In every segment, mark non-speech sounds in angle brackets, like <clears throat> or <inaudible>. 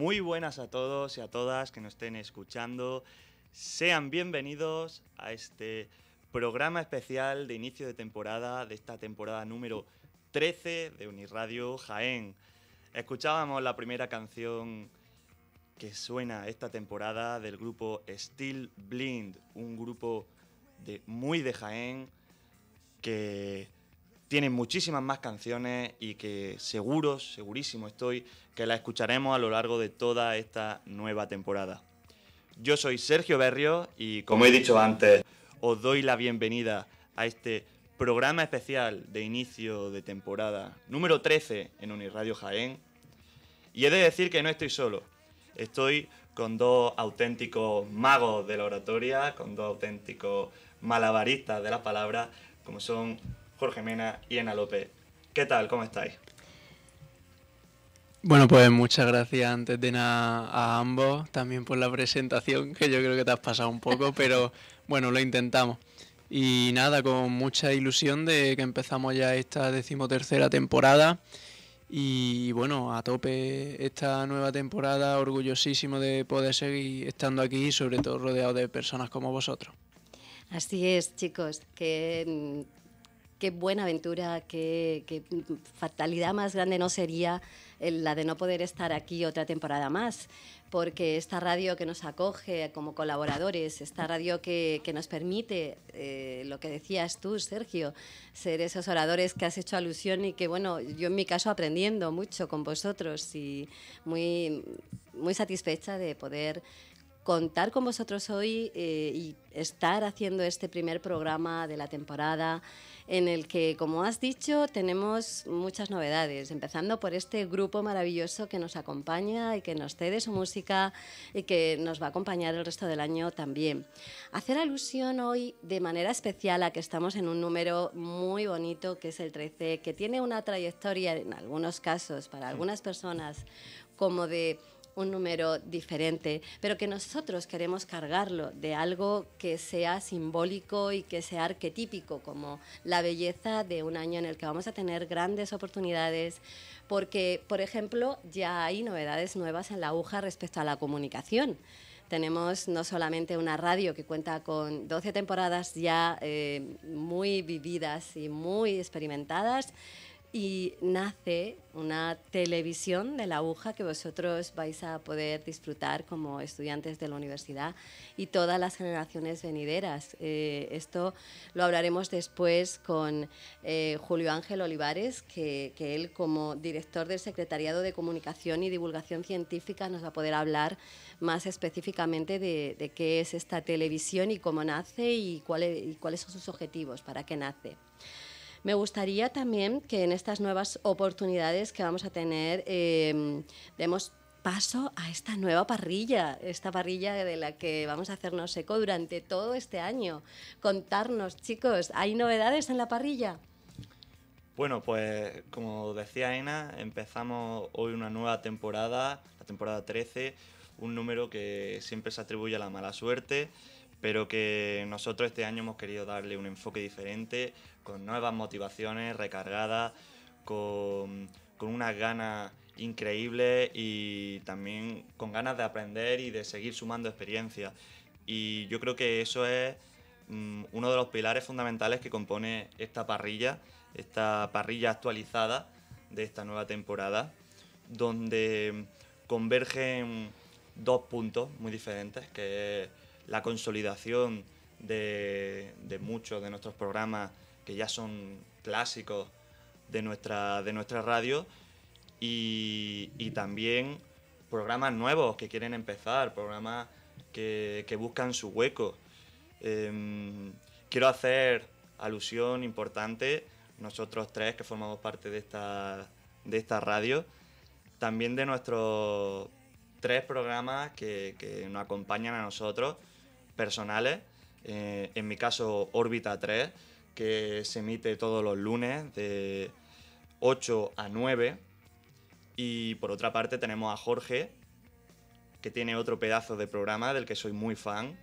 Muy buenas a todos y a todas que nos estén escuchando. Sean bienvenidos a este programa especial de inicio de temporada, de esta temporada número 13 de Uniradio Jaén. Escuchábamos la primera canción que suena esta temporada del grupo Steel Blind, un grupo de, muy de Jaén que tiene muchísimas más canciones y que seguro, segurísimo estoy, que las escucharemos a lo largo de toda esta nueva temporada. Yo soy Sergio Berrio y como, he dicho antes, os doy la bienvenida a este programa especial de inicio de temporada número 13 en Unirradio Jaén. Y he de decir que no estoy solo, estoy con dos auténticos magos de la oratoria, con dos auténticos malabaristas de las palabras, como son Jorge Mena y Ana López. ¿Qué tal? ¿Cómo estáis? Bueno, pues muchas gracias antes de nada a ambos, también por la presentación, que yo creo que te has pasado un poco, <laughs> pero bueno, lo intentamos. Y nada, con mucha ilusión de que empezamos ya esta decimotercera temporada. Y bueno, a tope esta nueva temporada, orgullosísimo de poder seguir estando aquí sobre todo rodeado de personas como vosotros. Así es, chicos, que mm, qué buena aventura, qué, fatalidad más grande no sería eh, la de no poder estar aquí otra temporada más, porque esta radio que nos acoge como colaboradores, esta radio que, que nos permite, eh, lo que decías tú, Sergio, ser esos oradores que has hecho alusión y que, bueno, yo en mi caso aprendiendo mucho con vosotros y muy, muy satisfecha de poder contar con vosotros hoy eh, y estar haciendo este primer programa de la temporada en el que, como has dicho, tenemos muchas novedades, empezando por este grupo maravilloso que nos acompaña y que nos cede su música y que nos va a acompañar el resto del año también. Hacer alusión hoy de manera especial a que estamos en un número muy bonito, que es el 13, que tiene una trayectoria en algunos casos, para algunas personas, como de un número diferente, pero que nosotros queremos cargarlo de algo que sea simbólico y que sea arquetípico, como la belleza de un año en el que vamos a tener grandes oportunidades, porque, por ejemplo, ya hay novedades nuevas en la aguja respecto a la comunicación tenemos no solamente una radio que cuenta con 12 temporadas ya eh, muy vividas y muy experimentadas, y nace una televisión de la aguja que vosotros vais a poder disfrutar como estudiantes de la universidad y todas las generaciones venideras. Eh, esto lo hablaremos después con eh, Julio Ángel Olivares, que, él como director del Secretariado de Comunicación y Divulgación Científica nos va a poder hablar más específicamente de, qué es esta televisión y cómo nace y, y cuáles son sus objetivos, para qué nace. Me gustaría también que en estas nuevas oportunidades que vamos a tener em, demos paso a esta nueva parrilla, esta parrilla de la que vamos a hacernos eco durante todo este año. Contarnos, chicos, ¿hay novedades en la parrilla? Bueno, pues como decía Ena, empezamos hoy una nueva temporada, la temporada 13, un número que siempre se atribuye a la mala suerte, pero que nosotros este año hemos querido darle un enfoque diferente con nuevas motivaciones, recargadas, con, con unas ganas increíbles y también con ganas de aprender y de seguir sumando experiencias. Y yo creo que eso es mm, uno de los pilares fundamentales que compone esta parrilla, esta parrilla actualizada de esta nueva temporada, donde convergen dos puntos muy diferentes, que es la consolidación de, de muchos de nuestros programas que ya son clásicos de nuestra, radio y, también programas nuevos que quieren empezar, programas que, buscan su hueco. Em, quiero hacer alusión importante, nosotros tres que formamos parte de esta, radio, también de nuestros tres programas que, nos acompañan a nosotros, personales, eh, en mi caso Órbita 3, que se emite todos los lunes de 8 a 9. Y por otra parte tenemos a Jorge, que tiene otro pedazo de programa del que soy muy fan,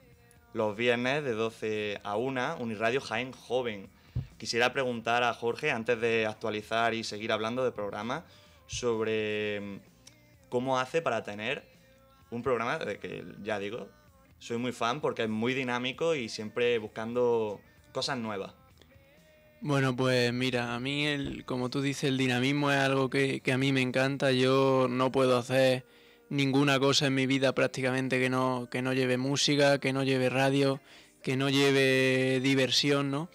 los viernes de 12 a 1, Uniradio Jaén Joven. Quisiera preguntar a Jorge, antes de actualizar y seguir hablando de programa, sobre mm, cómo hace para tener un programa de que ya digo, soy muy fan porque es muy dinámico y siempre buscando cosas nuevas. Bueno, pues mira, a mí, el, como tú dices, el dinamismo es algo que, a mí me encanta. Yo no puedo hacer ninguna cosa en mi vida prácticamente que no, que no lleve música, que no lleve radio, que no lleve diversión, ¿no?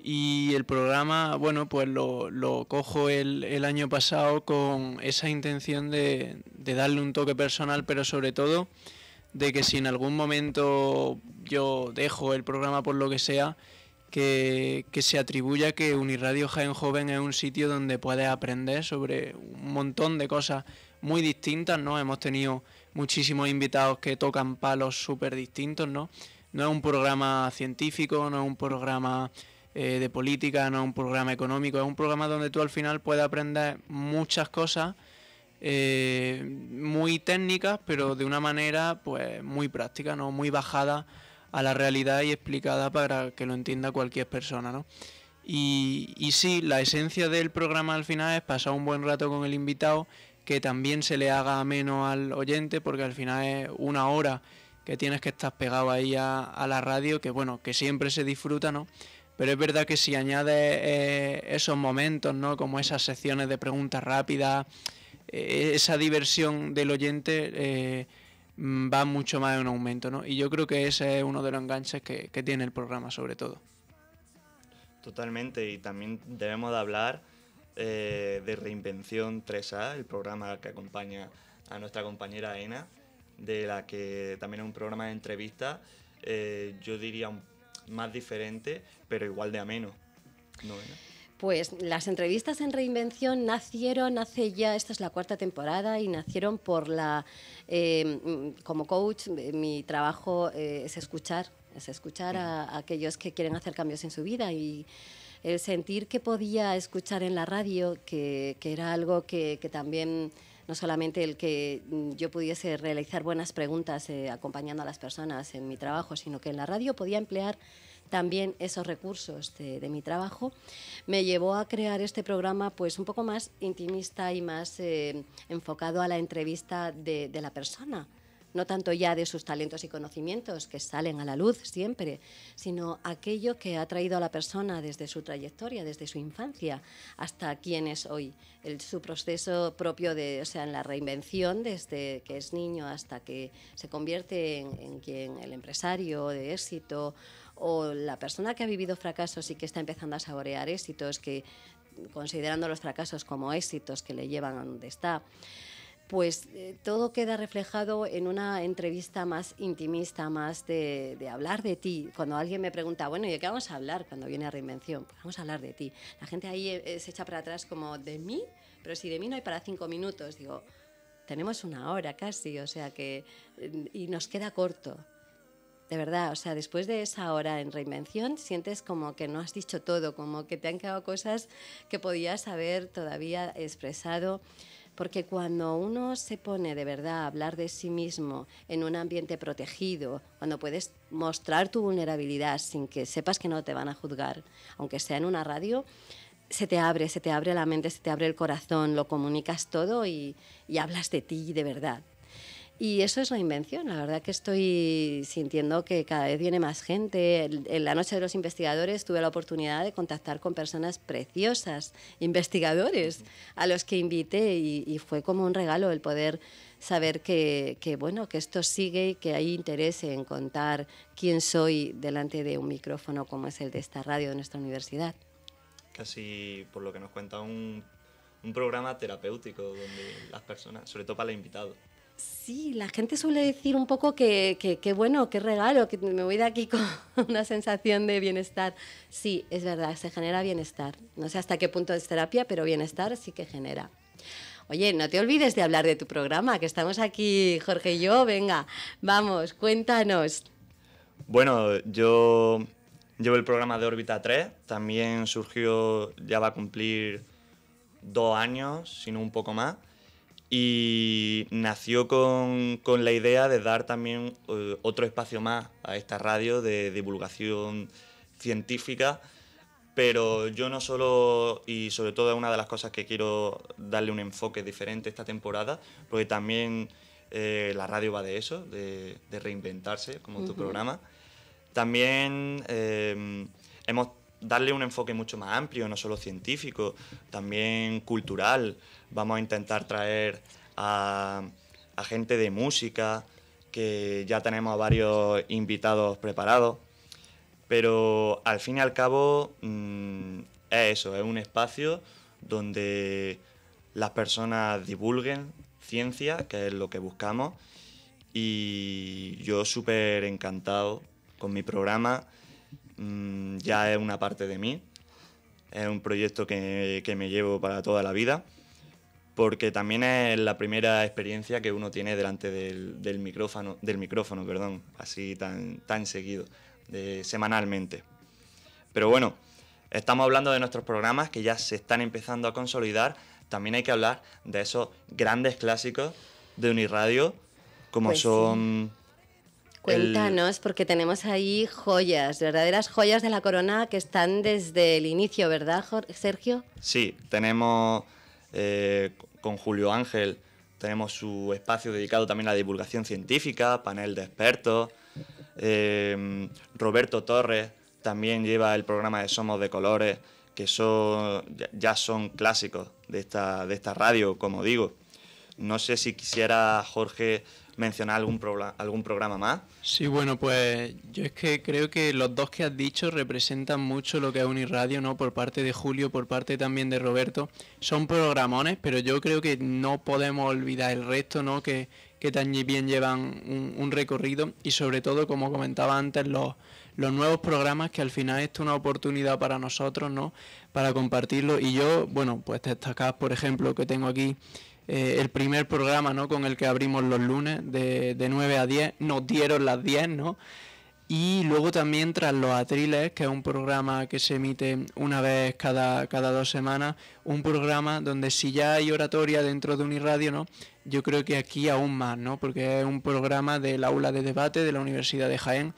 Y el programa, bueno, pues lo, lo cojo el, año pasado con esa intención de, darle un toque personal, pero sobre todo de que si en algún momento yo dejo el programa por lo que sea, que, se atribuya que Uniradio Jaén Joven es un sitio donde puedes aprender sobre un montón de cosas muy distintas, ¿no? Hemos tenido muchísimos invitados que tocan palos súper distintos, ¿no? No es un programa científico, no es un programa eh, de política, no es un programa económico, es un programa donde tú al final puedes aprender muchas cosas eh, muy técnicas, pero de una manera pues muy práctica, ¿no? Muy bajada a la realidad y explicada para que lo entienda cualquier persona, ¿no? Y, y sí, la esencia del programa al final es pasar un buen rato con el invitado, que también se le haga ameno al oyente, porque al final es una hora que tienes que estar pegado ahí a, la radio, que bueno, que siempre se disfruta, ¿no? Pero es verdad que si añades eh, esos momentos, ¿no? Como esas secciones de preguntas rápidas, eh, esa diversión del oyente... Eh, Mm, va mucho más en aumento, ¿no? Y yo creo que ese es uno de los enganches que, tiene el programa, sobre todo. Totalmente, y también debemos de hablar eh, de Reinvención 3A, el programa que acompaña a nuestra compañera Ena, de la que también es un programa de entrevista, eh, yo diría más diferente, pero igual de ameno. ¿No, pues las entrevistas en Reinvención nacieron hace ya, esta es la cuarta temporada, y nacieron por la, em, como coach, eh, mi trabajo eh, es escuchar, es escuchar a, aquellos que quieren hacer cambios en su vida y el sentir que podía escuchar en la radio, que, era algo que, también no solamente el que yo pudiese realizar buenas preguntas eh, acompañando a las personas en mi trabajo, sino que en la radio podía emplear también esos recursos de, mi trabajo, me llevó a crear este programa pues un poco más intimista y más eh, enfocado a la entrevista de, la persona no tanto ya de sus talentos y conocimientos que salen a la luz siempre, sino aquello que ha traído a la persona desde su trayectoria, desde su infancia hasta quién es hoy, su proceso propio de, o sea, en la reinvención desde que es niño hasta que se convierte en quien el empresario de éxito o la persona que ha vivido fracasos y que está empezando a saborear éxitos, que considerando los fracasos como éxitos que le llevan a donde está, pues eh, todo queda reflejado en una entrevista más intimista, más de, hablar de ti. Cuando alguien me pregunta, bueno, ¿y de qué vamos a hablar cuando viene a Reinvención? Pues vamos a hablar de ti. La gente ahí eh, eh, se echa para atrás como, ¿de mí? Pero si de mí no hay para cinco minutos, digo, tenemos una hora casi, o sea que, y nos queda corto de verdad, o sea, después de esa hora en reinvención, sientes como que no has dicho todo, como que te han quedado cosas que podías haber todavía expresado. Porque cuando uno se pone de verdad a hablar de sí mismo en un ambiente protegido, cuando puedes mostrar tu vulnerabilidad sin que sepas que no te van a juzgar, aunque sea en una radio, se te abre, se te abre la mente, se te abre el corazón, lo comunicas todo y, y hablas de ti de verdad. Y eso es la invención. La verdad que estoy sintiendo que cada vez viene más gente. En la noche de los investigadores tuve la oportunidad de contactar con personas preciosas, investigadores, a los que invité y, fue como un regalo el poder saber que, bueno, que esto sigue y que hay interés en contar quién soy delante de un micrófono como es el de esta radio de nuestra universidad. Casi por lo que nos cuenta un, un programa terapéutico donde las personas, sobre todo para el invitado. Sí, la gente suele decir un poco que, que, bueno, qué regalo, que me voy de aquí con <laughs> una sensación de bienestar. Sí, es verdad, se genera bienestar. No sé hasta qué punto es terapia, pero bienestar sí que genera. Oye, no te olvides de hablar de tu programa, que estamos aquí, Jorge y yo. Venga, vamos, cuéntanos. Bueno, yo llevo el programa de órbita 3. También surgió, ya va a cumplir dos años, sino un poco más y nació con, la idea de dar también eh, otro espacio más a esta radio de divulgación científica, pero yo no solo, y sobre todo es una de las cosas que quiero darle un enfoque diferente esta temporada, porque también eh, la radio va de eso, de, reinventarse como tu programa, también eh, hemos darle un enfoque mucho más amplio, no solo científico, también cultural, Vamos a intentar traer a, gente de música, que ya tenemos a varios invitados preparados. Pero al fin y al cabo mm, es eso, es un espacio donde las personas divulguen ciencia, que es lo que buscamos. Y yo súper encantado con mi programa. Mm, ya es una parte de mí. Es un proyecto que, que me llevo para toda la vida porque también es la primera experiencia que uno tiene delante del, micrófono, del micrófono perdón, así tan, tan seguido, semanalmente. Pero bueno, estamos hablando de nuestros programas que ya se están empezando a consolidar. También hay que hablar de esos grandes clásicos de Uniradio, como pues son... Cuéntanos, porque tenemos ahí joyas, verdaderas joyas de la corona que están desde el inicio, ¿verdad, Sergio? Sí, tenemos eh, con Julio Ángel tenemos su espacio dedicado también a la divulgación científica, panel de expertos. Eh, Roberto Torres también lleva el programa de Somos de Colores, que son, ya son clásicos de esta, de esta radio, como digo. No sé si quisiera, Jorge, mencionar algún, algún programa más. Sí, bueno, pues yo es que creo que los dos que has dicho representan mucho lo que es Unirradio, ¿no? Por parte de Julio, por parte también de Roberto. Son programones, pero yo creo que no podemos olvidar el resto, ¿no? Que, tan bien llevan un, recorrido y sobre todo, como comentaba antes, los, los nuevos programas que al final esto es una oportunidad para nosotros, ¿no? Para compartirlo y yo, bueno, pues destacar, por ejemplo, que tengo aquí eh, el primer programa ¿no? con el que abrimos los lunes de, 9 a 10, nos dieron las 10, ¿no? Y luego también tras los atriles, que es un programa que se emite una vez cada, dos semanas, un programa donde si ya hay oratoria dentro de Uniradio, ¿no? Yo creo que aquí aún más, ¿no? Porque es un programa del aula de debate de la Universidad de Jaén.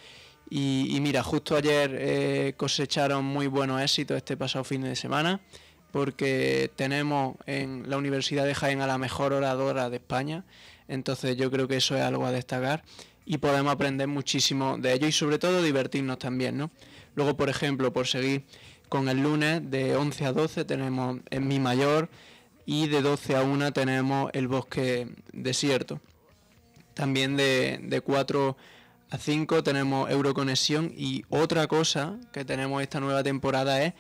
Y, mira, justo ayer eh, cosecharon muy buenos éxitos este pasado fin de semana porque tenemos en la Universidad de Jaén a la mejor oradora de España, entonces yo creo que eso es algo a destacar y podemos aprender muchísimo de ello y sobre todo divertirnos también, ¿no? Luego, por ejemplo, por seguir con el lunes de 11 a 12 tenemos en Mi Mayor y de 12 a 1 tenemos el Bosque Desierto. También de, de 4 a 5 tenemos Euroconexión y otra cosa que tenemos esta nueva temporada es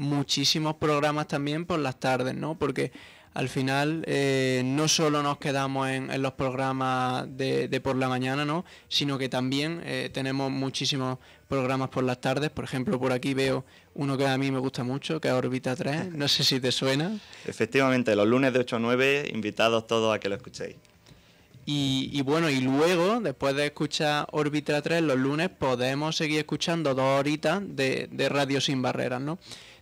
muchísimos programas también por las tardes, ¿no? Porque al final eh, no solo nos quedamos en, los programas de, por la mañana, ¿no? sino que también eh, tenemos muchísimos programas por las tardes. Por ejemplo, por aquí veo uno que a mí me gusta mucho, que es Orbita 3. No sé si te suena. Efectivamente, los lunes de 8 a 9, invitados todos a que lo escuchéis. Y, bueno, y luego, después de escuchar Orbita 3 los lunes, podemos seguir escuchando dos horitas de, de Radio Sin Barreras, ¿no?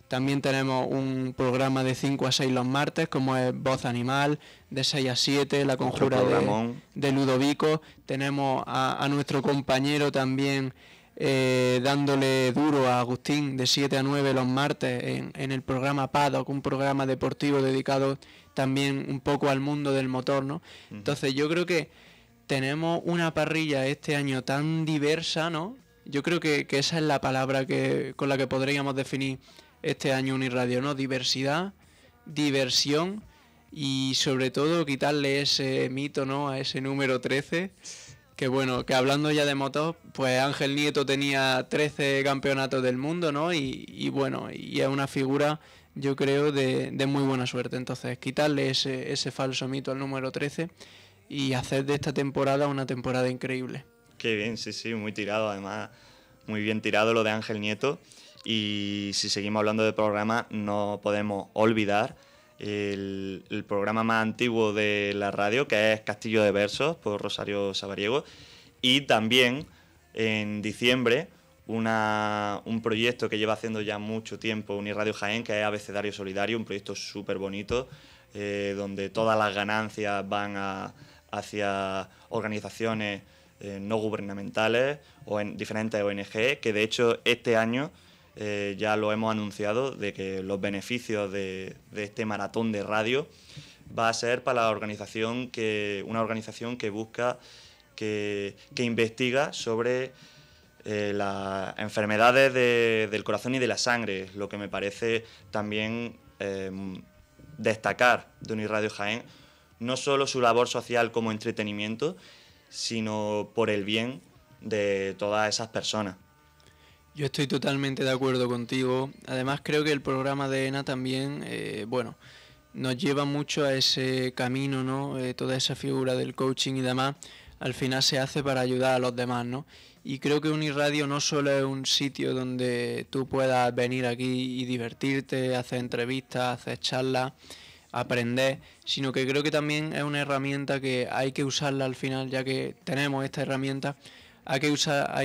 También tenemos un programa de 5 a 6 los martes, como es Voz Animal, de 6 a 7, La Conjura de, de, Ludovico. Tenemos a, nuestro compañero también eh, dándole duro a Agustín de 7 a 9 los martes en, el programa Paddock, un programa deportivo dedicado también un poco al mundo del motor, ¿no? Entonces yo creo que tenemos una parrilla este año tan diversa, ¿no? Yo creo que, que esa es la palabra que, con la que podríamos definir este año Unirradio, ¿no? Diversidad, diversión y sobre todo quitarle ese mito, ¿no? A ese número 13. Que bueno, que hablando ya de motos, pues Ángel Nieto tenía 13 campeonatos del mundo, ¿no? Y, bueno, y es una figura, yo creo, de, muy buena suerte. Entonces, quitarle ese, ese falso mito al número 13 y hacer de esta temporada una temporada increíble. Qué bien, sí, sí, muy tirado además muy bien tirado lo de Ángel Nieto. Y si seguimos hablando de programa... no podemos olvidar el, programa más antiguo de la radio, que es Castillo de Versos, por Rosario Sabariego. Y también en diciembre, un proyecto que lleva haciendo ya mucho tiempo Uniradio Jaén, que es Abecedario Solidario, un proyecto súper bonito, eh, donde todas las ganancias van a, hacia organizaciones eh, no gubernamentales o en diferentes ONG, que de hecho este año eh, ya lo hemos anunciado, de que los beneficios de, este maratón de radio va a ser para la organización que, una organización que busca, que, investiga sobre eh, las enfermedades del corazón y de la sangre, lo que me parece también em, destacar de radio Jaén, no solo su labor social como entretenimiento, sino por el bien de todas esas personas. Yo estoy totalmente de acuerdo contigo. Además creo que el programa de ENA también, eh, bueno, nos lleva mucho a ese camino, ¿no? Eh, toda esa figura del coaching y demás, al final se hace para ayudar a los demás, ¿no? Y creo que Unirradio no solo es un sitio donde tú puedas venir aquí y divertirte, hacer entrevistas, hacer charlas, aprender, sino que creo que también es una herramienta que hay que usarla al final, ya que tenemos esta herramienta hay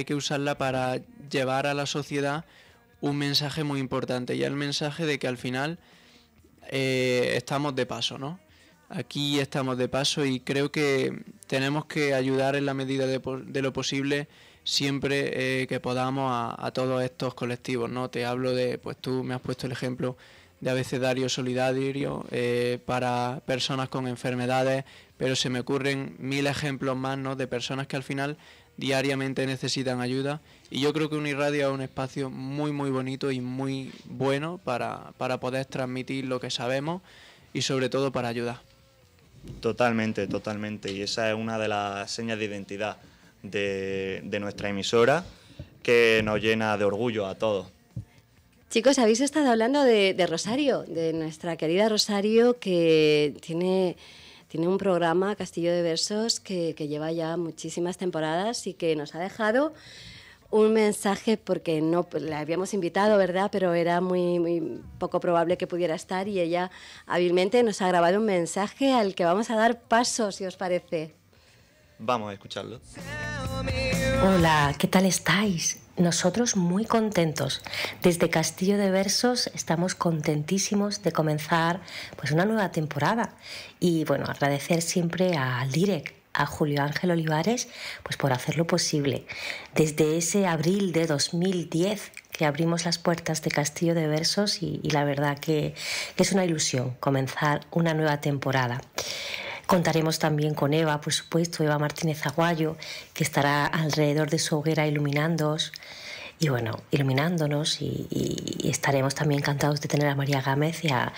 que, usarla para llevar a la sociedad un mensaje muy importante, y el mensaje de que al final eh, estamos de paso, ¿no? Aquí estamos de paso y creo que tenemos que ayudar en la medida de, lo posible siempre eh, que podamos a, todos estos colectivos, ¿no? Te hablo de, pues tú me has puesto el ejemplo de abecedario solidario eh, para personas con enfermedades, pero se me ocurren mil ejemplos más, ¿no? De personas que al final diariamente necesitan ayuda y yo creo que Unirradio es un espacio muy muy bonito y muy bueno para, para poder transmitir lo que sabemos y sobre todo para ayudar. Totalmente, totalmente. Y esa es una de las señas de identidad de, nuestra emisora que nos llena de orgullo a todos. Chicos, habéis estado hablando de Rosario, de nuestra querida Rosario que tiene tiene un programa, Castillo de Versos, que, lleva ya muchísimas temporadas y que nos ha dejado un mensaje porque no la habíamos invitado, ¿verdad? Pero era muy, muy, poco probable que pudiera estar y ella hábilmente nos ha grabado un mensaje al que vamos a dar paso, si os parece. Vamos a escucharlo. Hola, ¿qué tal estáis? Nosotros muy contentos. Desde Castillo de Versos estamos contentísimos de comenzar pues una nueva temporada y bueno, agradecer siempre al Direct a Julio Ángel Olivares pues por hacerlo posible. Desde ese abril de 2010 que abrimos las puertas de Castillo de Versos y, la verdad que es una ilusión comenzar una nueva temporada. Contaremos también con Eva, por supuesto, Eva Martínez Aguayo, que estará alrededor de su hoguera iluminándonos y bueno, iluminándonos y, estaremos también encantados de tener a María Gámez a,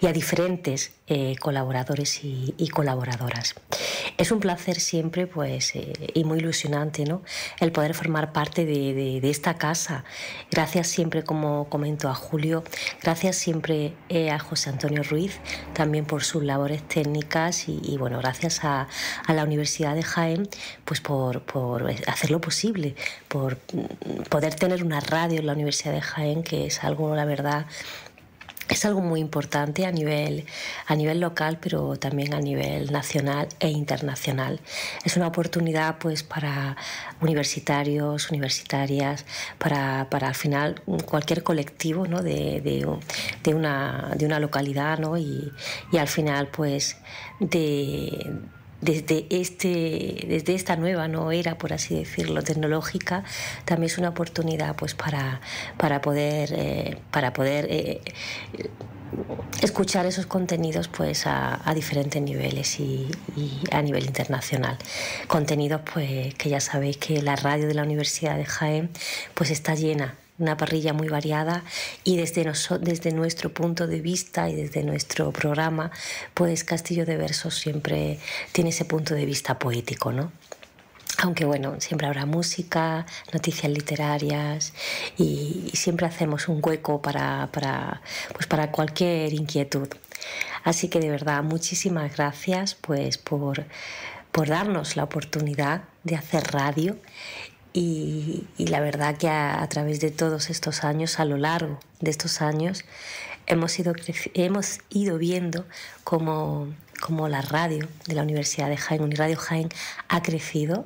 y a diferentes eh, colaboradores y, colaboradoras. Es un placer siempre pues, eh, y muy ilusionante ¿no? el poder formar parte de, esta casa. Gracias siempre, como comento, a Julio, gracias siempre eh, a José Antonio Ruiz también por sus labores técnicas y, bueno, gracias a, la Universidad de Jaén pues por, por lo posible, por mm, poder tener una radio en la Universidad de Jaén, que es algo, la verdad, es algo muy importante a nivel, a nivel local, pero también a nivel nacional e internacional. Es una oportunidad pues, para universitarios, universitarias, para, al final cualquier colectivo de, de, una, localidad y, y al final pues de desde, este, desde esta nueva ¿no? era, por así decirlo, tecnológica, también es una oportunidad pues, para, para poder, eh, para poder eh, escuchar esos contenidos pues, a, diferentes niveles y, y, a nivel internacional. Contenidos pues, que ya sabéis que la radio de la Universidad de Jaén pues, está llena una parrilla muy variada y desde, desde nuestro punto de vista y desde nuestro programa, pues Castillo de Versos siempre tiene ese punto de vista poético, ¿no? Aunque bueno, siempre habrá música, noticias literarias y, siempre hacemos un hueco para, para, pues para cualquier inquietud. Así que de verdad, muchísimas gracias pues por, por darnos la oportunidad de hacer radio y, la verdad que a, través de todos estos años, a lo largo de estos años, hemos ido, hemos ido viendo cómo, la radio de la Universidad de Jaén, Uniradio Jaén, ha crecido.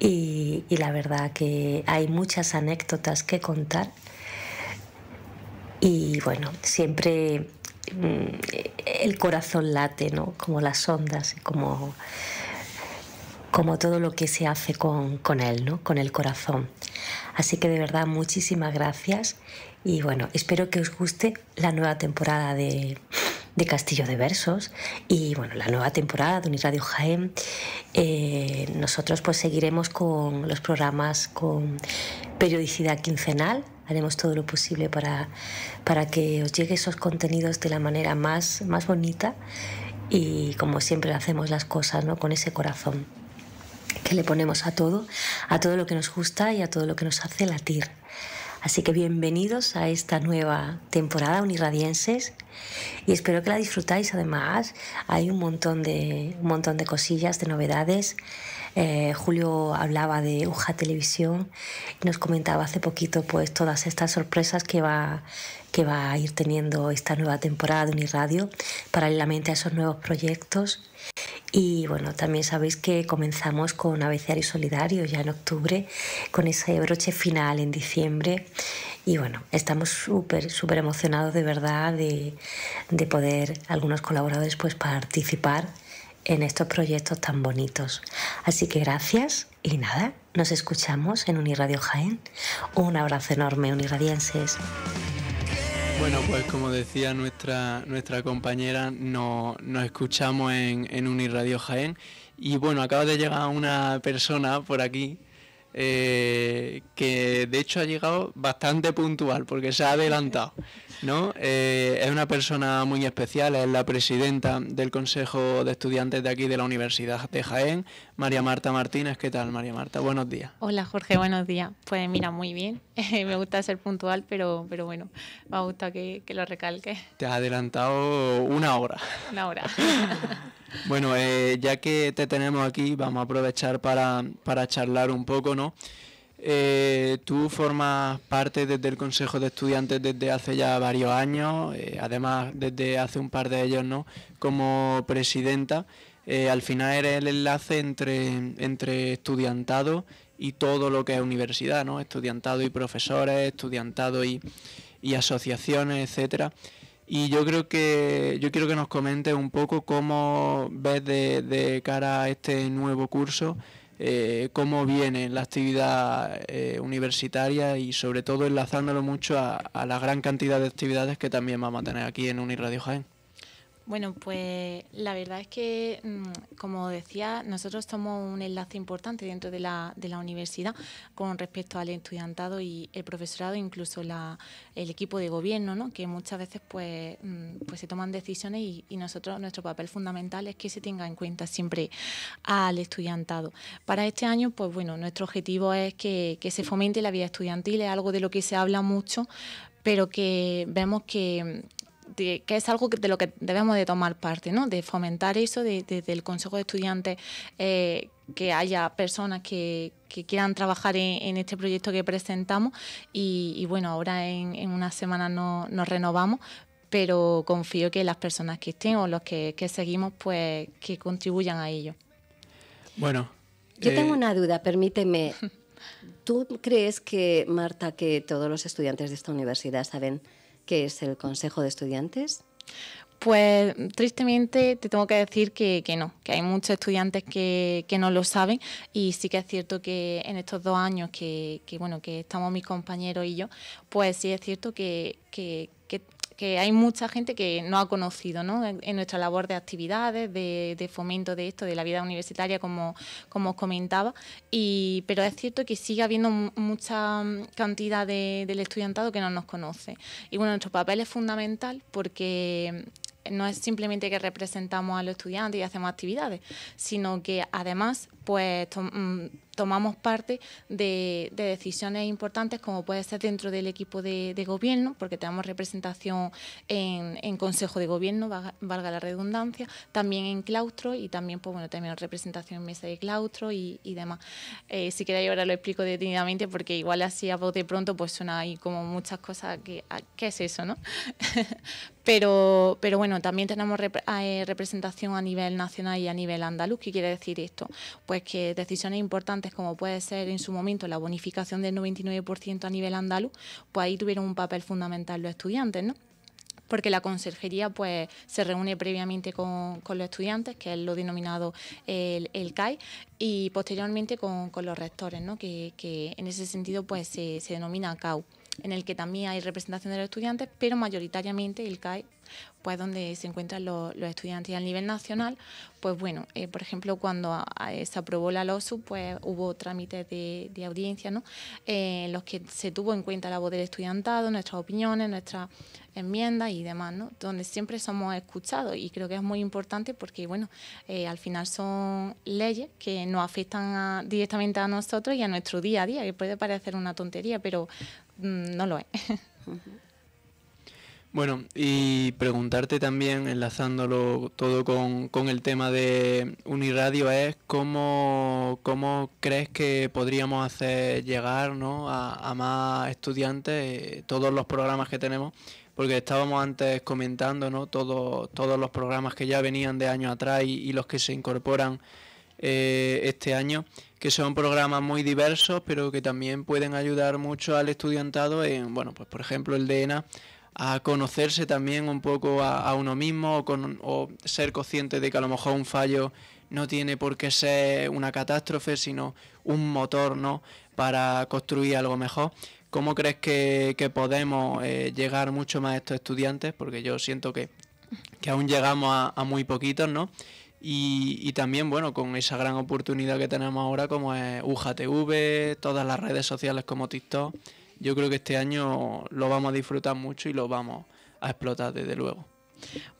Y, y, la verdad que hay muchas anécdotas que contar. Y bueno, siempre mm, el corazón late, ¿no? Como las ondas, como como todo lo que se hace con, con él, ¿no? con el corazón. Así que de verdad muchísimas gracias y bueno, espero que os guste la nueva temporada de, de Castillo de Versos y bueno, la nueva temporada de Unirradio Jaén. Eh, nosotros pues seguiremos con los programas con periodicidad quincenal. Haremos todo lo posible para, para que os llegue esos contenidos de la manera más, más bonita y como siempre hacemos las cosas, ¿no? Con ese corazón que le ponemos a todo, a todo lo que nos gusta y a todo lo que nos hace latir. Así que bienvenidos a esta nueva temporada unirradienses y espero que la disfrutáis. Además, hay un montón de, un montón de cosillas, de novedades. Eh, Julio hablaba de UJA Televisión y nos comentaba hace poquito pues, todas estas sorpresas que va, que va a ir teniendo esta nueva temporada de Unirradio, paralelamente a esos nuevos proyectos. Y bueno, también sabéis que comenzamos con y Solidario ya en octubre, con ese broche final en diciembre. Y bueno, estamos súper, súper emocionados de verdad de, de poder algunos colaboradores pues participar en estos proyectos tan bonitos. Así que gracias y nada, nos escuchamos en Uniradio Jaén. Un abrazo enorme, uniradienses. Bueno, pues como decía nuestra, nuestra compañera, nos escuchamos en, en Jaén. Y bueno, acaba de llegar una persona por aquí eh, que de hecho ha llegado bastante puntual porque se ha adelantado. ¿no? Eh, es una persona muy especial, es la presidenta del Consejo de Estudiantes de aquí de la Universidad de Jaén, María Marta Martínez. ¿Qué tal, María Marta? Buenos días. Hola, Jorge, buenos días. Pues mira, muy bien. <laughs> me gusta ser puntual, pero, pero bueno, me gusta que, que lo recalque. Te has adelantado una hora. Una hora. <laughs> Bueno, eh, ya que te tenemos aquí, vamos a aprovechar para, charlar un poco, ¿no? Eh, tú formas parte desde el Consejo de Estudiantes desde hace ya varios años, eh, además desde hace un par de ellos, ¿no? Como presidenta, al final eres el enlace entre, estudiantado y todo lo que es universidad, ¿no? Estudiantado y profesores, estudiantado y, y asociaciones, etcétera. Y yo creo que yo quiero que nos comentes un poco cómo ves de, cara a este nuevo curso, eh, cómo viene la actividad eh, universitaria y sobre todo enlazándolo mucho a, la gran cantidad de actividades que también vamos a tener aquí en Uniradio Jaén. Bueno, pues la verdad es que, mm, como decía, nosotros somos un enlace importante dentro de la, de la universidad con respecto al estudiantado y el profesorado, incluso la, el equipo de gobierno, ¿no? que muchas veces pues, mm, pues se toman decisiones y, nosotros nuestro papel fundamental es que se tenga en cuenta siempre al estudiantado. Para este año, pues bueno, nuestro objetivo es que, que se fomente la vida estudiantil, es algo de lo que se habla mucho, pero que vemos que que es algo de lo que debemos de tomar parte, ¿no? de fomentar eso desde el Consejo de Estudiantes, eh, que haya personas que, quieran trabajar en, este proyecto que presentamos y, bueno, ahora en, en unas semanas no, nos renovamos, pero confío que las personas que estén o los que, seguimos, pues que contribuyan a ello. Bueno. Yo tengo eh, una duda, permíteme. <laughs> ¿Tú crees que, Marta, que todos los estudiantes de esta universidad saben ¿Qué es el Consejo de Estudiantes? Pues tristemente te tengo que decir que, no, que hay muchos estudiantes que, no lo saben y sí que es cierto que en estos dos años que, que bueno que estamos mis compañeros y yo, pues sí es cierto que, que hay mucha gente que no ha conocido ¿no? En, nuestra labor de actividades, de, fomento de esto, de la vida universitaria, como, como os comentaba. Y, pero es cierto que sigue habiendo mucha mm, cantidad del estudiantado que no nos conoce. Y bueno, nuestro papel es fundamental porque mm, no es simplemente que representamos a los estudiantes y hacemos actividades, sino que además pues mm, tomamos parte de, decisiones importantes como puede ser dentro del equipo de, gobierno, porque tenemos representación en, Consejo de Gobierno, valga la redundancia, también en claustro y también, pues bueno, tenemos representación en mesa de claustro y, demás. Eh, si queréis ahora lo explico detenidamente porque igual así a vos de pronto pues suena ahí como muchas cosas que, ¿qué es eso, no? <laughs> pero, pero bueno, también tenemos eh, representación a nivel nacional y a nivel andaluz, ¿qué quiere decir esto? Pues que decisiones importantes como puede ser en su momento la bonificación del 99% a nivel andaluz, pues ahí tuvieron un papel fundamental los estudiantes, porque la conserjería pues se reúne previamente con, los estudiantes, que es lo denominado el, el CAI, y posteriormente con, los rectores, ¿no? que, en ese sentido pues se, se denomina CAU en el que también hay representación de los estudiantes, pero mayoritariamente el CAI pues donde se encuentran los, estudiantes. a nivel nacional, pues bueno, eh, por ejemplo, cuando ah, eh, se aprobó la LOSU, pues hubo trámites de, audiencia, ¿no? en eh, los que se tuvo en cuenta la voz del estudiantado, nuestras opiniones, nuestras enmiendas y demás, ¿no? Donde siempre somos escuchados y creo que es muy importante porque, bueno, al final son leyes que nos afectan directamente a nosotros y a nuestro día a día, que puede parecer una tontería, pero mm, no lo es. Bueno, y preguntarte también, enlazándolo todo con, el tema de Uniradio, es cómo, cómo crees que podríamos hacer llegar ¿no? a, más estudiantes eh, todos los programas que tenemos, porque estábamos antes comentando ¿no? todos los programas que ya venían de años atrás y, los que se incorporan eh, este año, que son programas muy diversos, pero que también pueden ayudar mucho al estudiantado en, bueno, pues por ejemplo el de ENA a conocerse también un poco a, uno mismo o, ser consciente de que a lo mejor un fallo no tiene por qué ser una catástrofe, sino un motor ¿no? para construir algo mejor. ¿Cómo crees que, podemos eh, llegar mucho más a estos estudiantes? Porque yo siento que, aún llegamos a, muy poquitos, ¿no? Y, y, también, bueno, con esa gran oportunidad que tenemos ahora como es UJTV, todas las redes sociales como TikTok yo creo que este año lo vamos a disfrutar mucho y lo vamos a explotar desde luego.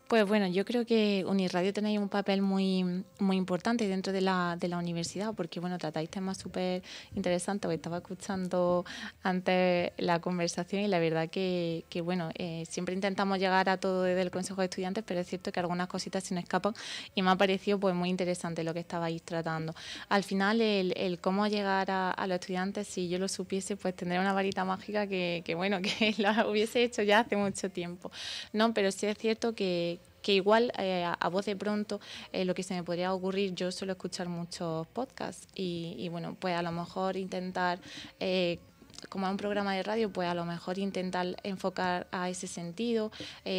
Pues bueno, yo creo que Unirradio tenéis un papel muy, muy importante dentro de la, de la universidad, porque bueno, tratáis temas súper interesantes. Estaba escuchando antes la conversación y la verdad que, bueno, eh, siempre intentamos llegar a todo desde el Consejo de Estudiantes, pero es cierto que algunas cositas se nos escapan y me ha parecido pues muy interesante lo que estabais tratando. Al final, el, el cómo llegar a, los estudiantes, si yo lo supiese, pues tendría una varita mágica que, bueno, <laughs> que la hubiese hecho ya hace mucho tiempo. No, pero sí es cierto que que igual eh, a, voz de pronto eh, lo que se me podría ocurrir, yo suelo escuchar muchos podcasts y, bueno, pues a lo mejor intentar... Eh, como es un programa de radio, pues a lo mejor intentar enfocar a ese sentido,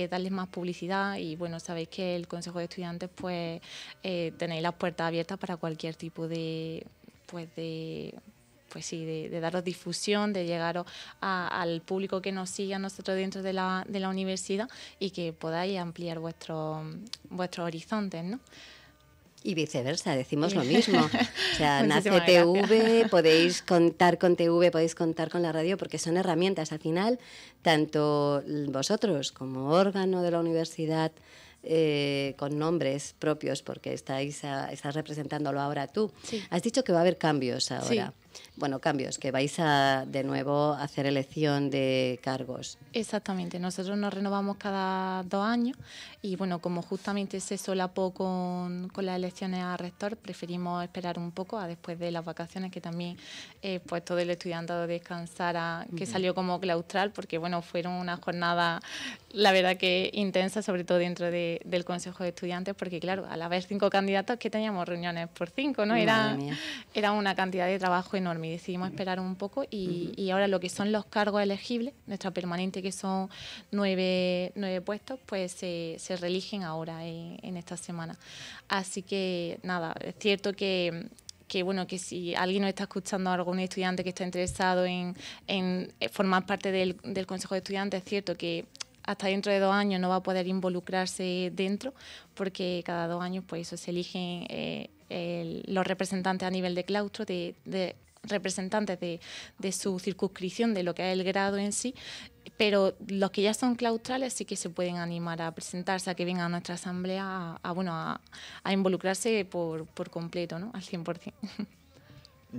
darles más publicidad y bueno, sabéis que el Consejo de Estudiantes pues tenéis las puertas abiertas para cualquier tipo de, pues de pues sí, de, daros difusión, de llegar al público que nos sigue a nosotros dentro de la, de la universidad y que podáis ampliar vuestros vuestros horizontes, ¿no? Y viceversa, decimos lo mismo. <laughs> O sea, nace TV, podéis contar con TV, podéis contar con la radio, porque son herramientas. Al final, tanto vosotros como órgano de la universidad, eh, con nombres propios, porque estáis, estás representándolo ahora tú. Has dicho que va a haber cambios ahora. Sí bueno, cambios, que vais a de nuevo hacer elección de cargos. Exactamente, nosotros nos renovamos cada dos años y bueno, como justamente se solapó con, con las elecciones a rector, preferimos esperar un poco a después de las vacaciones que también eh, pues todo el estudiantado descansara, que salió como claustral, porque bueno, fueron una jornada la verdad que intensa, sobre todo dentro de, del Consejo de Estudiantes, porque claro, al haber cinco candidatos que teníamos reuniones por cinco, ¿no? era, era una cantidad de trabajo enorme y decidimos esperar un poco y, ahora lo que son los cargos elegibles, nuestra permanente que son nueve, nueve puestos, pues se reeligen ahora eh, en esta semana. Así que nada, es cierto que bueno, que si alguien nos está escuchando, algún estudiante que está interesado en, eh, formar parte del, Consejo de Estudiantes, es cierto que hasta dentro de dos años no va a poder involucrarse dentro, porque cada dos años pues eso se eligen eh, los representantes a nivel de claustro representantes de, su circunscripción, de lo que es el grado en sí, pero los que ya son claustrales sí que se pueden animar a presentarse, a que vengan a nuestra asamblea, a, bueno, a, involucrarse por, completo, ¿no? Al 100%.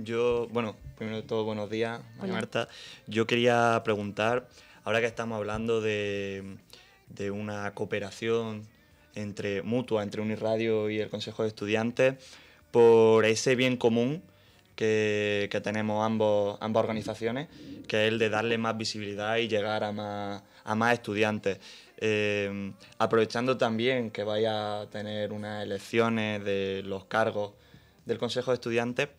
Yo, bueno, primero de todo, buenos días, Marta. Yo quería preguntar, ahora que estamos hablando de, una cooperación entre mutua entre Unirradio y el Consejo de Estudiantes, por ese bien común que, tenemos ambos, ambas organizaciones, que es el de darle más visibilidad y llegar a más, estudiantes. Eh, aprovechando también que vaya a tener unas elecciones de los cargos del Consejo de Estudiantes,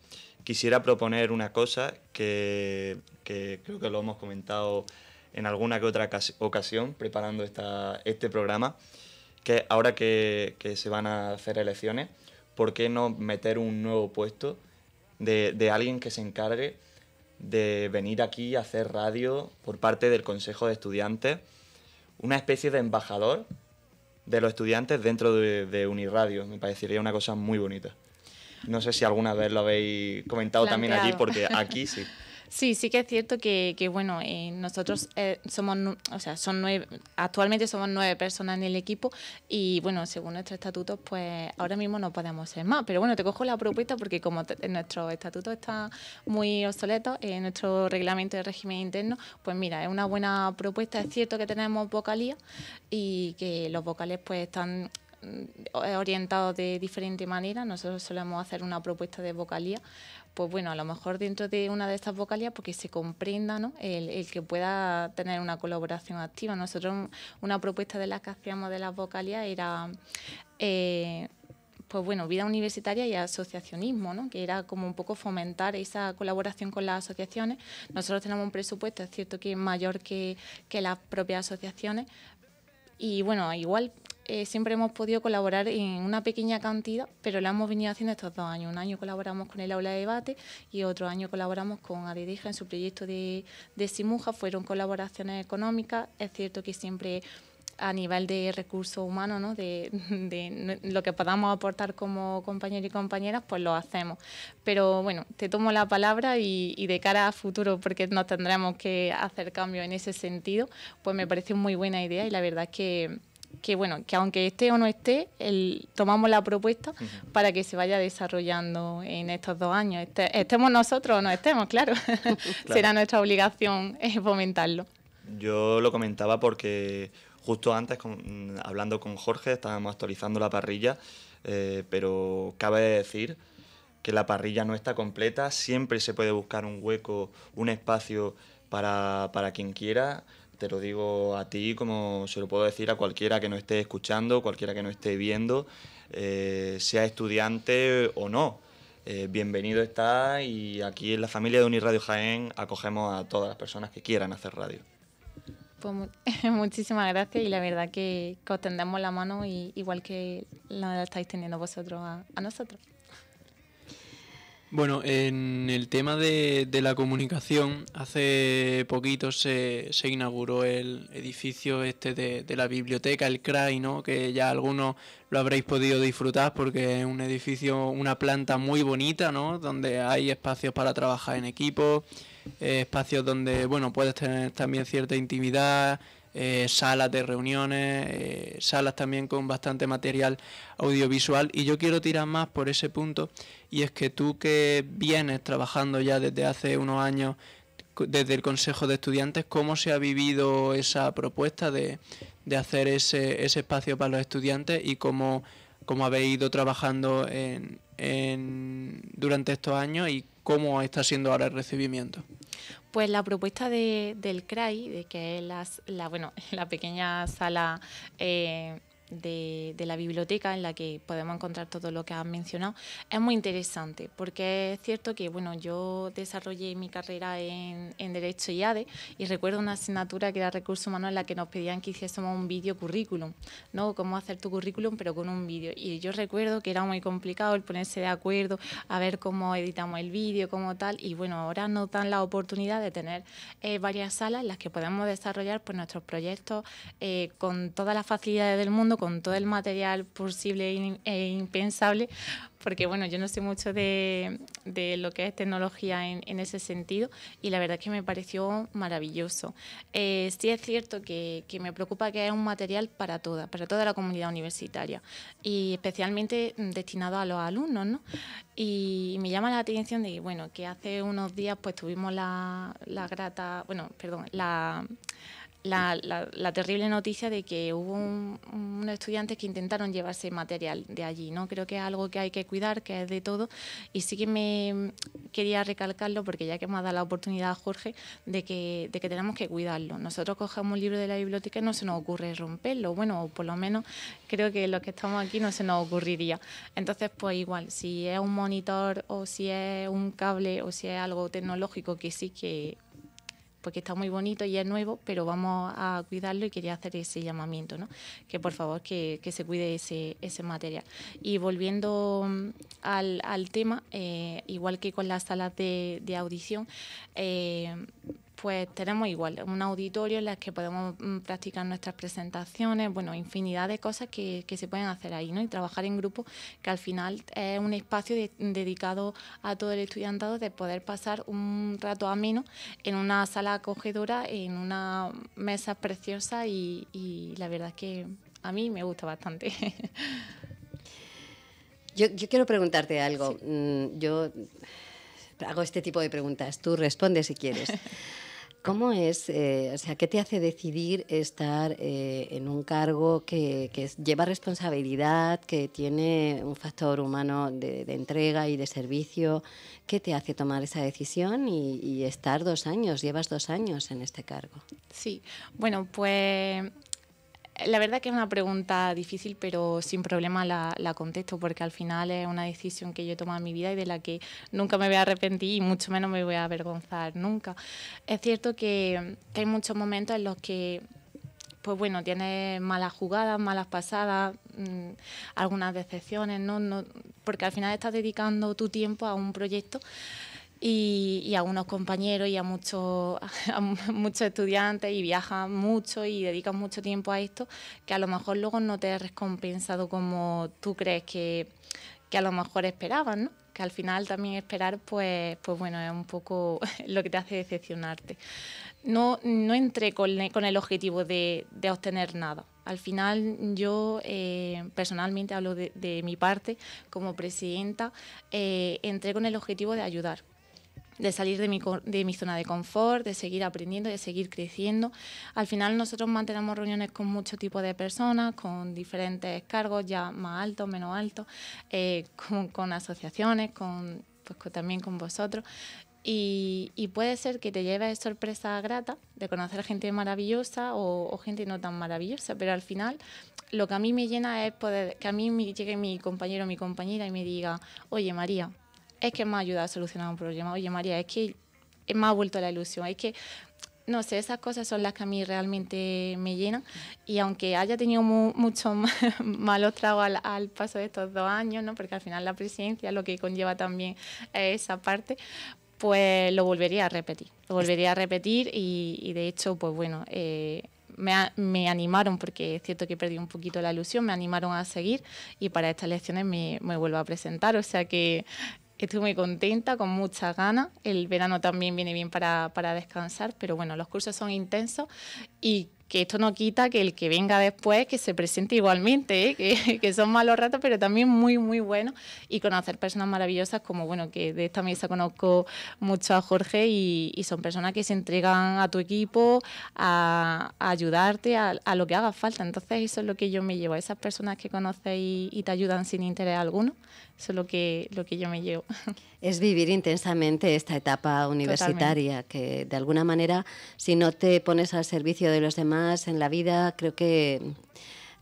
quisiera proponer una cosa que, creo que lo hemos comentado en alguna que otra ocasión preparando este programa, que ahora que, que se van a hacer elecciones, ¿por qué no meter un nuevo puesto? de, alguien que se encargue de venir aquí a hacer radio por parte del Consejo de Estudiantes, una especie de embajador de los estudiantes dentro de, de Uniradio. Me parecería una cosa muy bonita. No sé si alguna vez lo habéis comentado también allí, porque aquí sí. <laughs> Sí, sí que es cierto que, que bueno, eh, nosotros eh, somos, o sea, son nueve, actualmente somos nueve personas en el equipo y, bueno, según nuestros estatuto pues ahora mismo no podemos ser más. Pero bueno, te cojo la propuesta porque como nuestro estatuto está muy obsoleto, eh, nuestro reglamento de régimen interno, pues mira, es una buena propuesta. Es cierto que tenemos vocalía y que los vocales pues están mm, orientados de diferente manera. Nosotros solemos hacer una propuesta de vocalía pues bueno, a lo mejor dentro de una de estas vocalías, porque pues se comprenda ¿no? el, que pueda tener una colaboración activa. Nosotros, una propuesta de las que hacíamos de las vocalías era. Eh, pues bueno, vida universitaria y asociacionismo, ¿no? que era como un poco fomentar esa colaboración con las asociaciones. Nosotros tenemos un presupuesto, es cierto que es mayor que, que las propias asociaciones, y bueno, igual eh, siempre hemos podido colaborar en una pequeña cantidad, pero la hemos venido haciendo estos dos años. Un año colaboramos con el aula de debate y otro año colaboramos con Adirija en su proyecto de, Simuja. Fueron colaboraciones económicas. Es cierto que siempre a nivel de recursos humanos, ¿no? de, lo que podamos aportar como compañeros y compañeras, pues lo hacemos. Pero bueno, te tomo la palabra y, y, de cara a futuro, porque nos tendremos que hacer cambio en ese sentido, pues me parece muy buena idea y la verdad es que que bueno, que aunque esté o no esté, tomamos la propuesta para que se vaya desarrollando en estos dos años. Este, estemos nosotros o no estemos, claro. <laughs> Será nuestra obligación eh, fomentarlo. Yo lo comentaba porque justo antes, mm, hablando con Jorge, estábamos actualizando la parrilla, eh, pero cabe decir que la parrilla no está completa, siempre se puede buscar un hueco, un espacio para, para quien quiera. Te lo digo a ti como se lo puedo decir a cualquiera que no esté escuchando, cualquiera que no esté viendo, eh, sea estudiante o no. Eh, bienvenido está y aquí en la familia de Unirradio Jaén acogemos a todas las personas que quieran hacer radio. Pues <laughs> muchísimas gracias y la verdad que, os tendemos la mano y, igual que la estáis teniendo vosotros a nosotros. Bueno, en el tema de, de la comunicación, hace poquito se, se, inauguró el edificio este de, la biblioteca, el CRAI, ¿no? que ya algunos lo habréis podido disfrutar porque es un edificio, una planta muy bonita, ¿no? donde hay espacios para trabajar en equipo, eh, espacios donde bueno, puedes tener también cierta intimidad, eh, salas de reuniones, eh, salas también con bastante material audiovisual. Y yo quiero tirar más por ese punto, y es que tú que vienes trabajando ya desde hace unos años desde el Consejo de Estudiantes, ¿cómo se ha vivido esa propuesta de, de hacer ese, ese, espacio para los estudiantes y cómo, cómo habéis ido trabajando en, durante estos años y cómo está siendo ahora el recibimiento? Pues la propuesta de, del CRAI, de que es la, bueno, <laughs> la pequeña sala eh, de, la biblioteca en la que podemos encontrar todo lo que has mencionado es muy interesante porque es cierto que bueno yo desarrollé mi carrera en, Derecho y ADE y recuerdo una asignatura que era Recursos Humanos en la que nos pedían que hiciésemos un vídeo currículum, ¿no? Cómo hacer tu currículum pero con un vídeo y yo recuerdo que era muy complicado el ponerse de acuerdo a ver cómo editamos el vídeo, cómo tal y bueno, ahora nos dan la oportunidad de tener eh, varias salas en las que podemos desarrollar pues, nuestros proyectos eh, con todas las facilidades del mundo con todo el material posible e, e impensable, porque bueno, yo no sé mucho de, de lo que es tecnología en, ese sentido y la verdad es que me pareció maravilloso. Eh, sí es cierto que, me preocupa que es un material para toda, para toda la comunidad universitaria y especialmente destinado a los alumnos, ¿no? Y me llama la atención de, bueno, que hace unos días pues tuvimos la, la grata, bueno, perdón, la la, terrible noticia de que hubo unos estudiantes que intentaron llevarse material de allí. ¿no? Creo que es algo que hay que cuidar, que es de todo. Y sí que me quería recalcarlo, porque ya que ha dado la oportunidad Jorge, de que, de que tenemos que cuidarlo. Nosotros cogemos un libro de la biblioteca y no se nos ocurre romperlo. Bueno, o por lo menos creo que los que estamos aquí no se nos ocurriría. Entonces, pues igual, si es un monitor o si es un cable o si es algo tecnológico que sí que porque está muy bonito y es nuevo, pero vamos a cuidarlo y quería hacer ese llamamiento, ¿no? que por favor que, se cuide ese, ese, material. Y volviendo mm, al, al tema, eh, igual que con las salas de, audición, eh, pues tenemos igual un auditorio en el que podemos mm, practicar nuestras presentaciones, bueno, infinidad de cosas que, se pueden hacer ahí, ¿no? Y trabajar en grupo, que al final es un espacio dedicado a todo el estudiantado de poder pasar un rato a ameno en una sala acogedora, en una mesa preciosa y, la verdad que a mí me gusta bastante. <laughs> Yo, quiero preguntarte algo. Mm, yo hago este tipo de preguntas. Tú respondes si quieres. <laughs> ¿Cómo es, eh, o sea, qué te hace decidir estar eh, en un cargo que, lleva responsabilidad, que tiene un factor humano de, entrega y de servicio? ¿Qué te hace tomar esa decisión y, estar dos años, llevas dos años en este cargo? Sí, bueno, pues la verdad que es una pregunta difícil, pero sin problema la, contesto, porque al final es una decisión que yo he tomado en mi vida y de la que nunca me voy a arrepentir y mucho menos me voy a avergonzar nunca. Es cierto que, hay muchos momentos en los que pues bueno, tienes malas jugadas, malas pasadas, mm, algunas decepciones, ¿no? ¿no? Porque al final estás dedicando tu tiempo a un proyecto y, a unos compañeros y a, muchos <laughs> muchos estudiantes y viajan mucho y dedican mucho tiempo a esto que a lo mejor luego no te has recompensado como tú crees que, a lo mejor esperaban, ¿no? Que al final también esperar, pues, pues bueno, es un poco <laughs> lo que te hace decepcionarte. No, no entré con, con el objetivo de, obtener nada. Al final yo eh, personalmente hablo de, mi parte como presidenta, eh, entré con el objetivo de ayudar, de salir de mi, de mi zona de confort, de seguir aprendiendo, de seguir creciendo. Al final nosotros mantenemos reuniones con mucho tipo de personas, con diferentes cargos ya más altos, menos altos, eh, con, asociaciones, con, pues, también con vosotros. Y, puede ser que te lleves sorpresa grata de conocer gente maravillosa o, gente no tan maravillosa, pero al final lo que a mí me llena es poder que a mí me llegue mi compañero o mi compañera y me diga, oye María, es que me ha ayudado a solucionar un problema. Oye, María, es que me ha vuelto la ilusión. Es que, no sé, esas cosas son las que a mí realmente me llenan. Y aunque haya tenido mucho muchos <laughs> malos tragos al, paso de estos dos años, ¿no? porque al final la presidencia lo que conlleva también esa parte, pues lo volvería a repetir. Lo volvería a repetir y, de hecho, pues bueno. Eh, me, animaron, porque es cierto que perdí un poquito la ilusión, me animaron a seguir y para estas elecciones me, me vuelvo a presentar. O sea que Estoy muy contenta, con muchas ganas. El verano también viene bien para, descansar, pero bueno, los cursos son intensos y que esto no quita que el que venga después que se presente igualmente, ¿eh? <laughs> que, son malos ratos, pero también muy, muy buenos y conocer personas maravillosas como, bueno, que de esta mesa conozco mucho a Jorge y, son personas que se entregan a tu equipo, a, ayudarte, a, lo que haga falta. Entonces eso es lo que yo me llevo, esas personas que conoces y te ayudan sin interés alguno, eso es lo que, lo que yo me llevo. <laughs> Es vivir intensamente esta etapa universitaria, que de alguna manera, si no te pones al servicio de los demás en la vida, creo que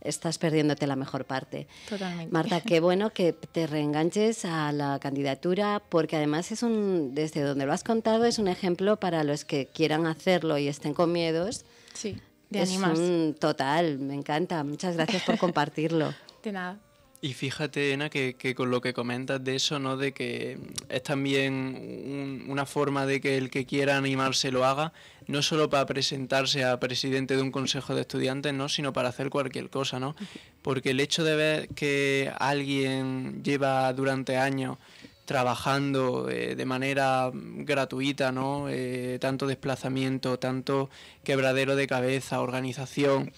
estás perdiéndote la mejor parte. Totalmente. Marta, qué <laughs> bueno que te reenganches a la candidatura, porque además es un, desde donde lo has contado, es un ejemplo para los que quieran hacerlo y estén con miedos. Sí, de animas. Un total, me encanta. Muchas gracias por <laughs> compartirlo. De nada. Y fíjate, Ena, que, con lo que comentas de eso, ¿no? De que es también una forma de que el que quiera animarse lo haga, no solo para presentarse a presidente de un consejo de estudiantes, ¿no? Sino para hacer cualquier cosa, ¿no? Porque el hecho de ver que alguien lleva durante años trabajando eh, de manera gratuita, ¿no? Eh, tanto desplazamiento, tanto quebradero de cabeza, organización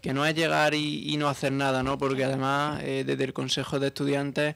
que no es llegar y, no hacer nada, ¿no? Porque además eh, desde el Consejo de Estudiantes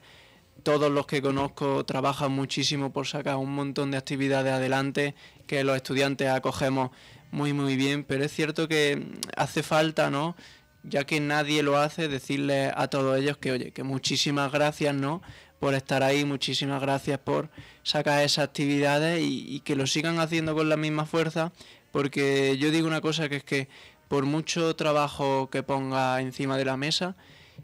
todos los que conozco trabajan muchísimo por sacar un montón de actividades adelante que los estudiantes acogemos muy muy bien, pero es cierto que mm, hace falta, ¿no? Ya que nadie lo hace, decirles a todos ellos que oye, que muchísimas gracias, ¿no? por estar ahí, muchísimas gracias por sacar esas actividades y que lo sigan haciendo con la misma fuerza, porque yo digo una cosa que es que por mucho trabajo que ponga encima de la mesa,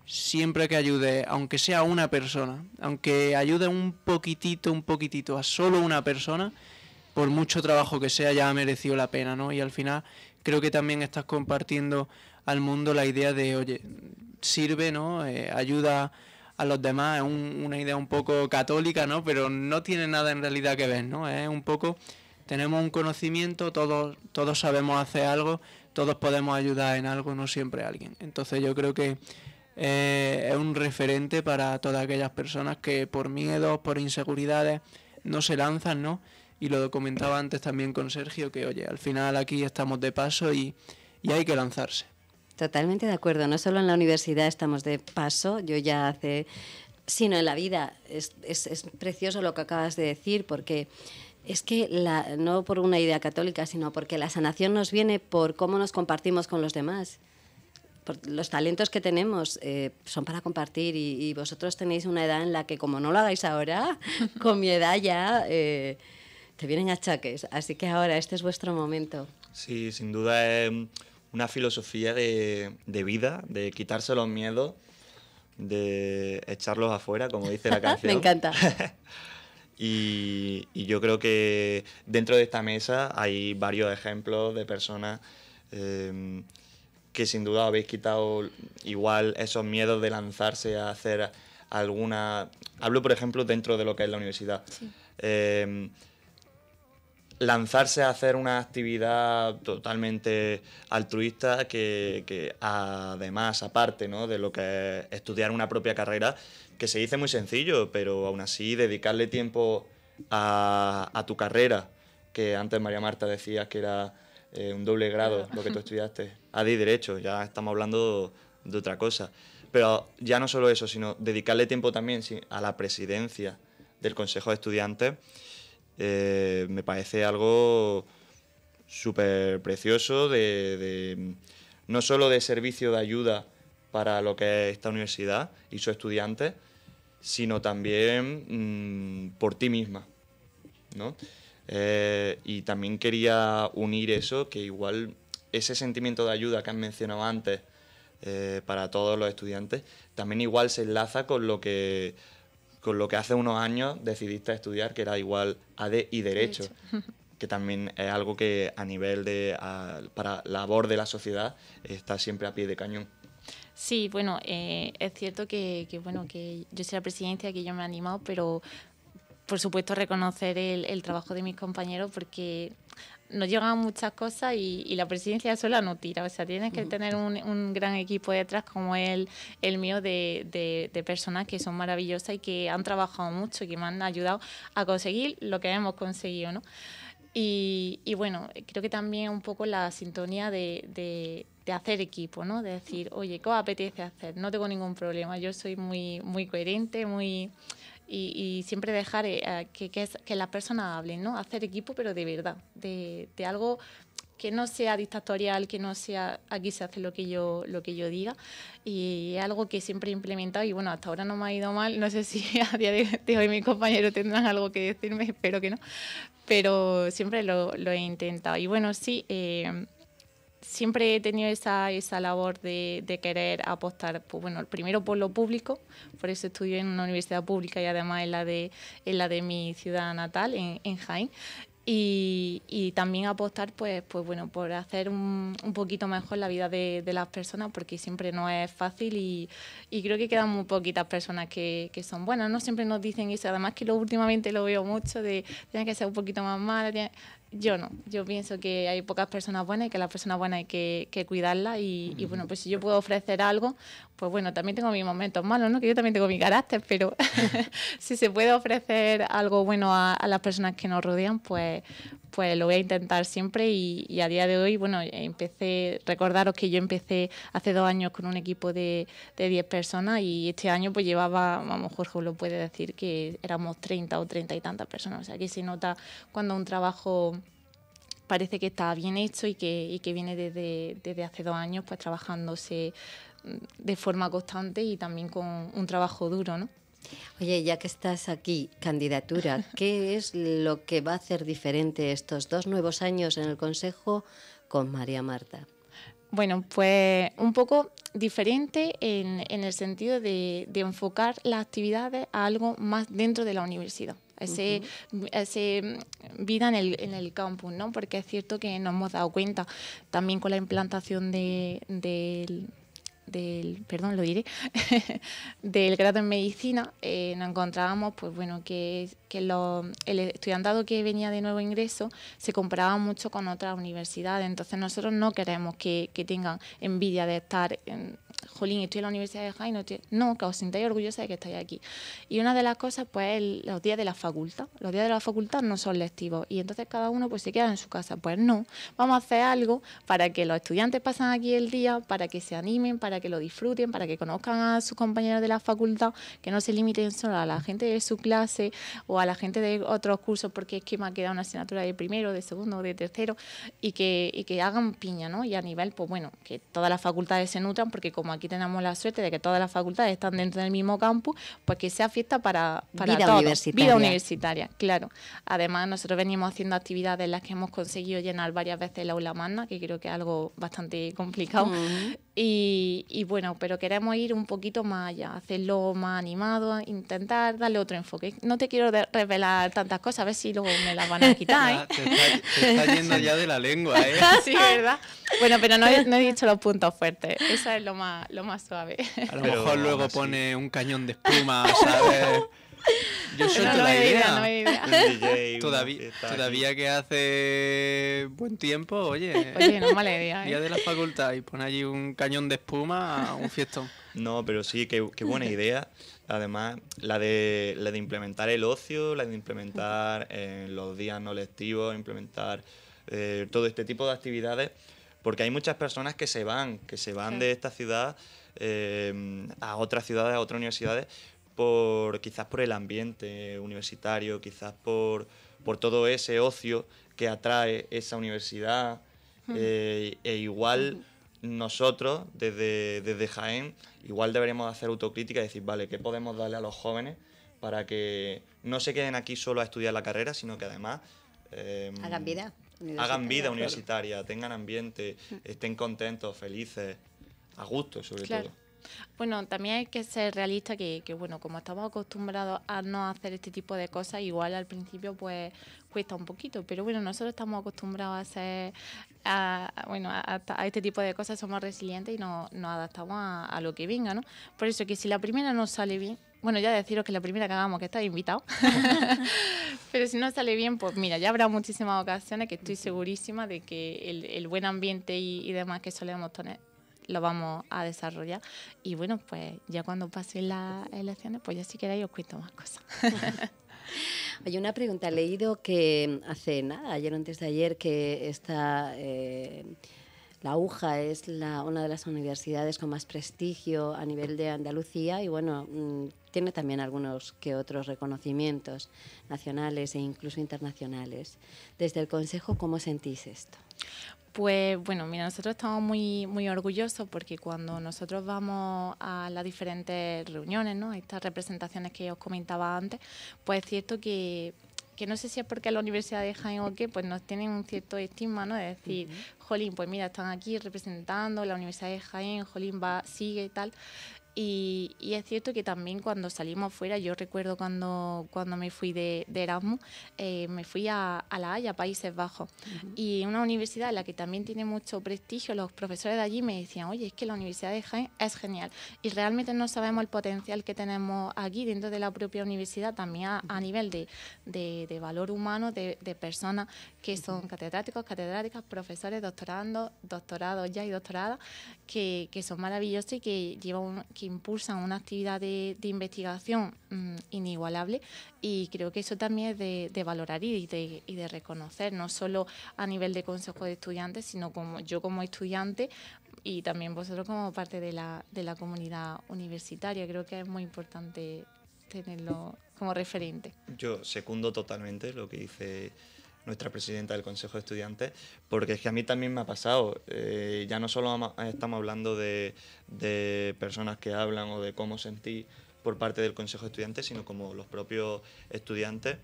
siempre que ayude, aunque sea una persona, aunque ayude un poquitito, un poquitito a solo una persona, por mucho trabajo que sea ya ha merecido la pena, ¿no? Y al final creo que también estás compartiendo al mundo la idea de, oye, sirve, ¿no? Eh, ayuda a los demás, es una idea un poco católica, ¿no? Pero no tiene nada en realidad que ver, ¿no? Es un poco, tenemos un conocimiento, todos, todos sabemos hacer algo, todos podemos ayudar en algo, no siempre a alguien. Entonces yo creo que eh, es un referente para todas aquellas personas que por miedos, por inseguridades, no se lanzan, ¿no? Y lo comentaba antes también con Sergio, que oye, al final aquí estamos de paso y, hay que lanzarse. Totalmente de acuerdo, no solo en la universidad estamos de paso, yo ya hace, sino en la vida. es precioso lo que acabas de decir porque es que la, no por una idea católica, sino porque la sanación nos viene por cómo nos compartimos con los demás. Por los talentos que tenemos eh, son para compartir y, vosotros tenéis una edad en la que como no lo hagáis ahora, <laughs> con mi edad ya eh, te vienen achaques. Así que ahora este es vuestro momento. Sí, sin duda es una filosofía de, de vida, de quitarse los miedos, de echarlos afuera, como dice la <laughs> canción. Me encanta. <laughs> Y, yo creo que dentro de esta mesa hay varios ejemplos de personas eh, que sin duda habéis quitado igual esos miedos de lanzarse a hacer alguna... Hablo, por ejemplo, dentro de lo que es la universidad. Eh, lanzarse a hacer una actividad totalmente altruista que, además, aparte de lo que es estudiar una propia carrera, que se dice muy sencillo, pero aún así dedicarle tiempo a, tu carrera, que antes María Marta decía que era eh, un doble grado lo que tú <laughs> estudiaste, a de derecho, ya estamos hablando de otra cosa. Pero ya no solo eso, sino dedicarle tiempo también a la presidencia del Consejo de Estudiantes, eh, me parece algo súper precioso, no solo de servicio de ayuda para lo que es esta universidad y sus estudiantes, sino también mm, por ti misma, eh, y también quería unir eso, que igual ese sentimiento de ayuda que han mencionado antes eh, para todos los estudiantes, también igual se enlaza con lo que con lo que hace unos años decidiste estudiar, que era igual AD y Derecho, <laughs> que también es algo que a nivel de, labor de la sociedad está siempre a pie de cañón. Sí, bueno, eh, es cierto que, bueno, que yo soy la presidencia, que yo me he animado, pero por supuesto reconocer el, trabajo de mis compañeros porque nos llegan muchas cosas y, la presidencia sola no tira. O sea, tienes que tener un, gran equipo detrás como el, el mío de, de, personas que son maravillosas y que han trabajado mucho y que me han ayudado a conseguir lo que hemos conseguido, ¿no? Y, bueno, creo que también un poco la sintonía de, hacer equipo, ¿no? De decir, oye, ¿qué os apetece hacer? No tengo ningún problema, yo soy muy, muy coherente, muy... Y, siempre dejar eh, que, que las personas hablen, ¿no? Hacer equipo, pero de verdad, de, de algo que no sea dictatorial, que no sea aquí se hace lo que yo lo que yo diga y es algo que siempre he implementado y bueno, hasta ahora no me ha ido mal, no sé si <laughs> a día de hoy mis compañeros tendrán algo que decirme, espero que no, pero siempre lo, he intentado y bueno, sí, eh, siempre he tenido esa, labor de, querer apostar, pues bueno, primero por lo público, por eso estudio en una universidad pública y además en la de, la de mi ciudad natal, en, en Jaén, y, también apostar pues, pues bueno, por hacer un, un poquito mejor la vida de, de, las personas, porque siempre no es fácil y, y creo que quedan muy poquitas personas que, que, son buenas, ¿no? Siempre nos dicen eso, además que lo últimamente lo veo mucho, de tiene que ser un poquito más mala, yo no, yo pienso que hay pocas personas buenas y que las personas buenas hay que, que cuidarlas y, bueno, pues si yo puedo ofrecer algo, pues bueno, también tengo mis momentos malos, ¿no? Que yo también tengo mi carácter, pero <laughs> si se puede ofrecer algo bueno a, a, las personas que nos rodean, pues, pues lo voy a intentar siempre y, a día de hoy, bueno, empecé, recordaros que yo empecé hace dos años con un equipo de, diez personas y este año pues llevaba, vamos, Jorge lo puede decir, que éramos 30 o 30 y tantas personas, o sea que se nota cuando un trabajo parece que está bien hecho y que, y que viene desde hace dos años pues trabajándose de forma constante y también con un trabajo duro, ¿no? Oye, ya que estás aquí, candidatura, <laughs> ¿qué es lo que va a hacer diferente estos dos nuevos años en el Consejo con María Marta? Bueno, pues un poco diferente en, el sentido de, enfocar las actividades a algo más dentro de la universidad. Ese, ese vida en el, campus, ¿no? Porque es cierto que nos hemos dado cuenta también con la implantación del... de, del, perdón, lo diré, <laughs> del grado en medicina, eh, nos encontrábamos, pues bueno, que, que los, el estudiantado que venía de nuevo ingreso se comparaba mucho con otras universidades, entonces nosotros no queremos que, que tengan envidia de estar, en, jolín, estoy en la Universidad de Jaén, no, no, que os sintáis orgullosa de que estáis aquí. Y una de las cosas, pues, los días de la facultad, los días de la facultad no son lectivos y entonces cada uno pues se queda en su casa, pues no, vamos a hacer algo para que los estudiantes pasen aquí el día, para que se animen, para que lo disfruten, para que conozcan a sus compañeros de la facultad, que no se limiten solo a la gente de su clase o a la gente de otros cursos, porque es que me ha quedado una asignatura de primero, de segundo, de tercero, y que, hagan piña, ¿no? Y a nivel, pues bueno, que todas las facultades se nutran, porque como aquí tenemos la suerte de que todas las facultades están dentro del mismo campus, pues que sea fiesta para, para Vida Universitaria. Vida universitaria, claro. Además, nosotros venimos haciendo actividades en las que hemos conseguido llenar varias veces el aula magna, que creo que es algo bastante complicado. Y, y bueno, pero queremos ir un poquito más allá, hacerlo más animado, intentar darle otro enfoque. No te quiero revelar tantas cosas, a ver si luego me las van a <laughs> quitar. ¿eh? Ah, te, está, yendo ya de la lengua, ¿eh? <laughs> Sí, ¿verdad? Bueno, pero no he, dicho los puntos fuertes, eso es lo más, lo más suave. A lo mejor luego pone un cañón de espuma, ¿sabes? <laughs> Yo soy <laughs> todavía. todavía, que hace buen tiempo, oye. <laughs> Eh. no mala idea. Día ¿eh? de la facultad y pone allí un cañón de espuma un fiestón. No, pero sí, qué, buena idea. Además, la de, la de implementar el ocio, la de implementar eh, los días no lectivos, implementar todo este tipo de actividades, porque hay muchas personas que se van, que se van de esta ciudad a otras ciudades, a otras universidades, quizás por el ambiente universitario, quizás por, todo ese ocio que atrae esa universidad. Eh, e igual nosotros, desde, desde Jaén, igual deberíamos hacer autocrítica y decir, vale, ¿qué podemos darle a los jóvenes para que no se queden aquí solo a estudiar la carrera, sino que además... hagan em, vida. Hagan vida universitaria, tengan ambiente, estén contentos, felices, a gusto sobre todo. Bueno, también hay que ser realista que, que, bueno, como estamos acostumbrados a no hacer este tipo de cosas, igual al principio pues cuesta un poquito, pero bueno, nosotros estamos acostumbrados a hacer, a, bueno, a, este tipo de cosas, somos resilientes y nos, adaptamos a, lo que venga, ¿no? Por eso que si la primera no sale bien, bueno, ya deciros que la primera que hagamos que está invitado, <laughs> pero si no sale bien, pues mira, ya habrá muchísimas ocasiones que estoy segurísima de que el, buen ambiente y demás que solemos tener lo vamos a desarrollar. Y bueno, pues ya cuando pasen las elecciones, pues ya si queréis os cuento más cosas. <laughs> Hay una pregunta, he leído que hace nada, ayer o antes de ayer, que esta... Eh, la UJA es la, una de las universidades con más prestigio a nivel de Andalucía y bueno, mm, tiene también algunos que otros reconocimientos nacionales e incluso internacionales. Desde el Consejo, ¿cómo sentís esto? Pues bueno, mira, nosotros estamos muy, muy orgullosos porque cuando nosotros vamos a las diferentes reuniones, ¿no? estas representaciones que os comentaba antes, pues es cierto que que no sé si es porque la Universidad de Jaén o qué, pues nos tienen un cierto estigma, ¿no? De decir, jolín, pues mira, están aquí representando la Universidad de Jaén, jolín, va, sigue y tal. Y, es cierto que también cuando salimos fuera, yo recuerdo cuando, cuando me fui de, Erasmus, eh, me fui a, La Haya, Países Bajos, y una universidad en la que también tiene mucho prestigio, los profesores de allí me decían, oye, es que la Universidad de Jaén es genial, y realmente no sabemos el potencial que tenemos aquí dentro de la propia universidad, también a, nivel de, valor humano, de, personas que son catedráticos, catedráticas, profesores, doctorando doctorados ya y doctoradas, que, son maravillosos y que llevan... Que impulsan una actividad de, investigación mm, inigualable y creo que eso también es de, valorar y de, y de, reconocer, no solo a nivel de consejo de estudiantes, sino como yo como estudiante y también vosotros como parte de la, de la comunidad universitaria. Creo que es muy importante tenerlo como referente. Yo secundo totalmente lo que dice nuestra presidenta del Consejo de Estudiantes, porque es que a mí también me ha pasado. Eh, ya no solo estamos hablando de, personas que hablan o de cómo sentí por parte del Consejo de Estudiantes, sino como los propios estudiantes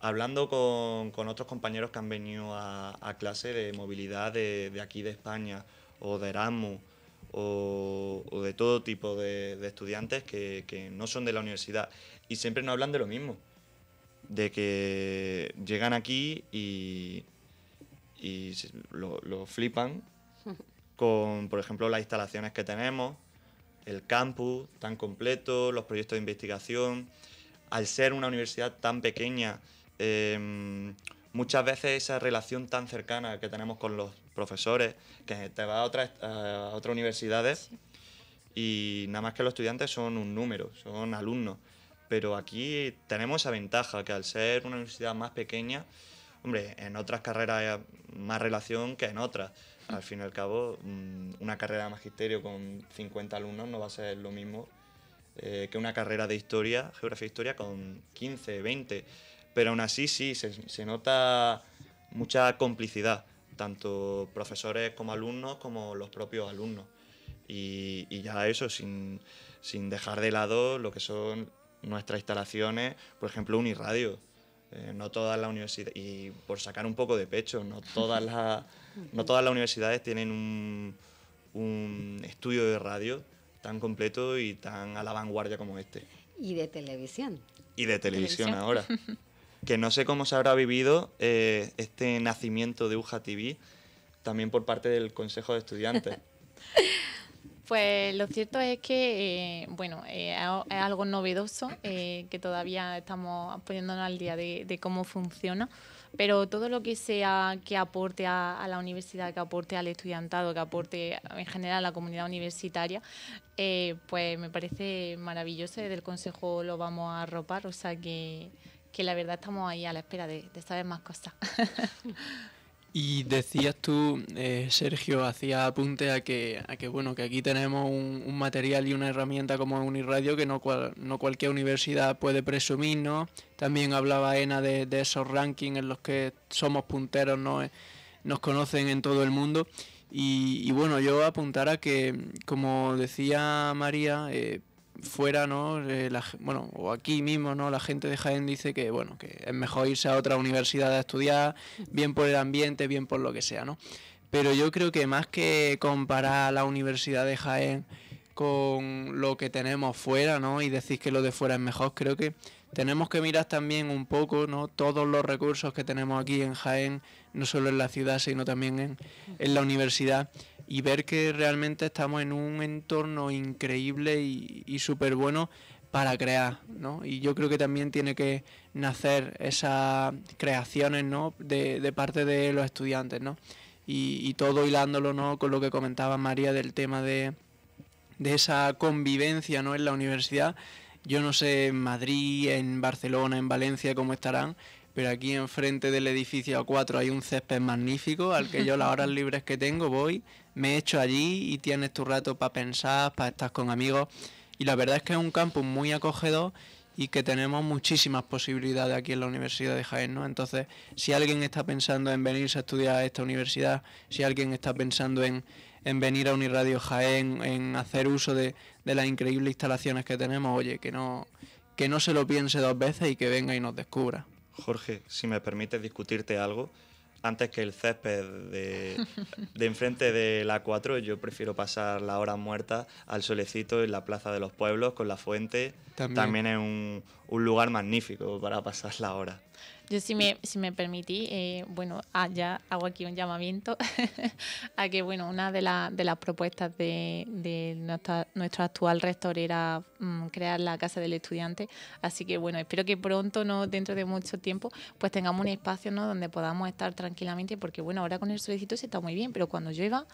hablando con, otros compañeros que han venido a, clase de movilidad de, aquí de España o de Erasmus o, de todo tipo de, estudiantes que, que, no son de la universidad y siempre nos hablan de lo mismo de que llegan aquí y, lo, flipan <laughs> con, por ejemplo, las instalaciones que tenemos, el campus tan completo, los proyectos de investigación. Al ser una universidad tan pequeña, em, muchas veces esa relación tan cercana que tenemos con los profesores, que te va a otras, a otras universidades y nada más que los estudiantes son un número, son alumnos pero aquí tenemos esa ventaja, que al ser una universidad más pequeña, hombre, en otras carreras hay más relación que en otras. Mm. Al fin y al cabo, mm, una carrera de magisterio con 50 alumnos no va a ser lo mismo eh, que una carrera de historia, geografía e historia, con 15, 20. Pero aún así sí, se, nota mucha complicidad, tanto profesores como alumnos, como los propios alumnos. Y, ya eso, sin, sin dejar de lado lo que son nuestras instalaciones, por ejemplo, Uniradio. Eh, no todas las universidades, y por sacar un poco de pecho, no todas <laughs> las, no todas las universidades tienen un, estudio de radio tan completo y tan a la vanguardia como este. Y de televisión. Y de televisión, ahora. <laughs> que no sé cómo se habrá vivido eh, este nacimiento de UJA TV, también por parte del Consejo de Estudiantes. <laughs> Pues lo cierto es que, eh, bueno, eh, es algo novedoso, eh, que todavía estamos poniéndonos al día de, cómo funciona, pero todo lo que sea que aporte a, la universidad, que aporte al estudiantado, que aporte en general a la comunidad universitaria, pues me parece maravilloso, desde el Consejo lo vamos a arropar, o sea que, la verdad estamos ahí a la espera de saber más cosas. <laughs> Y decías tú, eh, Sergio, hacía apunte a que, bueno, que aquí tenemos un, material y una herramienta como Uniradio que no, cual, no cualquier universidad puede presumir, ¿no? También hablaba Ena de, esos rankings en los que somos punteros, ¿no? Eh, nos conocen en todo el mundo. Y, bueno, yo apuntara que, como decía María, eh, fuera, ¿no? Eh, bueno, o aquí mismo, ¿no? La gente de Jaén dice que, bueno, que es mejor irse a otra universidad a estudiar, bien por el ambiente, bien por lo que sea, ¿no? Pero yo creo que más que comparar la Universidad de Jaén con lo que tenemos fuera, ¿no? Y decir que lo de fuera es mejor, creo que tenemos que mirar también un poco, ¿no? Todos los recursos que tenemos aquí en Jaén, no solo en la ciudad, sino también en la universidad y ver que realmente estamos en un entorno increíble y, súper bueno para crear, Y yo creo que también tiene que nacer esas creaciones, De, parte de los estudiantes, ¿no? Y, todo hilándolo, Con lo que comentaba María del tema de, de esa convivencia, ¿no? En la universidad, yo no sé en Madrid, en Barcelona, en Valencia, cómo estarán, pero aquí enfrente del edificio A4 hay un césped magnífico al que yo las horas <laughs> libres que tengo voy, me echo allí y tienes tu rato para pensar, para estar con amigos. Y la verdad es que es un campus muy acogedor y que tenemos muchísimas posibilidades aquí en la Universidad de Jaén, ¿no? Entonces, si alguien está pensando en venirse a estudiar a esta universidad, si alguien está pensando en, venir a Uniradio Jaén, en hacer uso de, de las increíbles instalaciones que tenemos, oye, que no, que no se lo piense dos veces y que venga y nos descubra. Jorge, si me permites discutirte algo, antes que el césped de, enfrente de la 4, yo prefiero pasar la hora muerta al solecito en la Plaza de los Pueblos con la fuente. También, es un lugar magnífico para pasar la hora. Yo si me, si me permití, eh, bueno, ah, ya hago aquí un llamamiento <laughs> a que, bueno, una de, las de las propuestas de, de nuestro actual rector era mm, crear la Casa del Estudiante, así que, bueno, espero que pronto, no dentro de mucho tiempo, pues tengamos un espacio ¿no? donde podamos estar tranquilamente, porque, bueno, ahora con el solecito se está muy bien, pero cuando llueva,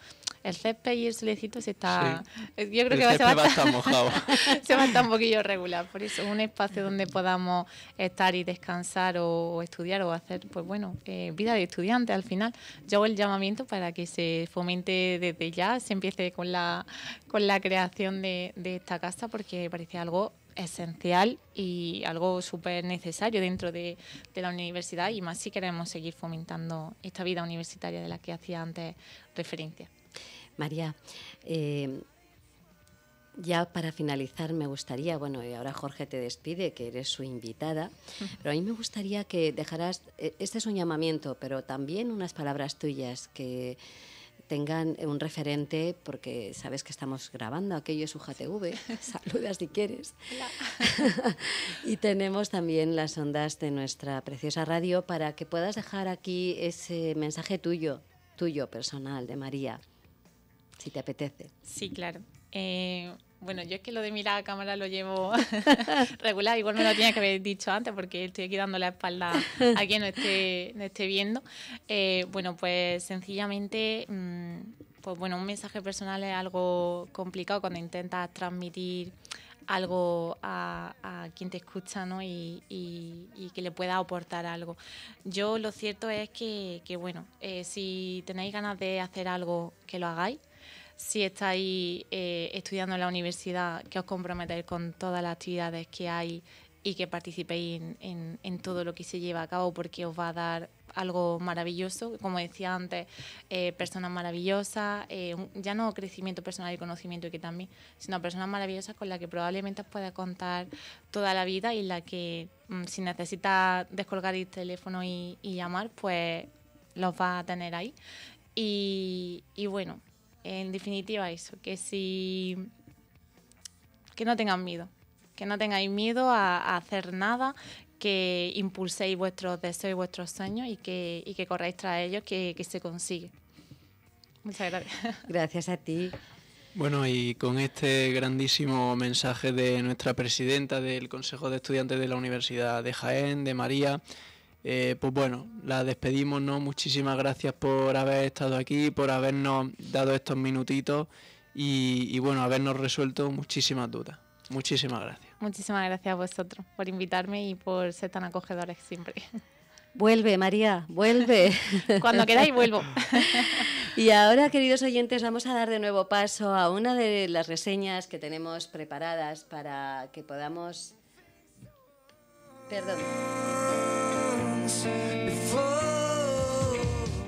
el césped y el solecito se está... Eh, yo creo que va, a estar mojado. <laughs> se va a estar un poquillo regular, por eso un espacio donde podamos estar y descansar o estudiar o hacer, pues bueno, eh, vida de estudiante al final. Yo el llamamiento para que se fomente desde ya, se empiece con la, con la creación de, esta casa, porque parece algo esencial y algo súper necesario dentro de, la universidad y más si queremos seguir fomentando esta vida universitaria de la que hacía antes referencia. María, eh, ya para finalizar me gustaría, bueno, y ahora Jorge te despide, que eres su invitada, pero a mí me gustaría que dejaras, e, este es un llamamiento, pero también unas palabras tuyas que tengan un referente, porque sabes que estamos grabando, aquello es <laughs> UJTV, saluda si quieres. <laughs> y tenemos también las ondas de nuestra preciosa radio para que puedas dejar aquí ese mensaje tuyo, tuyo personal, de María, si te apetece. Sí, claro. Eh, bueno, yo es que lo de mirar a cámara lo llevo <laughs> regular, igual me lo tenía que haber dicho antes porque estoy aquí dando la espalda a quien no esté, viendo. Eh, bueno, pues sencillamente, mm, pues bueno, un mensaje personal es algo complicado cuando intentas transmitir algo a, quien te escucha ¿no? y, que le pueda aportar algo. Yo lo cierto es que, bueno, eh, si tenéis ganas de hacer algo, que lo hagáis si estáis eh, estudiando en la universidad, que os comprometáis con todas las actividades que hay y que participéis en, todo lo que se lleva a cabo porque os va a dar algo maravilloso, como decía antes, eh, personas maravillosas, eh, ya no crecimiento personal y conocimiento y que también, sino personas maravillosas con las que probablemente os pueda contar toda la vida y la que mm, si necesitas descolgar el teléfono y, llamar, pues los va a tener ahí. y bueno, en definitiva eso, que si que no tengan miedo, que no tengáis miedo a, hacer nada, que impulséis vuestros deseos y vuestros sueños y que, y que tras ellos, que, que se consigue. Muchas gracias. <laughs> Gracias a ti. Bueno, y con este grandísimo mensaje de nuestra presidenta del Consejo de Estudiantes de la Universidad de Jaén, de María, eh, pues bueno, la despedimos, ¿no? Muchísimas gracias por haber estado aquí, por habernos dado estos minutitos y, y bueno, habernos resuelto muchísimas dudas. Muchísimas gracias. Muchísimas gracias a vosotros por invitarme y por ser tan acogedores siempre. Vuelve, María, vuelve. <laughs> Cuando queráis, vuelvo. <laughs> y ahora, queridos oyentes, vamos a dar de nuevo paso a una de las reseñas que tenemos preparadas para que podamos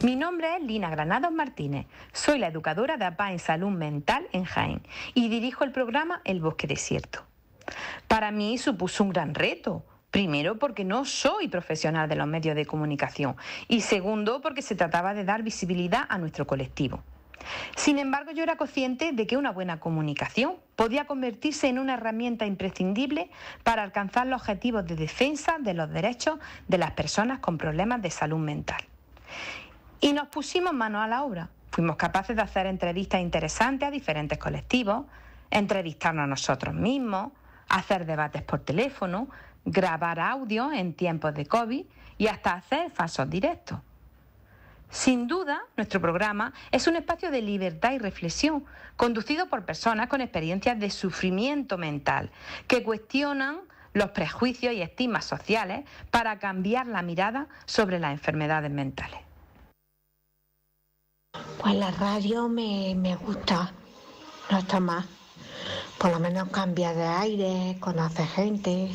mi nombre es Lina Granados Martínez, soy la educadora de APA en Salud Mental en Jaén y dirijo el programa El Bosque Desierto. Para mí supuso un gran reto, Primero, porque no soy profesional de los medios de comunicación. Y segundo, porque se trataba de dar visibilidad a nuestro colectivo. Sin embargo, yo era consciente de que una buena comunicación podía convertirse en una herramienta imprescindible para alcanzar los objetivos de defensa de los derechos de las personas con problemas de salud mental. Y nos pusimos manos a la obra. Fuimos capaces de hacer entrevistas interesantes a diferentes colectivos, entrevistarnos a nosotros mismos, hacer debates por teléfono, grabar audio en tiempos de COVID y hasta hacer falsos directos. Sin duda, nuestro programa es un espacio de libertad y reflexión, conducido por personas con experiencias de sufrimiento mental, que cuestionan los prejuicios y estigmas sociales para cambiar la mirada sobre las enfermedades mentales. Pues la radio me, gusta, no está más. Por lo menos cambia de aire, conoce gente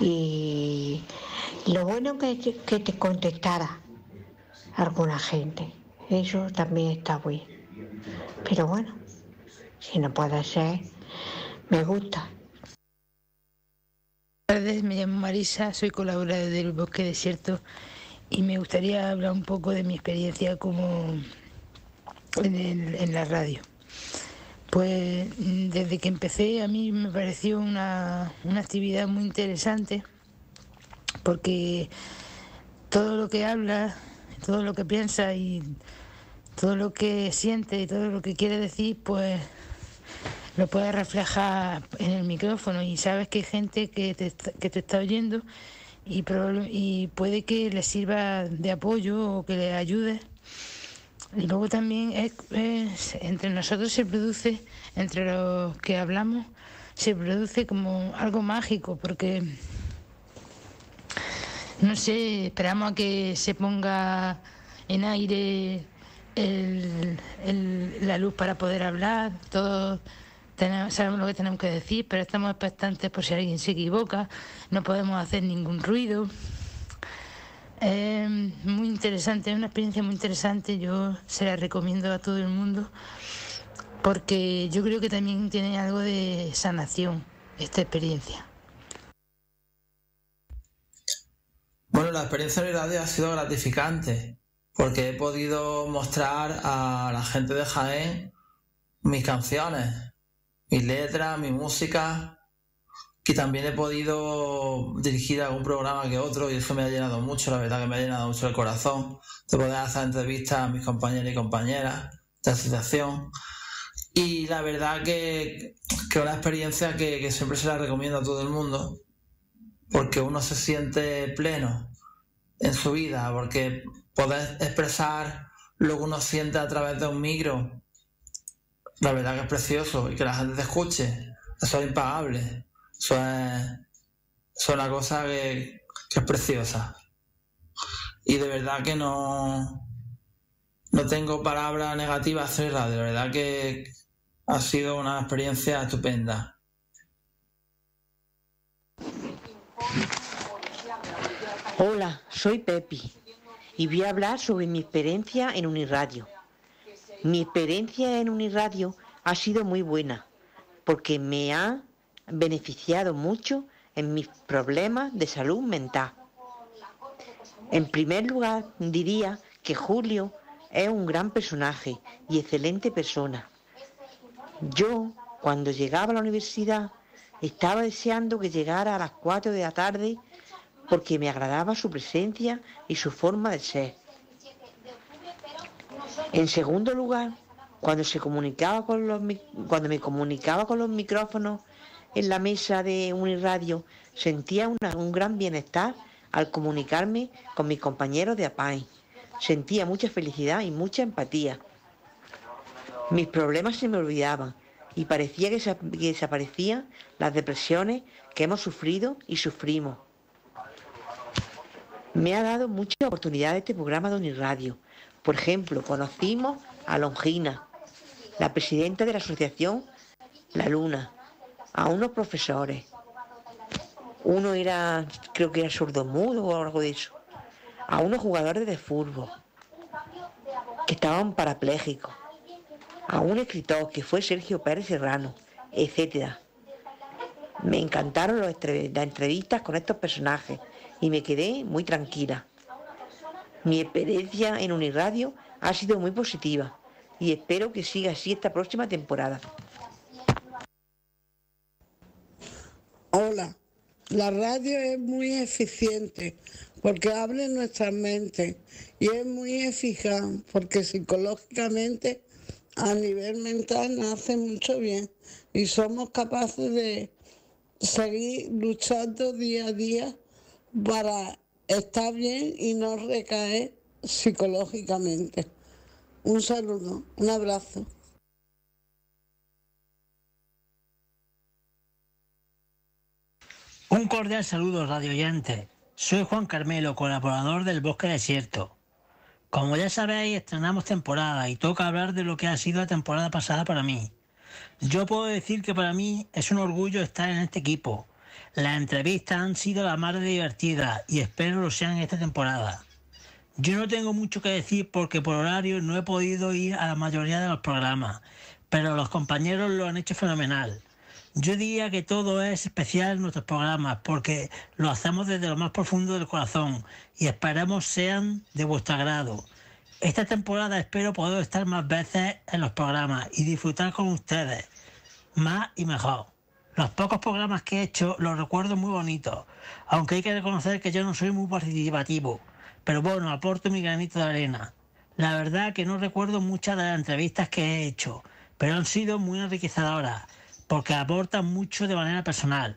y lo bueno que, que te contestara alguna gente. Eso también está bien. Pero bueno, si no puede ser, me gusta. Buenas tardes, me llamo Marisa, soy colaboradora del Bosque Desierto y me gustaría hablar un poco de mi experiencia como en, en la radio. Pues mm, desde que empecé a mí me pareció una, una actividad muy interesante porque todo lo que habla todo lo que piensa y todo lo que siente y todo lo que quiere decir, pues lo puedes reflejar en el micrófono y sabes que hay gente que te, está oyendo y, puede que le sirva de apoyo o que le ayude. Y luego también entre nosotros se produce, entre los que hablamos, se produce como algo mágico, porque no sé, esperamos a que se ponga en aire la luz para poder hablar. Todos sabemos lo que tenemos que decir, pero estamos expectantes por si alguien se equivoca. No podemos hacer ningún ruido. Es eh, muy interesante, es una experiencia muy interesante. Yo se la recomiendo a todo el mundo porque yo creo que también tiene algo de sanación esta experiencia. Bueno, la experiencia el radio ha sido gratificante porque he podido mostrar a la gente de Jaén mis canciones, mis letras, mi música, que también he podido dirigir algún programa que otro y eso me ha llenado mucho, la verdad que me ha llenado mucho el corazón, de poder hacer entrevistas a mis compañeros y compañeras de asociación. Y la verdad que, es una experiencia que siempre se la recomiendo a todo el mundo, porque uno se siente pleno en su vida, porque poder expresar lo que uno siente a través de un micro, la verdad que es precioso y que la gente te escuche, eso es impagable, eso es, una cosa que, es preciosa. Y de verdad que no, no tengo palabras negativas radio, de verdad que ha sido una experiencia estupenda. Hola, soy Pepi y voy a hablar sobre mi experiencia en Unirradio. Mi experiencia en Unirradio ha sido muy buena porque me ha beneficiado mucho en mis problemas de salud mental. En primer lugar, diría que Julio es un gran personaje y excelente persona. Yo, cuando llegaba a la universidad, estaba deseando que llegara a las 4 de la tarde porque me agradaba su presencia y su forma de ser. En segundo lugar, cuando, se comunicaba con los, cuando me comunicaba con los micrófonos en la mesa de Uniradio, sentía un gran bienestar al comunicarme con mis compañeros de APAI. Sentía mucha felicidad y mucha empatía. Mis problemas se me olvidaban y parecía que, desaparecían las depresiones que hemos sufrido y sufrimos. Me ha dado muchas oportunidades este programa de Unirradio. Por ejemplo, conocimos a Longina, la presidenta de la asociación La Luna, a unos profesores. Uno era, creo que era sordomudo o algo de eso. A unos jugadores de fútbol que estaban parapléjicos a un escritor que fue Sergio Pérez Serrano, ...etcétera... Me encantaron las entrevistas con estos personajes y me quedé muy tranquila. Mi experiencia en Uniradio ha sido muy positiva y espero que siga así esta próxima temporada. Hola, la radio es muy eficiente porque en nuestra mente y es muy eficaz porque psicológicamente a nivel mental nos hace mucho bien y somos capaces de seguir luchando día a día para estar bien y no recaer psicológicamente. Un saludo, un abrazo. Un cordial saludo, radio Soy Juan Carmelo, colaborador del Bosque Desierto. Como ya sabéis, estrenamos temporada y toca hablar de lo que ha sido la temporada pasada para mí. Yo puedo decir que para mí es un orgullo estar en este equipo. Las entrevistas han sido la más divertida y espero lo sean esta temporada. Yo no tengo mucho que decir porque por horario no he podido ir a la mayoría de los programas, pero los compañeros lo han hecho fenomenal. Yo diría que todo es especial en nuestros programas porque lo hacemos desde lo más profundo del corazón y esperamos sean de vuestro agrado. Esta temporada espero poder estar más veces en los programas y disfrutar con ustedes, más y mejor. Los pocos programas que he hecho los recuerdo muy bonitos, aunque hay que reconocer que yo no soy muy participativo, pero bueno, aporto mi granito de arena. La verdad que no recuerdo muchas de las entrevistas que he hecho, pero han sido muy enriquecedoras porque aporta mucho de manera personal.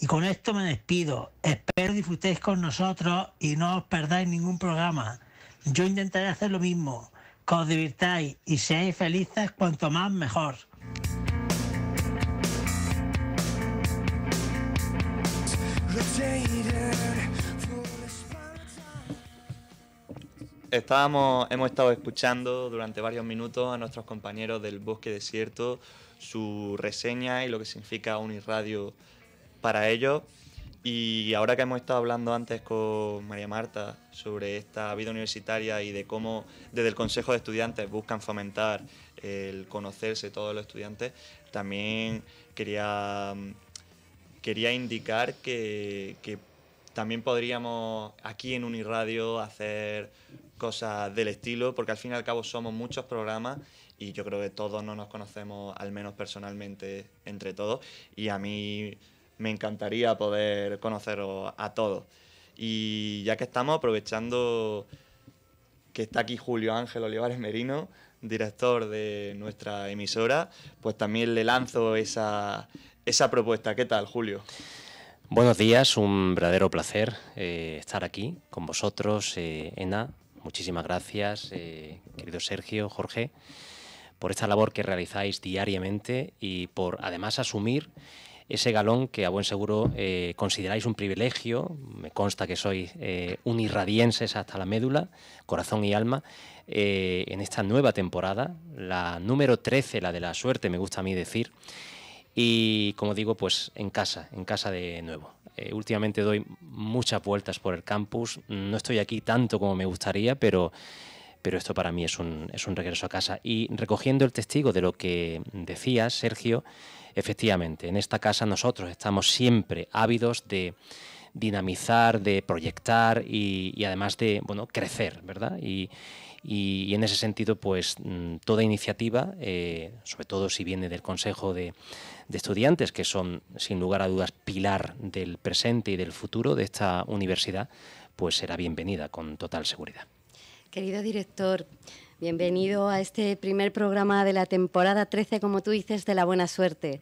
Y con esto me despido. Espero disfrutéis con nosotros y no os perdáis ningún programa. Yo intentaré hacer lo mismo. Que os divirtáis y seáis felices cuanto más mejor. Estábamos, hemos estado escuchando durante varios minutos a nuestros compañeros del Bosque Desierto su reseña y lo que significa Unirradio para ellos. Y ahora que hemos estado hablando antes con María Marta sobre esta vida universitaria y de cómo desde el Consejo de Estudiantes buscan fomentar el conocerse todos los estudiantes, también quería, quería indicar que, también podríamos aquí en Unirradio hacer cosas del estilo, porque al fin y al cabo somos muchos programas y yo creo que todos no nos conocemos, al menos personalmente, entre todos. Y a mí me encantaría poder conoceros a todos. Y ya que estamos aprovechando que está aquí Julio Ángel Olivares Merino, director de nuestra emisora, pues también le lanzo esa, propuesta. ¿Qué tal, Julio? Buenos días, un verdadero placer eh, estar aquí con vosotros, eh, Ena. Muchísimas gracias, eh, querido Sergio, Jorge por esta labor que realizáis diariamente y por además asumir ese galón que a buen seguro eh, consideráis un privilegio, me consta que sois eh, unirradienses hasta la médula, corazón y alma, eh, en esta nueva temporada, la número 13, la de la suerte, me gusta a mí decir, y como digo, pues en casa, en casa de nuevo. Eh, últimamente doy muchas vueltas por el campus, no estoy aquí tanto como me gustaría, pero pero esto para mí es un, es un regreso a casa. Y recogiendo el testigo de lo que decías Sergio, efectivamente, en esta casa nosotros estamos siempre ávidos de dinamizar, de proyectar y, además de bueno, crecer, ¿verdad? Y, en ese sentido, pues mm, toda iniciativa, eh, sobre todo si viene del Consejo de, de, Estudiantes, que son sin lugar a dudas pilar del presente y del futuro de esta universidad, pues será bienvenida con total seguridad. Querido director, bienvenido a este primer programa de la temporada 13, como tú dices, de la buena suerte.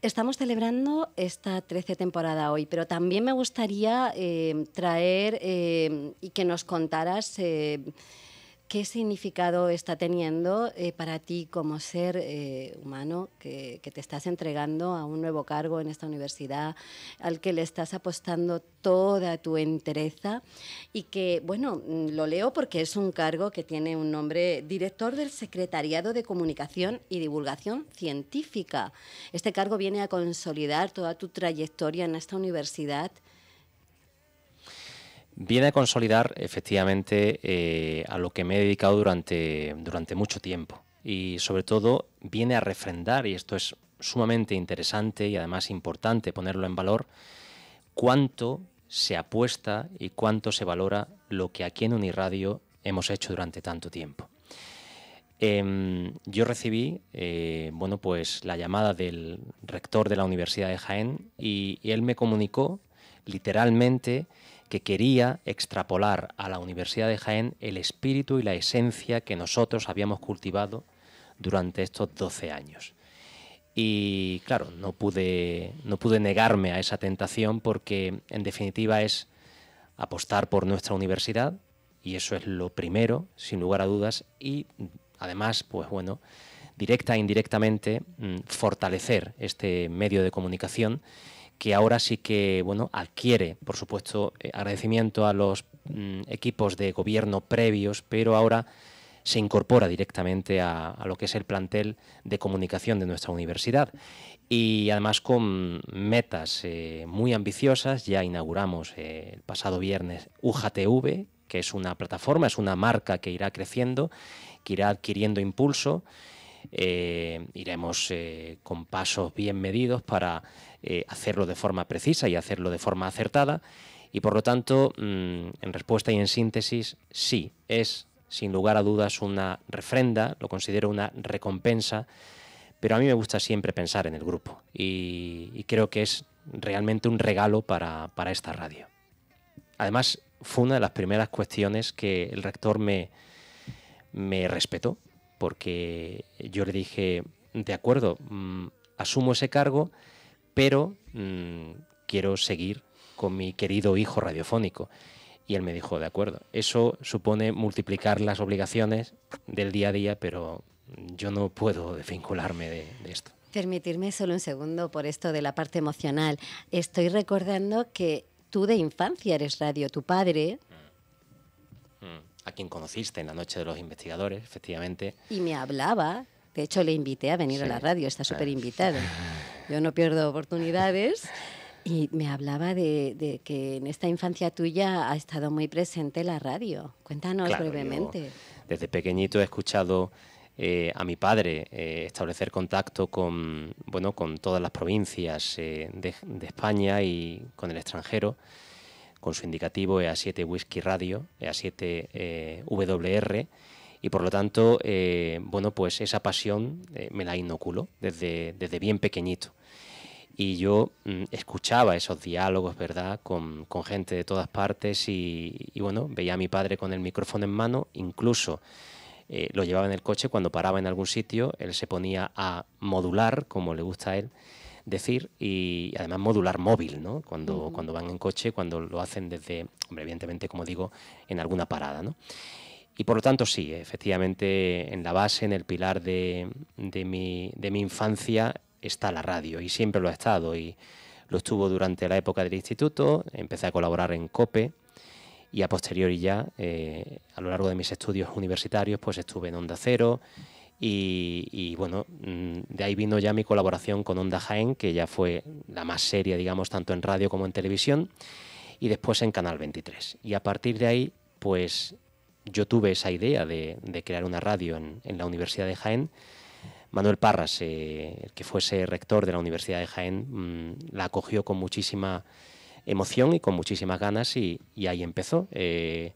Estamos celebrando esta 13 temporada hoy, pero también me gustaría eh, traer eh, y que nos contaras... Eh, ¿Qué significado está teniendo eh, para ti como ser eh, humano que, que, te estás entregando a un nuevo cargo en esta universidad, al que le estás apostando toda tu entereza y que, bueno, mm, lo leo porque es un cargo que tiene un nombre, director del Secretariado de Comunicación y Divulgación Científica. Este cargo viene a consolidar toda tu trayectoria en esta universidad viene a consolidar efectivamente eh, a lo que me he dedicado durante, durante mucho tiempo y sobre todo viene a refrendar, y esto es sumamente interesante y además importante ponerlo en valor, cuánto se apuesta y cuánto se valora lo que aquí en Uniradio hemos hecho durante tanto tiempo. Em, yo recibí eh, bueno, pues, la llamada del rector de la Universidad de Jaén y él me comunicó literalmente que quería extrapolar a la Universidad de Jaén el espíritu y la esencia que nosotros habíamos cultivado durante estos 12 años. Y claro, no pude, no pude negarme a esa tentación porque en definitiva es apostar por nuestra universidad y eso es lo primero, sin lugar a dudas, y además, pues bueno, directa e indirectamente mm, fortalecer este medio de comunicación que ahora sí que bueno, adquiere, por supuesto, eh, agradecimiento a los mm, equipos de gobierno previos, pero ahora se incorpora directamente a, lo que es el plantel de comunicación de nuestra universidad. Y además con metas eh, muy ambiciosas, ya inauguramos eh, el pasado viernes UJTV, que es una plataforma, es una marca que irá creciendo, que irá adquiriendo impulso. iremos con pasos bien medidos para eh, hacerlo de forma precisa y hacerlo de forma acertada. Y por lo tanto, mm, en respuesta y en síntesis, sí, es sin lugar a dudas una refrenda, lo considero una recompensa, pero a mí me gusta siempre pensar en el grupo y, creo que es realmente un regalo para, esta radio. Además, fue una de las primeras cuestiones que el rector me respetó, porque yo le dije, de acuerdo, mm, asumo ese cargo, pero mm. quiero seguir con mi querido hijo radiofónico. Y él me dijo, de acuerdo, eso supone multiplicar las obligaciones del día a día, pero yo no puedo desvincularme de, esto. Permitirme solo un segundo por esto de la parte emocional. Estoy recordando que tú de infancia eres radio, tu padre. Mm. A quien conociste en la noche de los investigadores, efectivamente. Y me hablaba, de hecho le invité a venir a la radio, está ah. súper invitado. <laughs> yo no pierdo oportunidades. Y me hablaba de, que en esta infancia tuya ha estado muy presente la radio. Cuéntanos brevemente. desde pequeñito he escuchado eh, a mi padre eh, establecer contacto con, bueno, con todas las provincias eh, de, España y con el extranjero, con su indicativo EA7 Whisky Radio, EA7 WR. Y por lo tanto, bueno, pues esa pasión me la inoculó desde, desde bien pequeñito y yo mm, escuchaba esos diálogos, ¿verdad?, con, gente de todas partes y, bueno, veía a mi padre con el micrófono en mano, incluso eh, lo llevaba en el coche cuando paraba en algún sitio, él se ponía a modular, como le gusta a él decir, y además modular móvil, ¿no? Cuando, cuando van en coche, cuando lo hacen desde, evidentemente, como digo, en alguna parada, ¿no? Y por lo tanto, sí, efectivamente, en la base, en el pilar de, mi, de mi infancia, está la radio y siempre lo ha estado y lo estuvo durante la época del instituto, empecé a colaborar en COPE y a posteriori ya, eh, a lo largo de mis estudios universitarios, pues estuve en Onda Cero y, bueno, mm, de ahí vino ya mi colaboración con Onda Jaén, que ya fue la más seria, digamos, tanto en radio como en televisión, y después en Canal 23. Y a partir de ahí, pues yo tuve esa idea de, crear una radio en la Universidad de Jaén, Manuel Parras, eh, el que fuese rector de la Universidad de Jaén, mm, la acogió con muchísima emoción y con muchísimas ganas y, ahí empezó. Eh,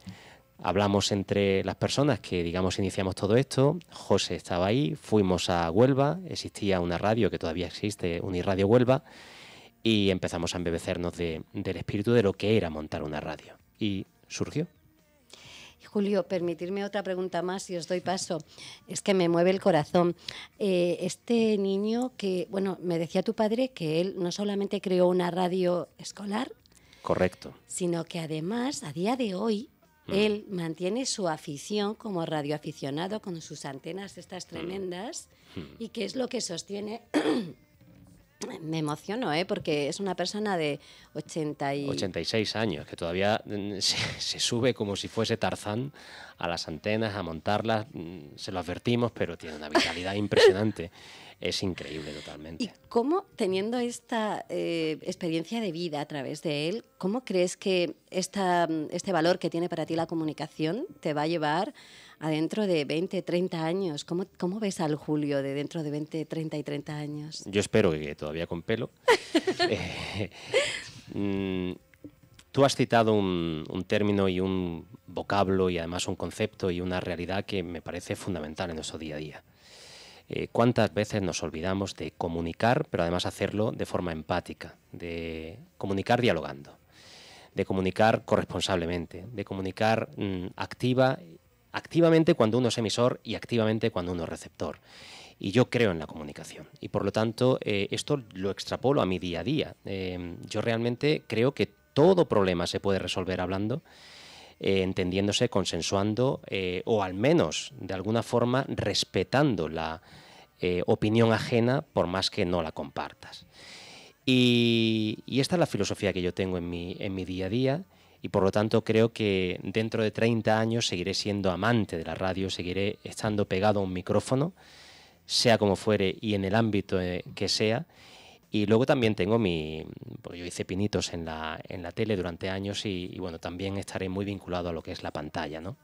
hablamos entre las personas que, digamos, iniciamos todo esto. José estaba ahí, fuimos a Huelva, existía una radio que todavía existe, Unirradio Huelva, y empezamos a embebecernos del espíritu de lo que era montar una radio. Y surgió. Julio, permitirme otra pregunta más y os doy paso. Es que me mueve el corazón. Eh, este niño que, bueno, me decía tu padre que él no solamente creó una radio escolar, correcto, sino que además a día de hoy mm. él mantiene su afición como radioaficionado con sus antenas estas mm. tremendas mm. y que es lo que sostiene me emociono, ¿eh? porque es una persona de 80 y... 86 años, que todavía mm, <laughs> se, sube como si fuese Tarzán a las antenas, a montarlas, mm, se lo advertimos, pero tiene una vitalidad impresionante. <laughs> Es increíble totalmente. ¿Y cómo, teniendo esta eh, experiencia de vida a través de él, cómo crees que mm, este valor que tiene para ti la comunicación te va a llevar Adentro dentro de 20, 30 años. ¿Cómo, ves al Julio de dentro de 20, 30 y 30 años? Yo espero que todavía con pelo. <laughs> Eh, mm, tú has citado un, término y un vocablo y además un concepto y una realidad que me parece fundamental en nuestro día a día. Eh, ¿Cuántas veces nos olvidamos de comunicar, pero además hacerlo de forma empática, de comunicar dialogando? de comunicar corresponsablemente, de comunicar mm, activa activamente cuando uno es emisor y activamente cuando uno es receptor. Y yo creo en la comunicación. Y por lo tanto, eh, esto lo extrapolo a mi día a día. Em, yo realmente creo que todo problema se puede resolver hablando, eh, entendiéndose, consensuando eh, o al menos de alguna forma respetando la opinión ajena por más que no la compartas. Y, esta es la filosofía que yo tengo en mi día a día y por lo tanto creo que dentro de 30 años seguiré siendo amante de la radio, seguiré estando pegado a un micrófono, sea como fuere y en el ámbito eh, que sea. Y luego también tengo mi. Pues yo hice pinitos en la, en la tele durante años y, bueno, también estaré muy vinculado a lo que es la pantalla, ¿no?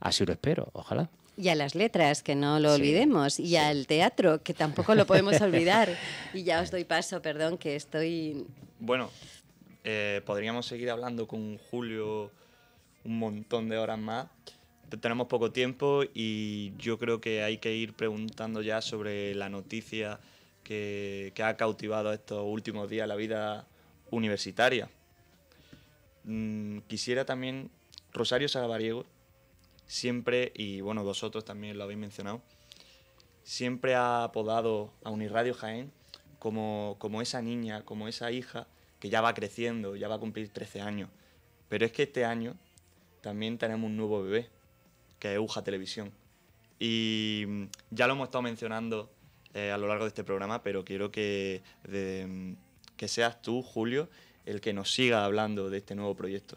Así lo espero, ojalá. Y a las letras, que no lo olvidemos, y al teatro, que tampoco lo podemos <laughs> olvidar. y ya os doy paso, perdón, que estoy. Bueno, eh, podríamos seguir hablando con Julio un montón de horas más. Tenemos poco tiempo y yo creo que hay que ir preguntando ya sobre la noticia que, ha cautivado estos últimos días la vida universitaria. Mm, quisiera también, Rosario Sagabariego, siempre, y bueno, vosotros también lo habéis mencionado, siempre ha apodado a Unirradio Jaén como, como esa niña, como esa hija que ya va creciendo, ya va a cumplir 13 años. Pero es que este año también tenemos un nuevo bebé, que es UJA Televisión. Y ya lo hemos estado mencionando eh, a lo largo de este programa, pero quiero que, que seas tú, Julio, el que nos siga hablando de este nuevo proyecto.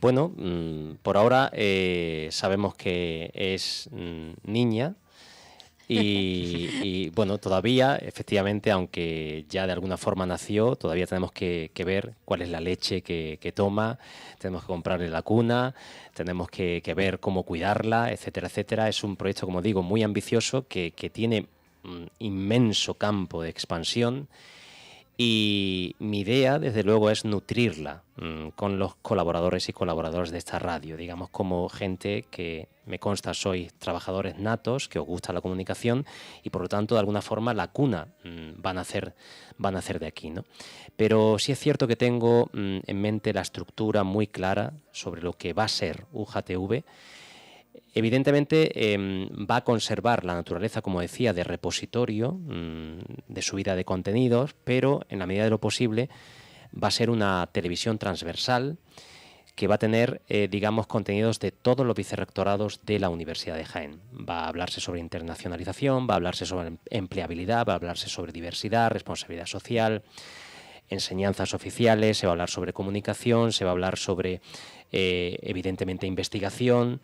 Bueno, mm, por ahora eh, sabemos que es mm, niña, <laughs> Y, bueno, todavía, efectivamente, aunque ya de alguna forma nació, todavía tenemos que, ver cuál es la leche que, toma, tenemos que comprarle la cuna, tenemos que, que, ver cómo cuidarla, etcétera, etcétera. Es un proyecto, como digo, muy ambicioso que, tiene un mm, inmenso campo de expansión y mi idea, desde luego, es nutrirla mm, con los colaboradores y colaboradoras de esta radio, digamos, como gente que me consta sois trabajadores natos, que os gusta la comunicación y por lo tanto, de alguna forma, la cuna mm, van, a hacer, van a de aquí. ¿no? Pero sí es cierto que tengo mm, en mente la estructura muy clara sobre lo que va a ser UJTV Evidentemente em, va a conservar la naturaleza, como decía, de repositorio, mm, de subida de contenidos, pero en la medida de lo posible va a ser una televisión transversal que va a tener, eh, digamos, contenidos de todos los vicerrectorados de la Universidad de Jaén. Va a hablarse sobre internacionalización, va a hablarse sobre empleabilidad, va a hablarse sobre diversidad, responsabilidad social, enseñanzas oficiales, se va a hablar sobre comunicación, se va a hablar sobre, eh, evidentemente, investigación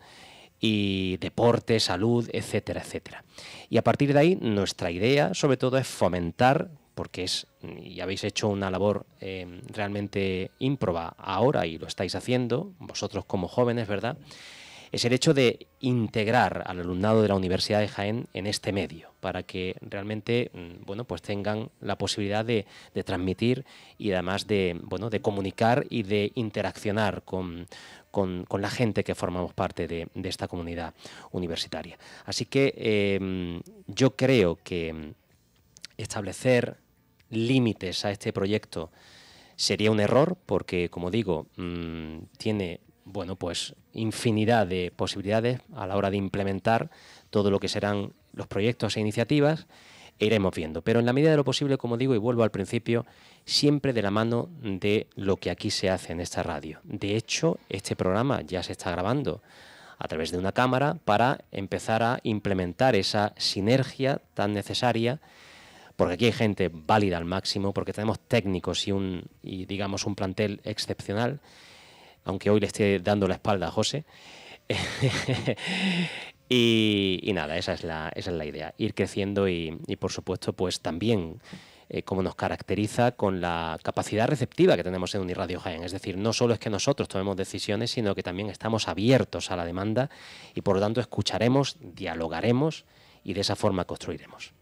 y deporte, salud, etcétera, etcétera. Y a partir de ahí, nuestra idea sobre todo es fomentar, porque es, y habéis hecho una labor eh, realmente ímproba ahora y lo estáis haciendo, vosotros como jóvenes, ¿verdad? Es el hecho de integrar al alumnado de la Universidad de Jaén en este medio, para que realmente mm, bueno, pues tengan la posibilidad de, de transmitir y además de, bueno, de comunicar y de interaccionar con, con, la gente que formamos parte de, esta comunidad universitaria. Así que em, yo creo que establecer límites a este proyecto sería un error porque, como digo, mm, tiene bueno, pues infinidad de posibilidades a la hora de implementar todo lo que serán los proyectos e iniciativas iremos viendo. Pero en la medida de lo posible, como digo y vuelvo al principio, siempre de la mano de lo que aquí se hace en esta radio. De hecho, este programa ya se está grabando a través de una cámara para empezar a implementar esa sinergia tan necesaria porque aquí hay gente válida al máximo, porque tenemos técnicos y un y digamos un plantel excepcional, aunque hoy le esté dando la espalda a José. <laughs> Y, nada, esa es, la, es la idea, ir creciendo y, por supuesto, pues también eh, como nos caracteriza con la capacidad receptiva que tenemos en Uniradio Jaén. Es decir, no solo es que nosotros tomemos decisiones, sino que también estamos abiertos a la demanda y por lo tanto escucharemos, dialogaremos y de esa forma construiremos.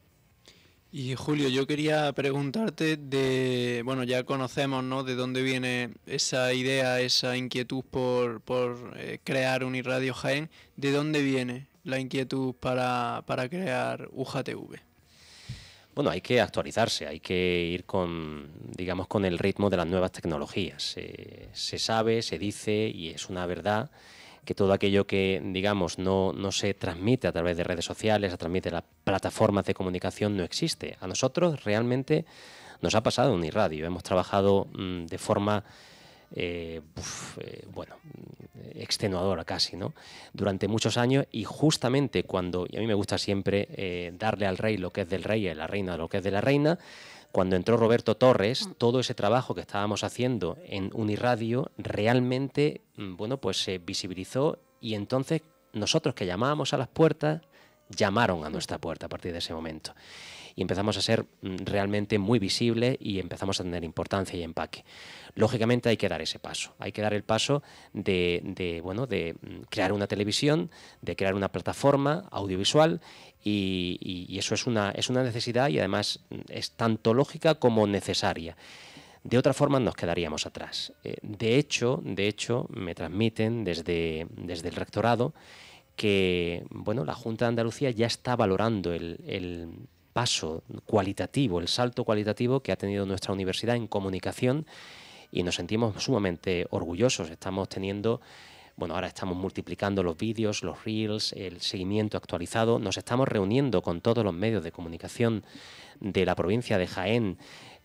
Y Julio, yo quería preguntarte de, bueno, ya conocemos, ¿no? De dónde viene esa idea, esa inquietud por, por eh, crear un Jaén, ¿de dónde viene? la inquietud para, para crear UJTV? Bueno, hay que actualizarse, hay que ir con, digamos, con el ritmo de las nuevas tecnologías. se sabe, se dice y es una verdad que todo aquello que, digamos, no, se transmite a través de redes sociales, a través de las plataformas de comunicación, no existe. A nosotros realmente nos ha pasado un irradio, Hemos trabajado mm, de forma eh, eh, bueno, extenuadora casi, ¿no? Durante muchos años y justamente cuando, y a mí me gusta siempre eh, darle al rey lo que es del rey y a la reina lo que es de la reina, cuando entró Roberto Torres, mm. todo ese trabajo que estábamos haciendo en Uniradio realmente, mm, bueno, pues se visibilizó y entonces nosotros que llamábamos a las puertas, llamaron a nuestra puerta a partir de ese momento. Y empezamos a ser mm, realmente muy visibles y empezamos a tener importancia y empaque lógicamente hay que dar ese paso. Hay que dar el paso de, bueno, de mm, crear una televisión, de crear una plataforma audiovisual y, eso es una, es una necesidad y además mm, es tanto lógica como necesaria. De otra forma nos quedaríamos atrás. Eh, de hecho, de hecho, me transmiten desde, desde el rectorado que bueno, la Junta de Andalucía ya está valorando el, paso cualitativo, el salto cualitativo que ha tenido nuestra universidad en comunicación y nos sentimos sumamente orgullosos. Estamos teniendo bueno, ahora estamos multiplicando los vídeos, los reels, el seguimiento actualizado. Nos estamos reuniendo con todos los medios de comunicación de la provincia de Jaén,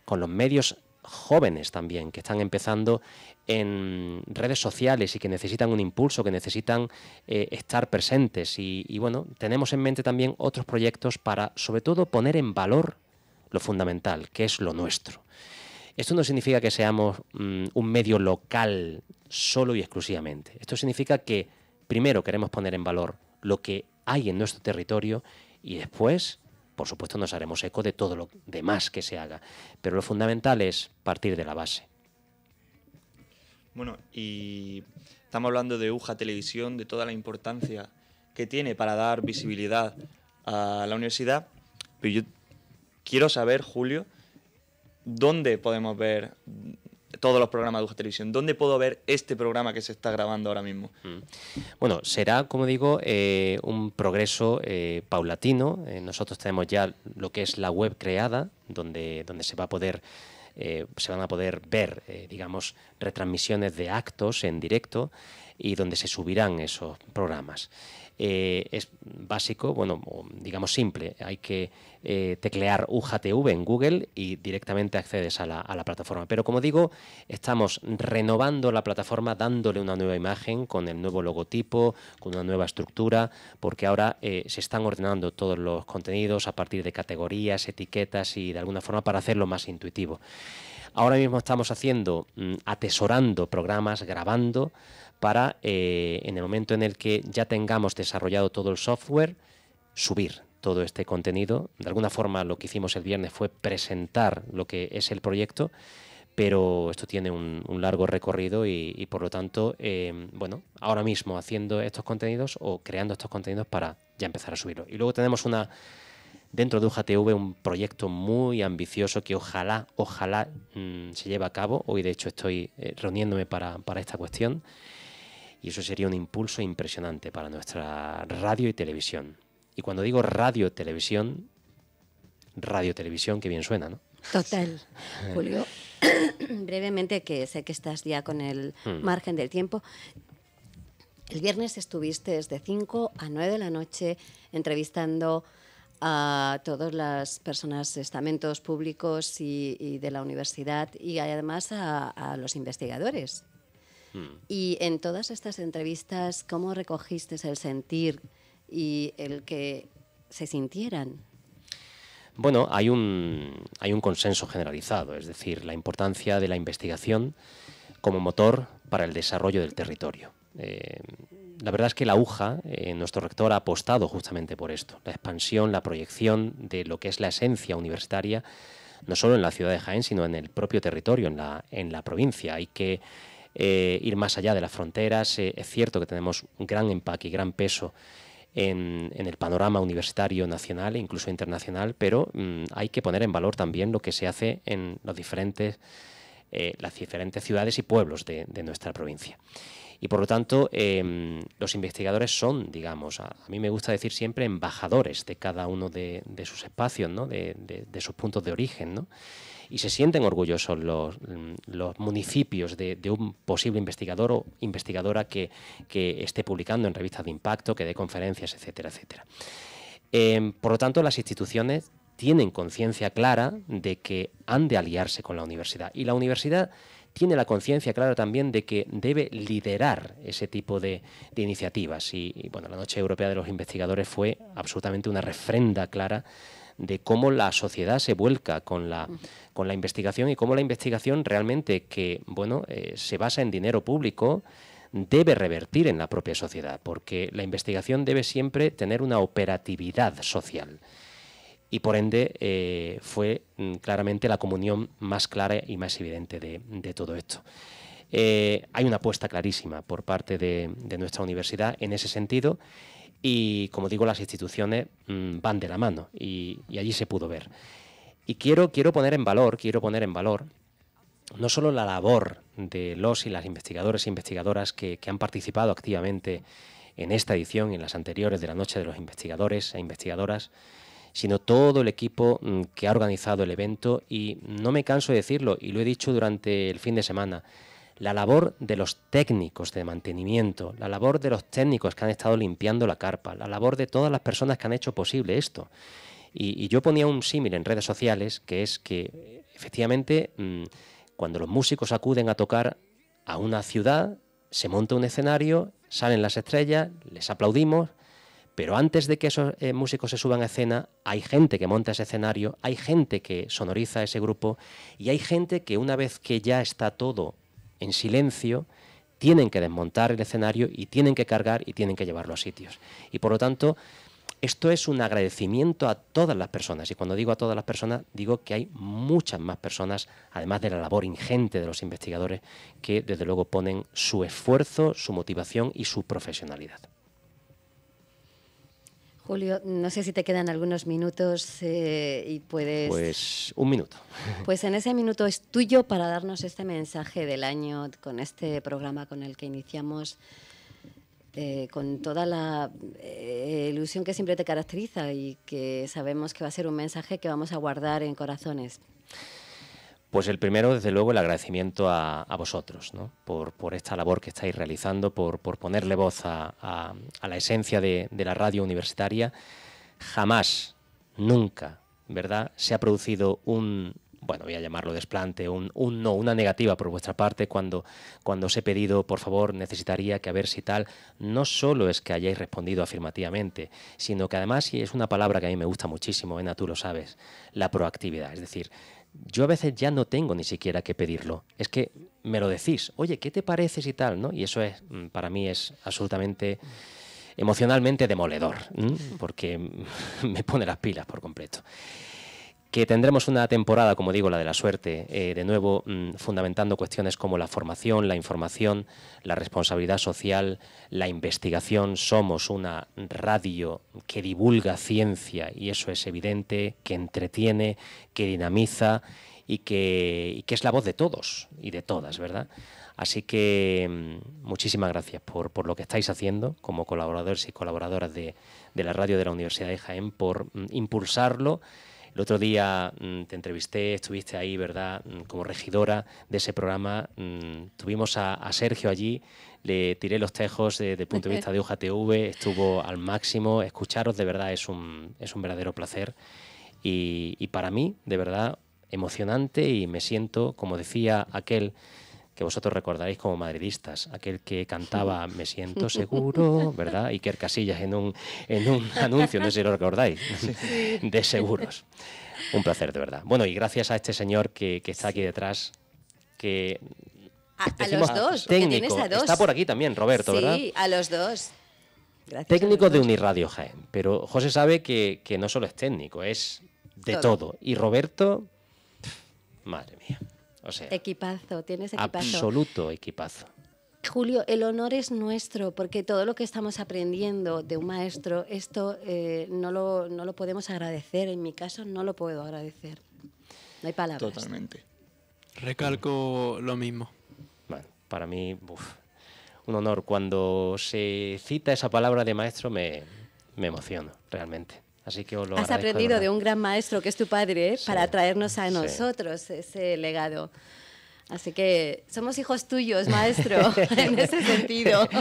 con los medios jóvenes también que están empezando en redes sociales y que necesitan un impulso, que necesitan eh, estar presentes. y bueno, tenemos en mente también otros proyectos para, sobre todo, poner en valor lo fundamental, que es lo nuestro. Esto no significa que seamos mm, un medio local solo y exclusivamente. Esto significa que primero queremos poner en valor lo que hay en nuestro territorio y después, por supuesto, nos haremos eco de todo lo demás que se haga. Pero lo fundamental es partir de la base. Bueno, y estamos hablando de UJA Televisión, de toda la importancia que tiene para dar visibilidad a la universidad, pero yo quiero saber, Julio, ¿dónde podemos ver todos los programas de Televisión? ¿Dónde puedo ver este programa que se está grabando ahora mismo? Mm. Bueno, será, como digo, eh, un progreso eh, paulatino. Eh, nosotros tenemos ya lo que es la web creada, donde, donde se va a poder... se van a poder ver, digamos, retransmisiones de actos en directo y donde se subirán esos programas. Eh, es básico, bueno, digamos simple. Hay que eh, teclear UJTV en Google y directamente accedes a la, plataforma. Pero como digo, estamos renovando la plataforma, dándole una nueva imagen con el nuevo logotipo, con una nueva estructura, porque ahora eh, se están ordenando todos los contenidos a partir de categorías, etiquetas y de alguna forma para hacerlo más intuitivo. Ahora mismo estamos haciendo, mm, atesorando programas, grabando para eh, en el momento en el que ya tengamos desarrollado todo el software, subir todo este contenido. De alguna forma lo que hicimos el viernes fue presentar lo que es el proyecto, pero esto tiene un, largo recorrido y, por lo tanto, em, bueno, ahora mismo haciendo estos contenidos o creando estos contenidos para ya empezar a subirlo. Y luego tenemos una dentro de UJTV un proyecto muy ambicioso que ojalá, ojalá mm, se lleve a cabo. Hoy de hecho estoy eh, reuniéndome para esta cuestión. Y eso sería un impulso impresionante para nuestra radio y televisión. Y cuando digo radio, televisión, radio, televisión, que bien suena, ¿no? Total. <laughs> Eh. Julio, <coughs> brevemente, que sé que estás ya con el hmm. margen del tiempo. El viernes estuviste desde 5 a 9 de la noche entrevistando a todas las personas, estamentos públicos y, de la universidad y además a los investigadores. Mm. Y en todas estas entrevistas, ¿cómo recogiste el sentir y el que se sintieran? Bueno, hay un, hay un consenso generalizado, es decir, la importancia de la investigación como motor para el desarrollo del territorio. Eh, la verdad es que la UJA, eh, nuestro rector, ha apostado justamente por esto, la expansión, la proyección de lo que es la esencia universitaria, no solo en la ciudad de Jaén, sino en el propio territorio, en la, en la provincia. Hay que eh, ir más allá de las fronteras. Eh, es cierto que tenemos un gran empaque y gran peso en, el panorama universitario nacional e incluso internacional, pero mm, hay que poner en valor también lo que se hace en los diferentes, eh, las diferentes ciudades y pueblos de, nuestra provincia. Y por lo tanto, em, los investigadores son, digamos, a, mí me gusta decir siempre embajadores de cada uno de, sus espacios, de, sus puntos de origen y se sienten orgullosos los, mm, municipios de, un posible investigador o investigadora que, esté publicando en revistas de impacto, que dé conferencias, etcétera, etcétera. Em, por lo tanto, las instituciones tienen conciencia clara de que han de aliarse con la universidad. Y la universidad tiene la conciencia clara también de que debe liderar ese tipo de, iniciativas. Y, y, bueno, la Noche Europea de los Investigadores fue absolutamente una refrenda clara de cómo la sociedad se vuelca con la, investigación y cómo la investigación realmente que bueno, eh, se basa en dinero público debe revertir en la propia sociedad, porque la investigación debe siempre tener una operatividad social. Y por ende eh, fue mm, claramente la comunión más clara y más evidente de, todo esto. Eh, hay una apuesta clarísima por parte de, de nuestra universidad en ese sentido y, como digo, las instituciones mm, van de la mano y, allí se pudo ver. Y quiero, quiero poner en valor, quiero poner en valor no solo la labor de los y las investigadores e investigadoras que, que han participado activamente en esta edición y en las anteriores de la Noche de los Investigadores e Investigadoras, sino todo el equipo mm, que ha organizado el evento y no me canso de decirlo y lo he dicho durante el fin de semana, la labor de los técnicos de mantenimiento, la labor de los técnicos que han estado limpiando la carpa, la labor de todas las personas que han hecho posible esto. Y, yo ponía un símil en redes sociales, que es que efectivamente mm, cuando los músicos acuden a tocar a una ciudad, se monta un escenario, salen las estrellas, les aplaudimos, pero antes de que esos eh, músicos se suban a escena, hay gente que monta ese escenario, hay gente que sonoriza ese grupo y hay gente que una vez que ya está todo en silencio, tienen que desmontar el escenario y tienen que cargar y tienen que llevarlo a sitios. Y por lo tanto, esto es un agradecimiento a todas las personas. Y cuando digo a todas las personas, digo que hay muchas más personas, además de la labor ingente de los investigadores, que desde luego ponen su esfuerzo, su motivación y su profesionalidad. Julio, no sé si te quedan algunos minutos eh, y puedes... Pues un minuto. <laughs> Pues en ese minuto es tuyo para darnos este mensaje del año con este programa con el que iniciamos, eh, con toda la eh, ilusión que siempre te caracteriza y que sabemos que va a ser un mensaje que vamos a guardar en corazones. Pues el primero, desde luego, el agradecimiento a, vosotros por, esta labor que estáis realizando, por, ponerle voz a, la esencia de, la radio universitaria. Jamás, nunca, ¿verdad?, se ha producido un, bueno, voy a llamarlo desplante, un, no, una negativa por vuestra parte cuando, cuando os he pedido, por favor, necesitaría que a ver si tal. No solo es que hayáis respondido afirmativamente, sino que además, y es una palabra que a mí me gusta muchísimo, Ena, tú lo sabes, la proactividad. Es decir, yo a veces ya no tengo ni siquiera que pedirlo. Es que me lo decís, oye, ¿qué te parece y tal? Y eso es, mm, para mí es absolutamente emocionalmente demoledor, mm. porque <laughs> me pone las pilas por completo tendremos una temporada, como digo, la de la suerte, eh, de nuevo mm, fundamentando cuestiones como la formación, la información, la responsabilidad social, la investigación. Somos una radio que divulga ciencia y eso es evidente, que entretiene, que dinamiza y que, es la voz de todos y de todas, ¿verdad? Así que mm, muchísimas gracias por, lo que estáis haciendo como colaboradores y colaboradoras de, la radio de la Universidad de Jaén, por mm, impulsarlo el otro día mm, te entrevisté, estuviste ahí, ¿verdad? Mm, como regidora de ese programa. Mm, tuvimos a, Sergio allí, le tiré los tejos eh, desde el punto de vista de <laughs> UJTV, estuvo al máximo. Escucharos de verdad es un, es un verdadero placer. Y, y para mí, de verdad, emocionante y me siento, como decía aquel que vosotros recordaréis como madridistas, aquel que cantaba <laughs> Me siento seguro, ¿verdad? Iker Casillas en un, en un <laughs> anuncio, no sé si lo recordáis, <laughs> de seguros. Un placer, de verdad. Bueno, y gracias a este señor que, está aquí detrás, que... A, los dos, técnico, a dos. Está por aquí también, Roberto, ¿verdad? Sí, a los dos. técnico de Uniradio Jaén. Pero José sabe que, que no solo es técnico, es de todo. Y Roberto, madre mía equipazo, tienes equipazo. Absoluto equipazo. Julio, el honor es nuestro, porque todo lo que estamos aprendiendo de un maestro, esto eh, no, lo, no lo podemos agradecer. En mi caso, no lo puedo agradecer. No hay palabras. Totalmente. Recalco lo mismo. Bueno, para mí, un honor. Cuando se cita esa palabra de maestro, me, me emociono, realmente. Así que Has aprendido de, un gran maestro que es tu padre ¿eh? para traernos a nosotros ese legado. Así que somos hijos tuyos, maestro, <laughs> en ese sentido. <laughs>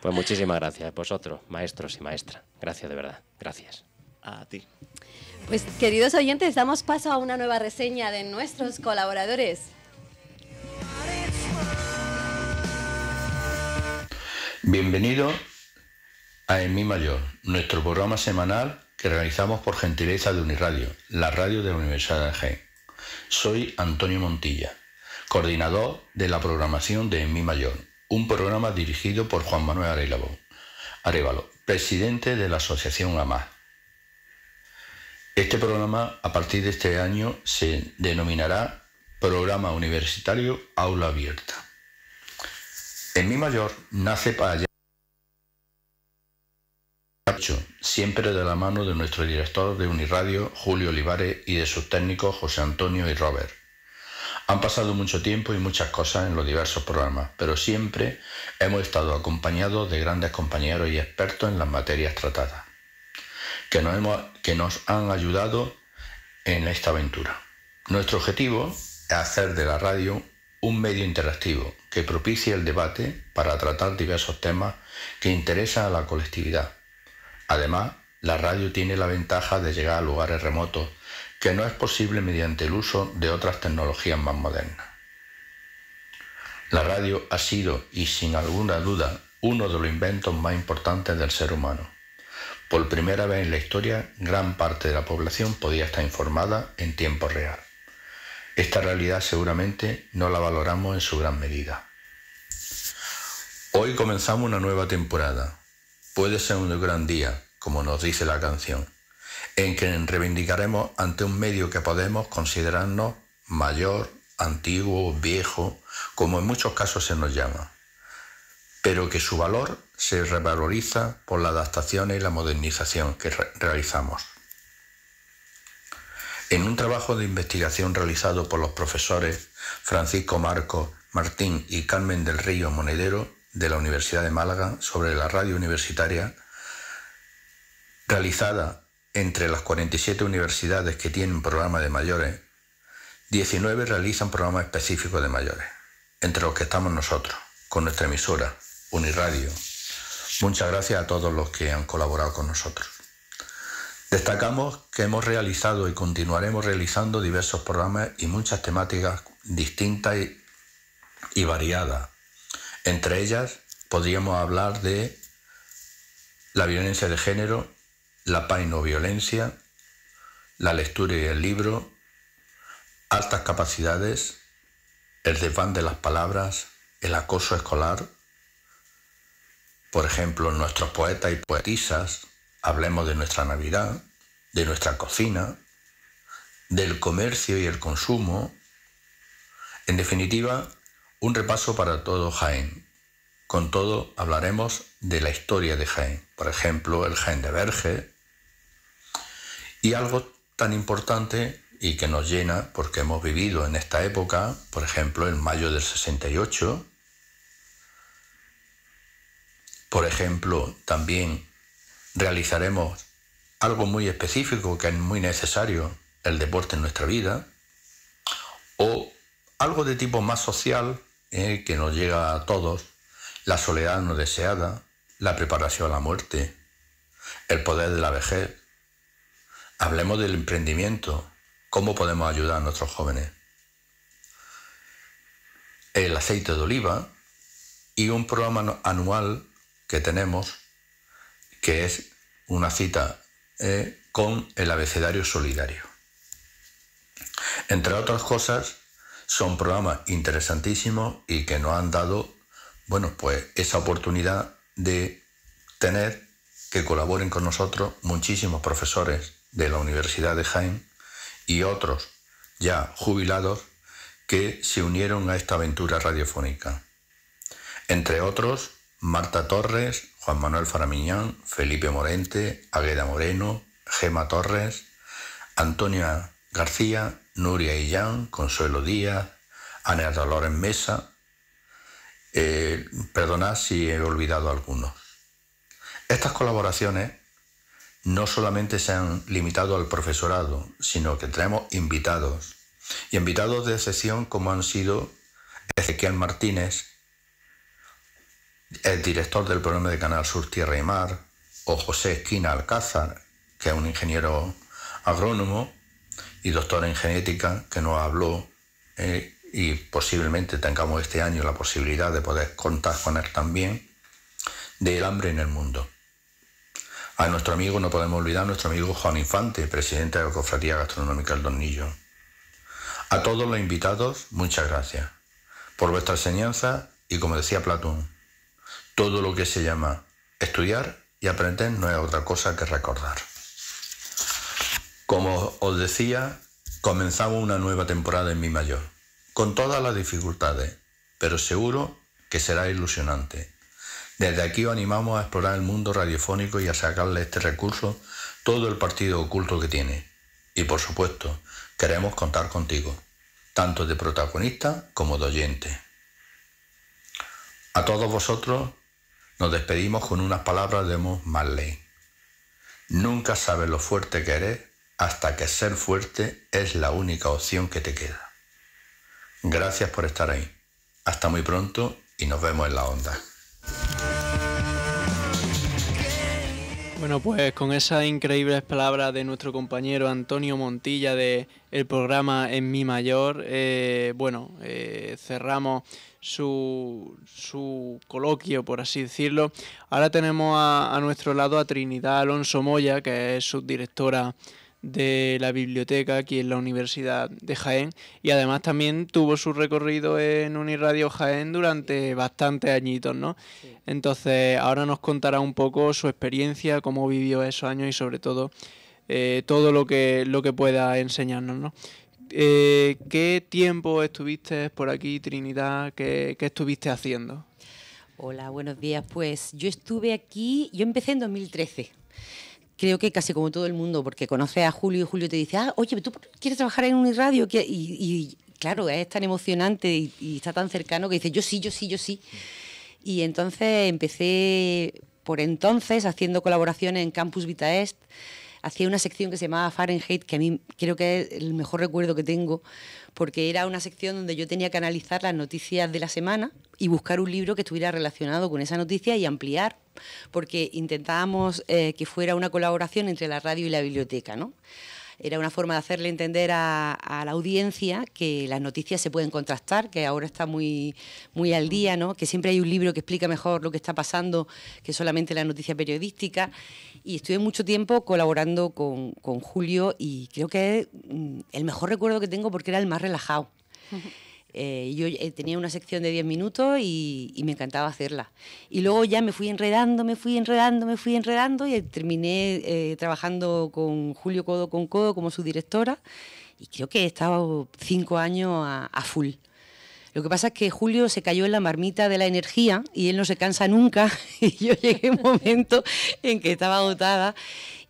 Pues muchísimas gracias, vosotros, maestros y maestra. Gracias de verdad. Gracias. A ti. Pues queridos oyentes, damos paso a una nueva reseña de nuestros colaboradores. Bienvenido a En Mi Mayor, nuestro programa semanal que realizamos por gentileza de Uniradio, la radio de la Universidad de Jaén. Soy Antonio Montilla, coordinador de la programación de En Mi Mayor, un programa dirigido por Juan Manuel Arevalo, presidente de la Asociación ama Este programa a partir de este año se denominará Programa Universitario Aula Abierta. En Mi Mayor nace para allá siempre de la mano de nuestro director de Uniradio, Julio Olivares, y de sus técnicos José Antonio y Robert. Han pasado mucho tiempo y muchas cosas en los diversos programas, pero siempre hemos estado acompañados de grandes compañeros y expertos en las materias tratadas, que nos, han ayudado en esta aventura. Nuestro objetivo es hacer de la radio un medio interactivo que propicie el debate para tratar diversos temas que interesan a la colectividad Además, la radio tiene la ventaja de llegar a lugares remotos, que no es posible mediante el uso de otras tecnologías más modernas. La radio ha sido, y sin alguna duda, uno de los inventos más importantes del ser humano. Por primera vez en la historia, gran parte de la población podía estar informada en tiempo real. Esta realidad seguramente no la valoramos en su gran medida. Hoy comenzamos una nueva temporada, puede ser un gran día, como nos dice la canción, en que reivindicaremos ante un medio que podemos considerarnos mayor, antiguo, viejo, como en muchos casos se nos llama, pero que su valor se revaloriza por la adaptación y la modernización que realizamos. En un trabajo de investigación realizado por los profesores Francisco Marco, Martín y Carmen del Río Monedero, de la Universidad de Málaga sobre la radio universitaria realizada entre las 47 universidades que tienen programa de mayores, 19 realizan programas específicos de mayores, entre los que estamos nosotros, con nuestra emisora, Uniradio. Muchas gracias a todos los que han colaborado con nosotros. Destacamos que hemos realizado y continuaremos realizando diversos programas y muchas temáticas distintas y variadas entre ellas podríamos hablar de la violencia de género, la paz y no violencia, la lectura y el libro, altas capacidades, el desván de las palabras, el acoso escolar. Por ejemplo, nuestros poetas y poetisas, hablemos de nuestra Navidad, de nuestra cocina, del comercio y el consumo. En definitiva, un repaso para todo Jaén. Con todo hablaremos de la historia de Jaén, por ejemplo, el Jaén de Berge, y algo tan importante y que nos llena porque hemos vivido en esta época, por ejemplo, en mayo del 68, por ejemplo, también realizaremos algo muy específico que es muy necesario, el deporte en nuestra vida, o algo de tipo más social eh, que nos llega a todos, la soledad no deseada, la preparación a la muerte, el poder de la vejez. Hablemos del emprendimiento, cómo podemos ayudar a nuestros jóvenes. El aceite de oliva y un programa anual que tenemos, que es una cita eh, con el abecedario solidario. Entre otras cosas, son programas interesantísimos y que nos han dado, bueno, pues esa oportunidad de tener que colaboren con nosotros muchísimos profesores de la Universidad de Jaén y otros ya jubilados que se unieron a esta aventura radiofónica. Entre otros, Marta Torres, Juan Manuel Faramiñán, Felipe Morente, Agueda Moreno, Gema Torres, Antonia García Nuria Illán, Consuelo Díaz, Ana Dolores Mesa. Eh, perdonad si he olvidado algunos. Estas colaboraciones no solamente se han limitado al profesorado, sino que tenemos invitados. Y invitados de sesión como han sido Ezequiel Martínez, el director del programa de Canal Sur Tierra y Mar, o José Esquina Alcázar, que es un ingeniero agrónomo, y doctor en genética que nos habló eh, y posiblemente tengamos este año la posibilidad de poder contar con él también, del hambre en el mundo. A nuestro amigo, no podemos olvidar, nuestro amigo Juan Infante, presidente de la Cofradía Gastronómica El Donillo A todos los invitados, muchas gracias por vuestra enseñanza y como decía Platón, todo lo que se llama estudiar y aprender no es otra cosa que recordar. Como os decía, comenzamos una nueva temporada en Mi Mayor, con todas las dificultades, pero seguro que será ilusionante. Desde aquí os animamos a explorar el mundo radiofónico y a sacarle este recurso todo el partido oculto que tiene. Y por supuesto, queremos contar contigo, tanto de protagonista como de oyente. A todos vosotros nos despedimos con unas palabras de Mos Marley. Nunca sabes lo fuerte que eres hasta que ser fuerte es la única opción que te queda. Gracias por estar ahí. Hasta muy pronto y nos vemos en la onda. Bueno, pues con esas increíbles palabras de nuestro compañero Antonio Montilla de el programa En Mi Mayor, eh, bueno, eh, cerramos su, coloquio, por así decirlo. Ahora tenemos a, a nuestro lado a Trinidad Alonso Moya, que es subdirectora de la biblioteca aquí en la Universidad de Jaén y además también tuvo su recorrido en Uniradio Jaén durante bastantes añitos, ¿no? Entonces ahora nos contará un poco su experiencia, cómo vivió esos años y sobre todo eh, todo lo que, lo que pueda enseñarnos, ¿no? Eh, ¿Qué tiempo estuviste por aquí, Trinidad? qué estuviste haciendo? Hola, buenos días. Pues yo estuve aquí, yo empecé en 2013 creo que casi como todo el mundo, porque conoces a Julio y Julio te dice, ah, oye, ¿tú quieres trabajar en un radio? Y, y, claro, es tan emocionante y, está tan cercano que dice, yo sí, yo sí, yo sí. Y entonces empecé por entonces haciendo colaboraciones en Campus Vita Est. Hacía una sección que se llamaba Fahrenheit, que a mí creo que es el mejor recuerdo que tengo, porque era una sección donde yo tenía que analizar las noticias de la semana y buscar un libro que estuviera relacionado con esa noticia y ampliar, porque intentábamos eh, que fuera una colaboración entre la radio y la biblioteca, ¿no? Era una forma de hacerle entender a, la audiencia que las noticias se pueden contrastar, que ahora está muy, muy al día, ¿no? que siempre hay un libro que explica mejor lo que está pasando que solamente la noticia periodística. Y estuve mucho tiempo colaborando con, con Julio y creo que es mm, el mejor recuerdo que tengo porque era el más relajado. <laughs> Eh, yo eh, tenía una sección de 10 minutos y, me encantaba hacerla. Y luego ya me fui enredando, me fui enredando, me fui enredando y terminé eh, trabajando con Julio Codo con Codo como su directora y creo que he estado cinco años a, full. Lo que pasa es que Julio se cayó en la marmita de la energía y él no se cansa nunca. <laughs> Y yo llegué a un momento en que estaba agotada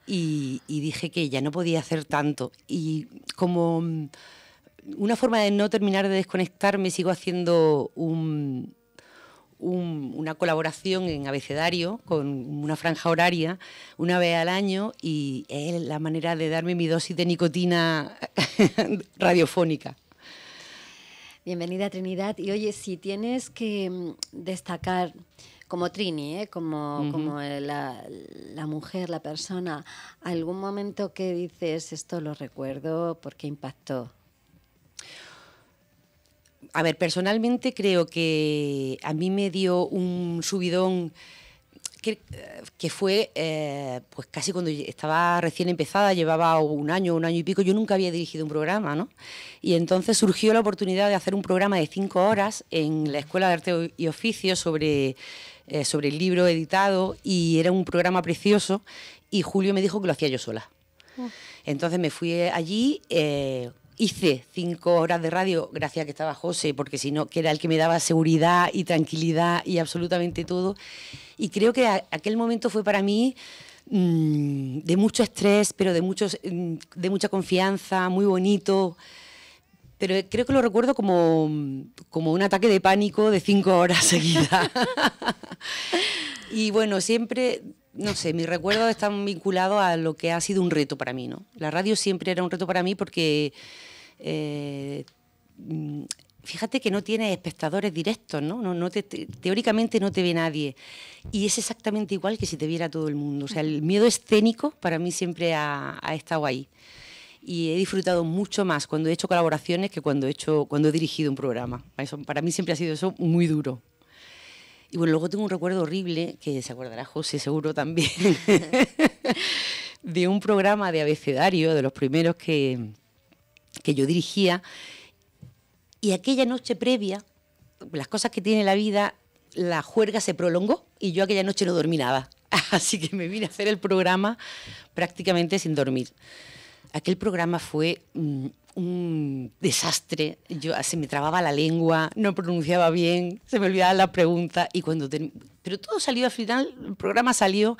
y, y, dije que ya no podía hacer tanto. Y como una forma de no terminar de desconectarme, sigo haciendo una colaboración en abecedario con una franja horaria una vez al año y es la manera de darme mi dosis de nicotina <laughs> radiofónica. Bienvenida Trinidad. Y oye, si tienes que mm, destacar como Trini, ¿eh? como, eh, la, mujer, la persona, algún momento que dices, esto lo recuerdo porque impactó a ver, personalmente creo que a mí me dio un subidón que, fue eh, pues casi cuando estaba recién empezada, llevaba un año, un año y pico, yo nunca había dirigido un programa, ¿no? Y entonces surgió la oportunidad de hacer un programa de cinco horas en la Escuela de Arte y Oficio sobre, eh, sobre el libro editado y era un programa precioso y Julio me dijo que lo hacía yo sola. Mm. Entonces me fui allí eh, hice cinco horas de radio, gracias a que estaba José, porque si no, que era el que me daba seguridad y tranquilidad y absolutamente todo. Y creo que aquel momento fue para mí mm, de mucho estrés, pero de, muchos, mm, de mucha confianza, muy bonito. Pero creo que lo recuerdo como, como un ataque de pánico de cinco horas <laughs> seguidas. y bueno, siempre no sé, mis recuerdos están vinculados a lo que ha sido un reto para mí, ¿no? La radio siempre era un reto para mí porque eh, mm, fíjate que no tiene espectadores directos, ¿no? no, teóricamente no te ve nadie. Y es exactamente igual que si te viera todo el mundo. O sea, el miedo escénico para mí siempre ha, estado ahí. Y he disfrutado mucho más cuando he hecho colaboraciones que cuando he, hecho, cuando he dirigido un programa. para mí siempre ha sido eso muy duro. Y bueno, luego tengo un recuerdo horrible, que se acordará José seguro también, <laughs> de un programa de abecedario, de los primeros que, que yo dirigía. Y aquella noche previa, las cosas que tiene la vida, la juerga se prolongó y yo aquella noche no dormí nada. <laughs> Así que me vine a hacer el programa prácticamente sin dormir. Aquel programa fue mm, un, desastre. Yo, se me trababa la lengua, no pronunciaba bien, se me olvidaban las preguntas. Y cuando Pero todo salió al final, el programa salió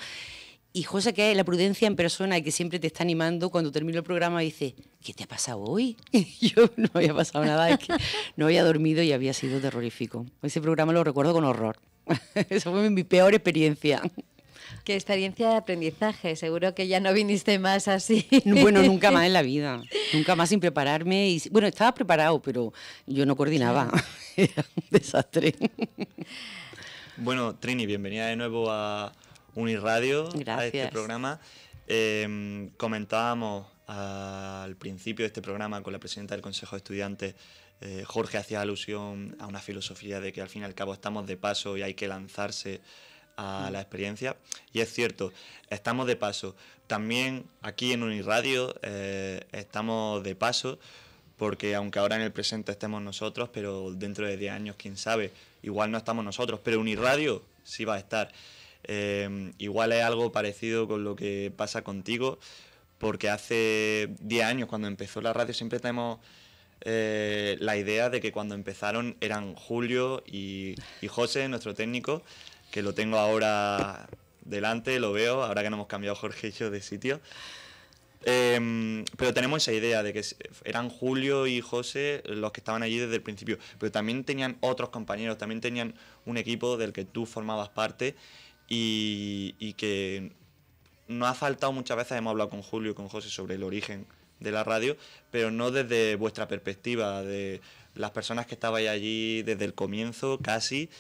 y José, que es la prudencia en persona que siempre te está animando, cuando termino el programa dice, ¿qué te ha pasado hoy? <laughs> Y yo no había pasado nada, es que no había dormido y había sido terrorífico. Ese programa lo recuerdo con horror. <laughs> Esa fue mi peor experiencia. Qué experiencia de aprendizaje. Seguro que ya no viniste más así. Bueno, nunca más en la <laughs> vida. Nunca más sin prepararme. Y, bueno, estaba preparado, pero yo no coordinaba. Era un desastre. Bueno, Trini, bienvenida de nuevo a Unirradio, Gracias. a este programa. Em, comentábamos al principio de este programa con la presidenta del Consejo de Estudiantes, eh, Jorge hacía alusión a una filosofía de que al fin y al cabo estamos de paso y hay que lanzarse a mm. la experiencia. Y es cierto, estamos de paso. También aquí en Unirradio... Eh, estamos de paso porque aunque ahora en el presente estemos nosotros, pero dentro de 10 años, quién sabe, igual no estamos nosotros, pero Unirradio... sí va a estar. Em, igual es algo parecido con lo que pasa contigo, porque hace 10 años cuando empezó la radio siempre tenemos eh, la idea de que cuando empezaron eran Julio y, José, nuestro técnico, que lo tengo ahora delante, lo veo, ahora que no hemos cambiado Jorge y yo de sitio. Em, pero tenemos esa idea de que eran Julio y José los que estaban allí desde el principio, pero también tenían otros compañeros, también tenían un equipo del que tú formabas parte y, que no ha faltado muchas veces, hemos hablado con Julio y con José sobre el origen de la radio, pero no desde vuestra perspectiva, de las personas que estabais allí desde el comienzo casi,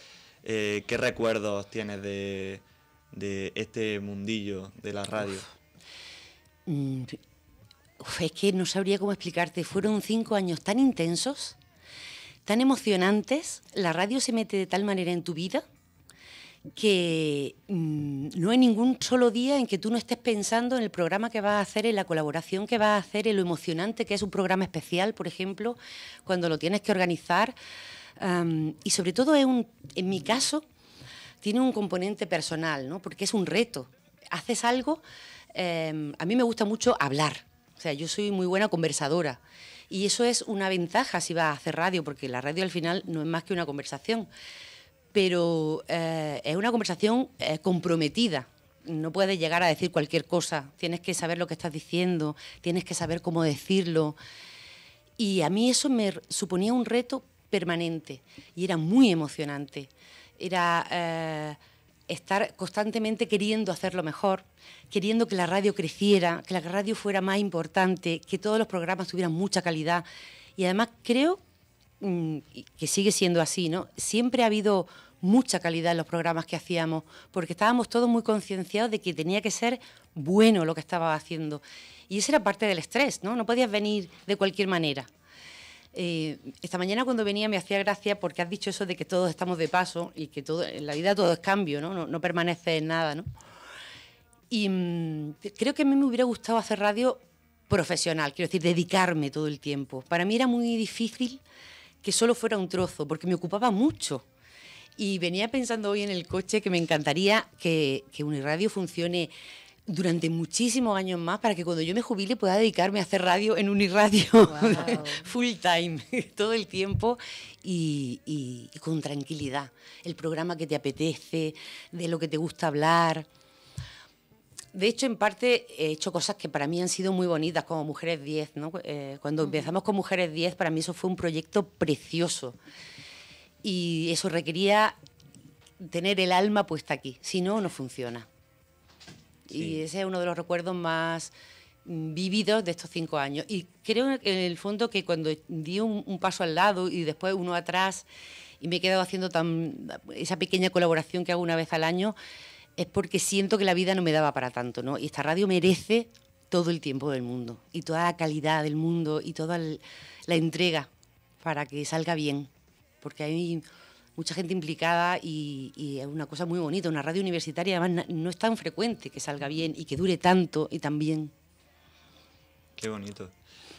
eh, ¿qué recuerdos tienes de, este mundillo de la radio? Mm, es que no sabría cómo explicarte, fueron cinco años tan intensos, tan emocionantes, la radio se mete de tal manera en tu vida que mm, no hay ningún solo día en que tú no estés pensando en el programa que vas a hacer, en la colaboración que vas a hacer, en lo emocionante que es un programa especial, por ejemplo, cuando lo tienes que organizar. y sobre todo en mi caso tiene un componente personal, ¿no? porque es un reto. Haces algo, em, a mí me gusta mucho hablar, o sea, yo soy muy buena conversadora. Y eso es una ventaja si vas a hacer radio, porque la radio al final no es más que una conversación pero eh, es una conversación eh, comprometida. No puedes llegar a decir cualquier cosa, tienes que saber lo que estás diciendo, tienes que saber cómo decirlo. Y a mí eso me suponía un reto permanente y era muy emocionante. Era eh, estar constantemente queriendo hacerlo mejor, queriendo que la radio creciera, que la radio fuera más importante, que todos los programas tuvieran mucha calidad. Y además creo que... Mm, que sigue siendo así, ¿no? Siempre ha habido mucha calidad en los programas que hacíamos, porque estábamos todos muy concienciados de que tenía que ser bueno lo que estaba haciendo. Y esa era parte del estrés, ¿no? No podías venir de cualquier manera. Eh, esta mañana cuando venía me hacía gracia porque has dicho eso de que todos estamos de paso y que todo, en la vida todo es cambio, ¿no? No, permanece en nada, ¿no? Y mm, creo que a mí me hubiera gustado hacer radio profesional, quiero decir, dedicarme todo el tiempo. Para mí era muy difícil que solo fuera un trozo, porque me ocupaba mucho. Y venía pensando hoy en el coche que me encantaría que, que Uniradio funcione durante muchísimos años más para que cuando yo me jubile pueda dedicarme a hacer radio en Uniradio <laughs> full time, <laughs> todo el tiempo y, con tranquilidad. El programa que te apetece, de lo que te gusta hablar de hecho, en parte he hecho cosas que para mí han sido muy bonitas, como Mujeres 10. Eh, cuando empezamos con Mujeres 10, para mí eso fue un proyecto precioso. Y eso requería tener el alma puesta aquí, si no, no funciona. Y ese es uno de los recuerdos más vividos de estos cinco años. Y creo en el fondo que cuando di un, paso al lado y después uno atrás, y me he quedado haciendo esa pequeña colaboración que hago una vez al año, es porque siento que la vida no me daba para tanto, ¿no? Y esta radio merece todo el tiempo del mundo y toda la calidad del mundo y toda la entrega para que salga bien, porque hay mucha gente implicada y, y, es una cosa muy bonita, una radio universitaria además no es tan frecuente que salga bien y que dure tanto y tan bien. Qué bonito.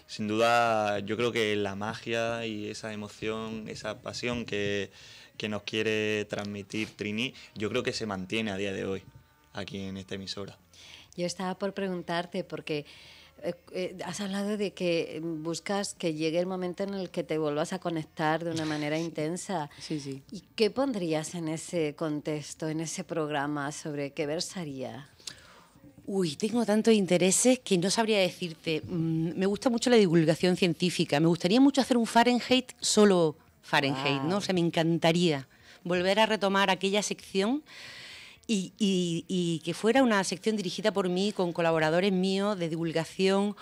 Sin duda yo creo que la magia y esa emoción, esa pasión que, que nos quiere transmitir Trini, yo creo que se mantiene a día de hoy aquí en esta emisora. Yo estaba por preguntarte porque... Eh, eh, has hablado de que buscas que llegue el momento en el que te vuelvas a conectar de una manera <laughs> intensa. Sí, sí. ¿Y qué pondrías en ese contexto, en ese programa? ¿Sobre qué versaría? Uy, tengo tantos intereses que no sabría decirte. Mm, me gusta mucho la divulgación científica. Me gustaría mucho hacer un Fahrenheit solo Fahrenheit, ¿no? O sea, me encantaría volver a retomar aquella sección y, que fuera una sección dirigida por mí, con colaboradores míos de divulgación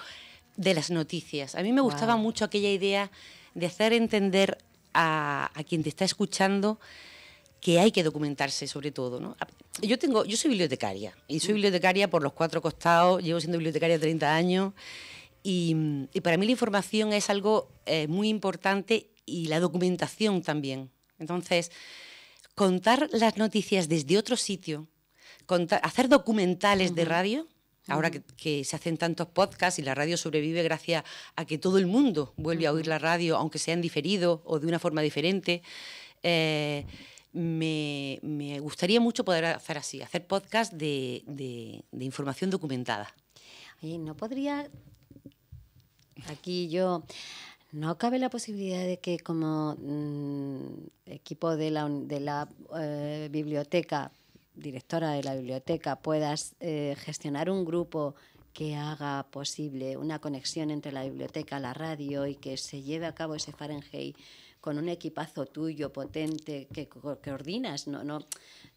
de las noticias. A mí me gustaba mucho aquella idea de hacer entender a, quien te está escuchando que hay que documentarse sobre todo. ¿no? Yo, tengo, yo soy bibliotecaria y soy mm. bibliotecaria por los cuatro costados, llevo siendo bibliotecaria 30 años y, para mí la información es algo eh, muy importante y la documentación también. Entonces, contar las noticias desde otro sitio, hacer documentales de radio, ahora que, se hacen tantos podcasts y la radio sobrevive gracias a que todo el mundo vuelve a oír la radio, aunque sea en diferido o de una forma diferente. Eh, me, gustaría mucho poder hacer así, hacer podcast de, de información documentada. Oye, ¿no podría aquí yo ¿No cabe la posibilidad de que como mm, equipo de la, eh, biblioteca, directora de la biblioteca, puedas eh, gestionar un grupo que haga posible una conexión entre la biblioteca, la radio y que se lleve a cabo ese Fahrenheit con un equipazo tuyo potente que coordinas? No, no,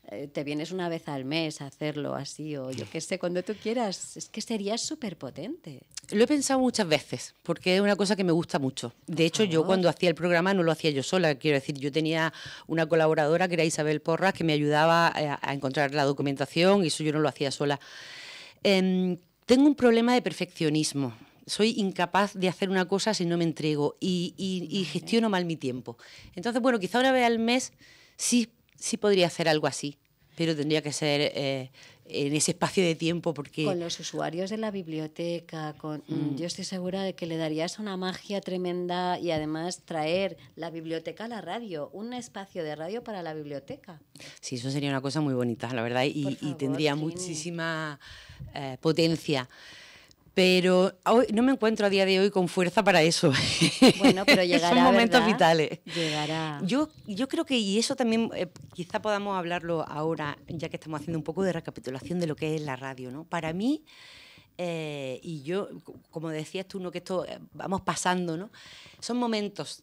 eh, te vienes una vez al mes a hacerlo así o yo qué sé, cuando tú quieras. Es que sería súper potente. Lo he pensado muchas veces porque es una cosa que me gusta mucho. De hecho, yo cuando hacía el programa no lo hacía yo sola. Quiero decir, yo tenía una colaboradora que era Isabel Porras que me ayudaba eh, a, encontrar la documentación y eso yo no lo hacía sola. Em, tengo un problema de perfeccionismo soy incapaz de hacer una cosa si no me entrego y, y, gestiono mal mi tiempo. Entonces, bueno, quizá una vez al mes sí sí podría hacer algo así, pero tendría que ser eh, en ese espacio de tiempo porque... Con los usuarios de la biblioteca, con, mm, mm. yo estoy segura de que le darías una magia tremenda y además traer la biblioteca a la radio, un espacio de radio para la biblioteca. Sí, eso sería una cosa muy bonita, la verdad, y, tendría muchísima eh, potencia pero hoy, no me encuentro a día de hoy con fuerza para eso. Bueno, pero <laughs> llegará. Son momentos vitales. Llegará. Yo, yo creo que, y eso también eh, quizá podamos hablarlo ahora, ya que estamos haciendo un poco de recapitulación de lo que es la radio, ¿no? Para mí, eh, y yo, como decías tú, que esto eh, vamos pasando, ¿no? Son momentos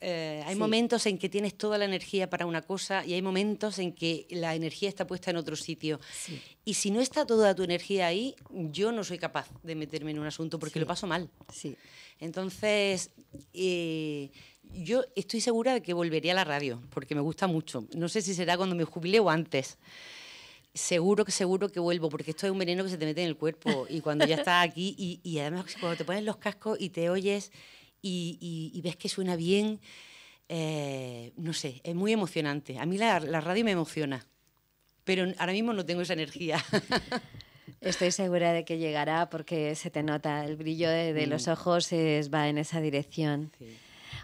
eh, hay momentos en que tienes toda la energía para una cosa y hay momentos en que la energía está puesta en otro sitio. Y si no está toda tu energía ahí, yo no soy capaz de meterme en un asunto porque lo paso mal. Entonces, eh, yo estoy segura de que volvería a la radio porque me gusta mucho. No sé si será cuando me jubile o antes. Seguro que seguro que vuelvo, porque esto es un veneno que se te mete en el cuerpo y cuando ya estás aquí y además cuando te pones los cascos y te oyes y, ves que suena bien. Eh, no sé, es muy emocionante. A mí la, radio me emociona, pero ahora mismo no tengo esa energía. <laughs> Estoy segura de que llegará porque se te nota, el brillo de, los mm. ojos es, va en esa dirección.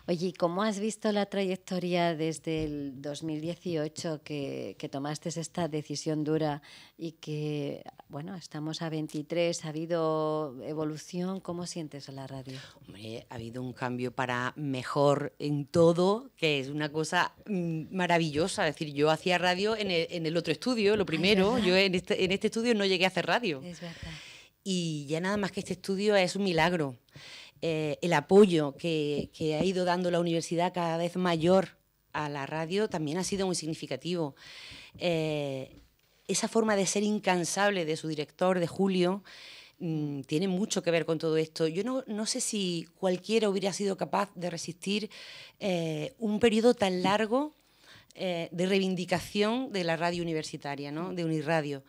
Oye, ¿cómo has visto la trayectoria desde el 2018 que, tomaste esta decisión dura y que, bueno, estamos a 23, ha habido evolución? ¿Cómo sientes la radio? Hombre, ha habido un cambio para mejor en todo, que es una cosa mm, maravillosa. Es decir, yo hacía radio en el, otro estudio, lo ah, primero. yo en este, en este estudio no llegué a hacer radio. Es verdad. Y ya nada más que este estudio es un milagro. Eh, el apoyo que, ha ido dando la universidad cada vez mayor a la radio también ha sido muy significativo. Eh, esa forma de ser incansable de su director, de Julio, mm, tiene mucho que ver con todo esto. Yo no, sé si cualquiera hubiera sido capaz de resistir eh, un periodo tan largo de reivindicación de la radio universitaria, ¿no? de Uniradio.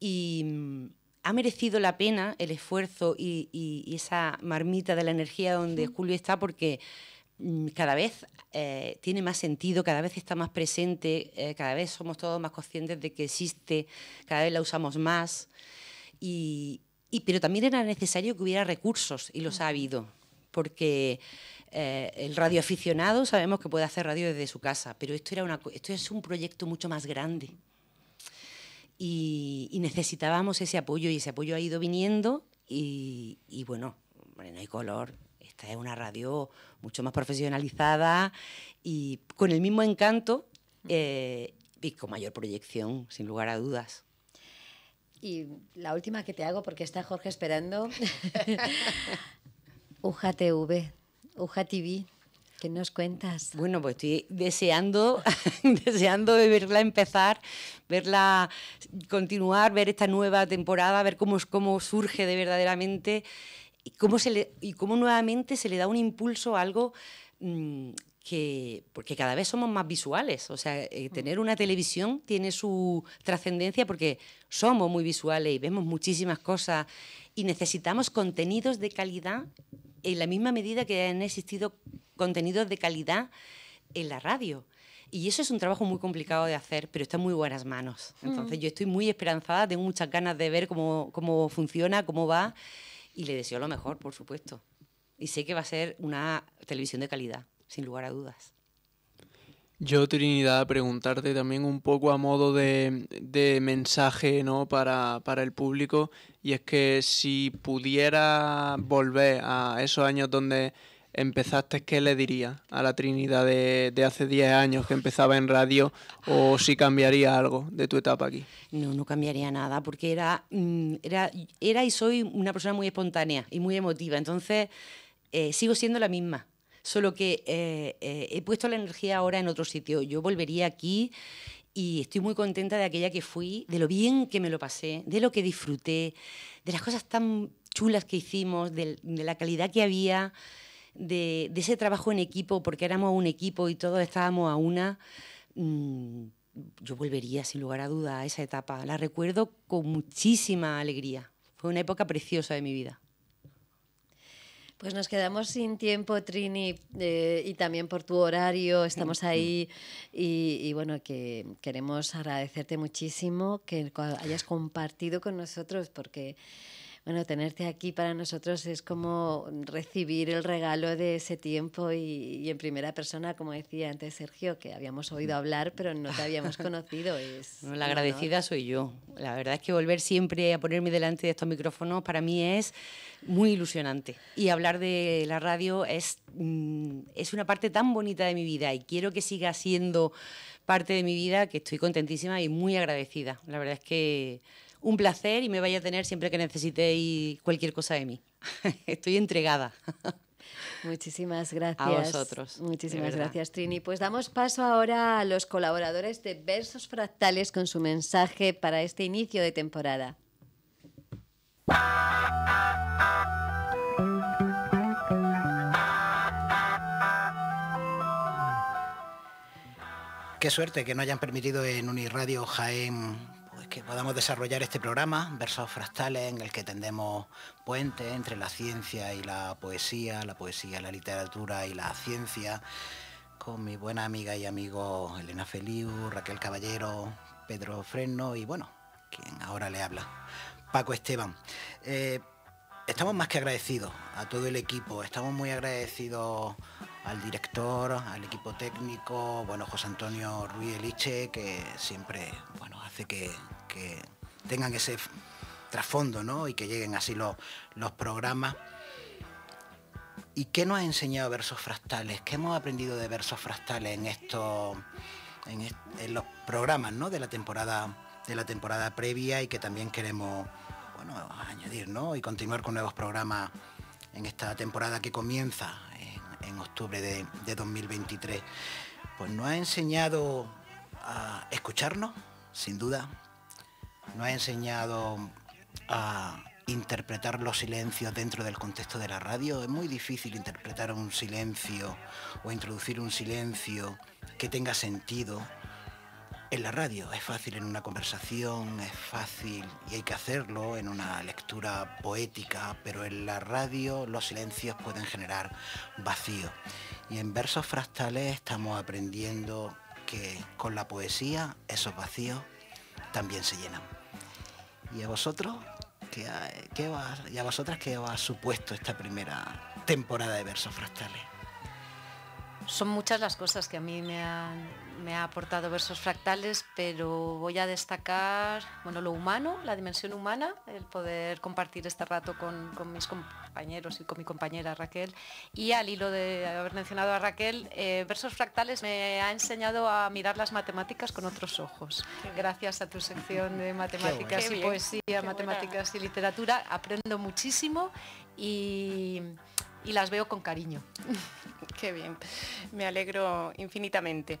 Y mm, ha merecido la pena el esfuerzo y, esa marmita de la energía donde Julio está porque mm, cada vez eh, tiene más sentido, cada vez está más presente, eh, cada vez somos todos más conscientes de que existe, cada vez la usamos más. Y, pero también era necesario que hubiera recursos y los ha habido, porque eh, el radioaficionado sabemos que puede hacer radio desde su casa, pero esto, era esto es un proyecto mucho más grande y, necesitábamos ese apoyo y ese apoyo ha ido viniendo y, bueno, no hay color. Esta es una radio mucho más profesionalizada y con el mismo encanto eh, y con mayor proyección, sin lugar a dudas. Y la última que te hago, porque está Jorge esperando, <laughs> UJTV, UJTV, ¿Qué nos cuentas? Bueno, pues estoy deseando, <laughs> deseando verla empezar, verla continuar, ver esta nueva temporada, ver cómo, cómo surge de verdaderamente y cómo, se y nuevamente se le da un impulso a algo mm, que, porque cada vez somos más visuales, o sea, eh, mm. tener una televisión tiene su trascendencia porque somos muy visuales y vemos muchísimas cosas y necesitamos contenidos de calidad en la misma medida que han existido contenidos de calidad en la radio. Y eso es un trabajo muy complicado de hacer, pero está en muy buenas manos. Mm. Entonces yo estoy muy esperanzada, tengo muchas ganas de ver cómo funciona, cómo va, y le deseo lo mejor, por supuesto. Y sé que va a ser una televisión de calidad, sin lugar a dudas. Yo, Trinidad, preguntarte también un poco a modo de, mensaje ¿no? Para, el público, y es que si pudiera volver a esos años donde empezaste, ¿qué le diría a la Trinidad de, hace 10 años que empezaba en radio? ¿O si cambiaría algo de tu etapa aquí? No, no cambiaría nada, porque era, mm, era, era y soy una persona muy espontánea y muy emotiva, entonces eh, sigo siendo la misma solo que eh, eh, he puesto la energía ahora en otro sitio. Yo volvería aquí y estoy muy contenta de aquella que fui, de lo bien que me lo pasé, de lo que disfruté, de las cosas tan chulas que hicimos, de, la calidad que había, de, ese trabajo en equipo, porque éramos un equipo y todos estábamos a una. Mm, yo volvería sin lugar a duda a esa etapa. La recuerdo con muchísima alegría. Fue una época preciosa de mi vida. Pues nos quedamos sin tiempo, Trini, eh, y también por tu horario, estamos ahí y, y, bueno, que queremos agradecerte muchísimo que hayas compartido con nosotros porque bueno, tenerte aquí para nosotros es como recibir el regalo de ese tiempo y, en primera persona, como decía antes Sergio, que habíamos oído hablar, pero no te habíamos conocido. <laughs> la agradecida soy yo. La verdad es que volver siempre a ponerme delante de estos micrófonos para mí es muy ilusionante. Y hablar de la radio es, mm, es una parte tan bonita de mi vida y quiero que siga siendo parte de mi vida, que estoy contentísima y muy agradecida. La verdad es que un placer y me vaya a tener siempre que necesitéis cualquier cosa de mí. <laughs> Estoy entregada. <laughs> Muchísimas gracias. A vosotros. Muchísimas gracias, Trini. Pues damos paso ahora a los colaboradores de Versos Fractales con su mensaje para este inicio de temporada. Qué suerte que no hayan permitido en Uniradio Jaén que podamos desarrollar este programa, Versos Fractales, en el que tendemos puentes entre la ciencia y la poesía, la poesía, la literatura y la ciencia, con mi buena amiga y amigo Elena Feliu, Raquel Caballero, Pedro Fresno y bueno, quien ahora le habla, Paco Esteban. Eh, estamos más que agradecidos a todo el equipo, estamos muy agradecidos al director, al equipo técnico, bueno, José Antonio Ruiz Eliche, que siempre bueno, hace que, que tengan ese trasfondo ¿no? y que lleguen así los, programas. ¿Y qué nos ha enseñado versos fractales? ¿Qué hemos aprendido de versos fractales en estos en, los programas ¿no? de la temporada de la temporada previa y que también queremos bueno, añadir ¿no? y continuar con nuevos programas en esta temporada que comienza en, octubre de, de, 2023? Pues nos ha enseñado a escucharnos, sin duda, nos ha enseñado a interpretar los silencios dentro del contexto de la radio. Es muy difícil interpretar un silencio o introducir un silencio que tenga sentido en la radio. Es fácil en una conversación, es fácil y hay que hacerlo en una lectura poética, pero en la radio los silencios pueden generar vacío. Y en versos fractales estamos aprendiendo que con la poesía esos vacíos también se llenan. ¿Y a vosotros? ¿Qué, ¿Y a vosotras qué os ha supuesto esta primera temporada de versos fractales? Son muchas las cosas que a mí me han, me ha aportado versos fractales, pero voy a destacar bueno, lo humano, la dimensión humana, el poder compartir este rato con, mis compañeros y con mi compañera Raquel. Y al hilo de haber mencionado a Raquel, eh, versos fractales me ha enseñado a mirar las matemáticas con otros ojos. Gracias a tu sección de matemáticas y poesía, matemáticas y literatura, aprendo muchísimo y las veo con cariño. Qué bien, me alegro infinitamente.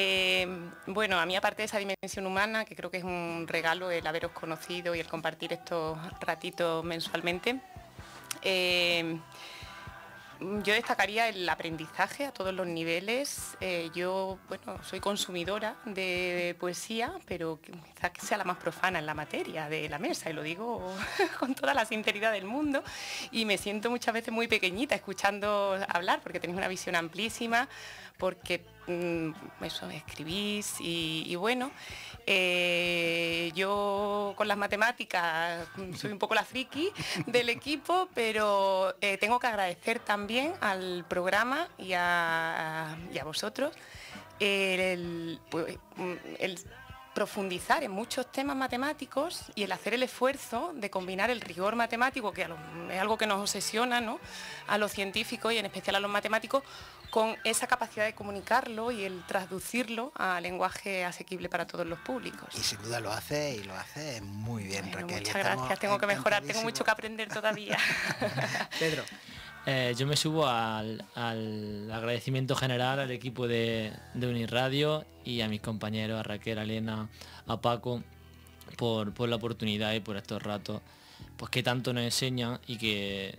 Em, bueno, a mí aparte de esa dimensión humana, que creo que es un regalo el haberos conocido y el compartir estos ratitos mensualmente, em, yo destacaría el aprendizaje a todos los niveles. Eh, yo, bueno, soy consumidora de poesía, pero quizás sea la más profana en la materia de la mesa, y lo digo <laughs> con toda la sinceridad del mundo. Y me siento muchas veces muy pequeñita escuchando hablar, porque tenéis una visión amplísima porque mm, eso escribís y, bueno, eh, yo con las matemáticas mm, soy un poco la friki del equipo, pero eh, tengo que agradecer también al programa y a, vosotros el pues, mm, profundizar en muchos temas matemáticos y el hacer el esfuerzo de combinar el rigor matemático, que es algo que nos obsesiona a los científicos y en especial a los matemáticos, con esa capacidad de comunicarlo y el traducirlo a lenguaje asequible para todos los públicos. Y sin duda lo hace y lo hace muy bien, Raquel. Muchas gracias, tengo que mejorar, tengo mucho que aprender todavía. <laughs> Pedro. Eh, yo me subo al, agradecimiento general al equipo de, de Unirradio y a mis compañeros, a Raquel, a Elena, a Paco, por, la oportunidad y por estos ratos, pues que tanto nos enseñan y que,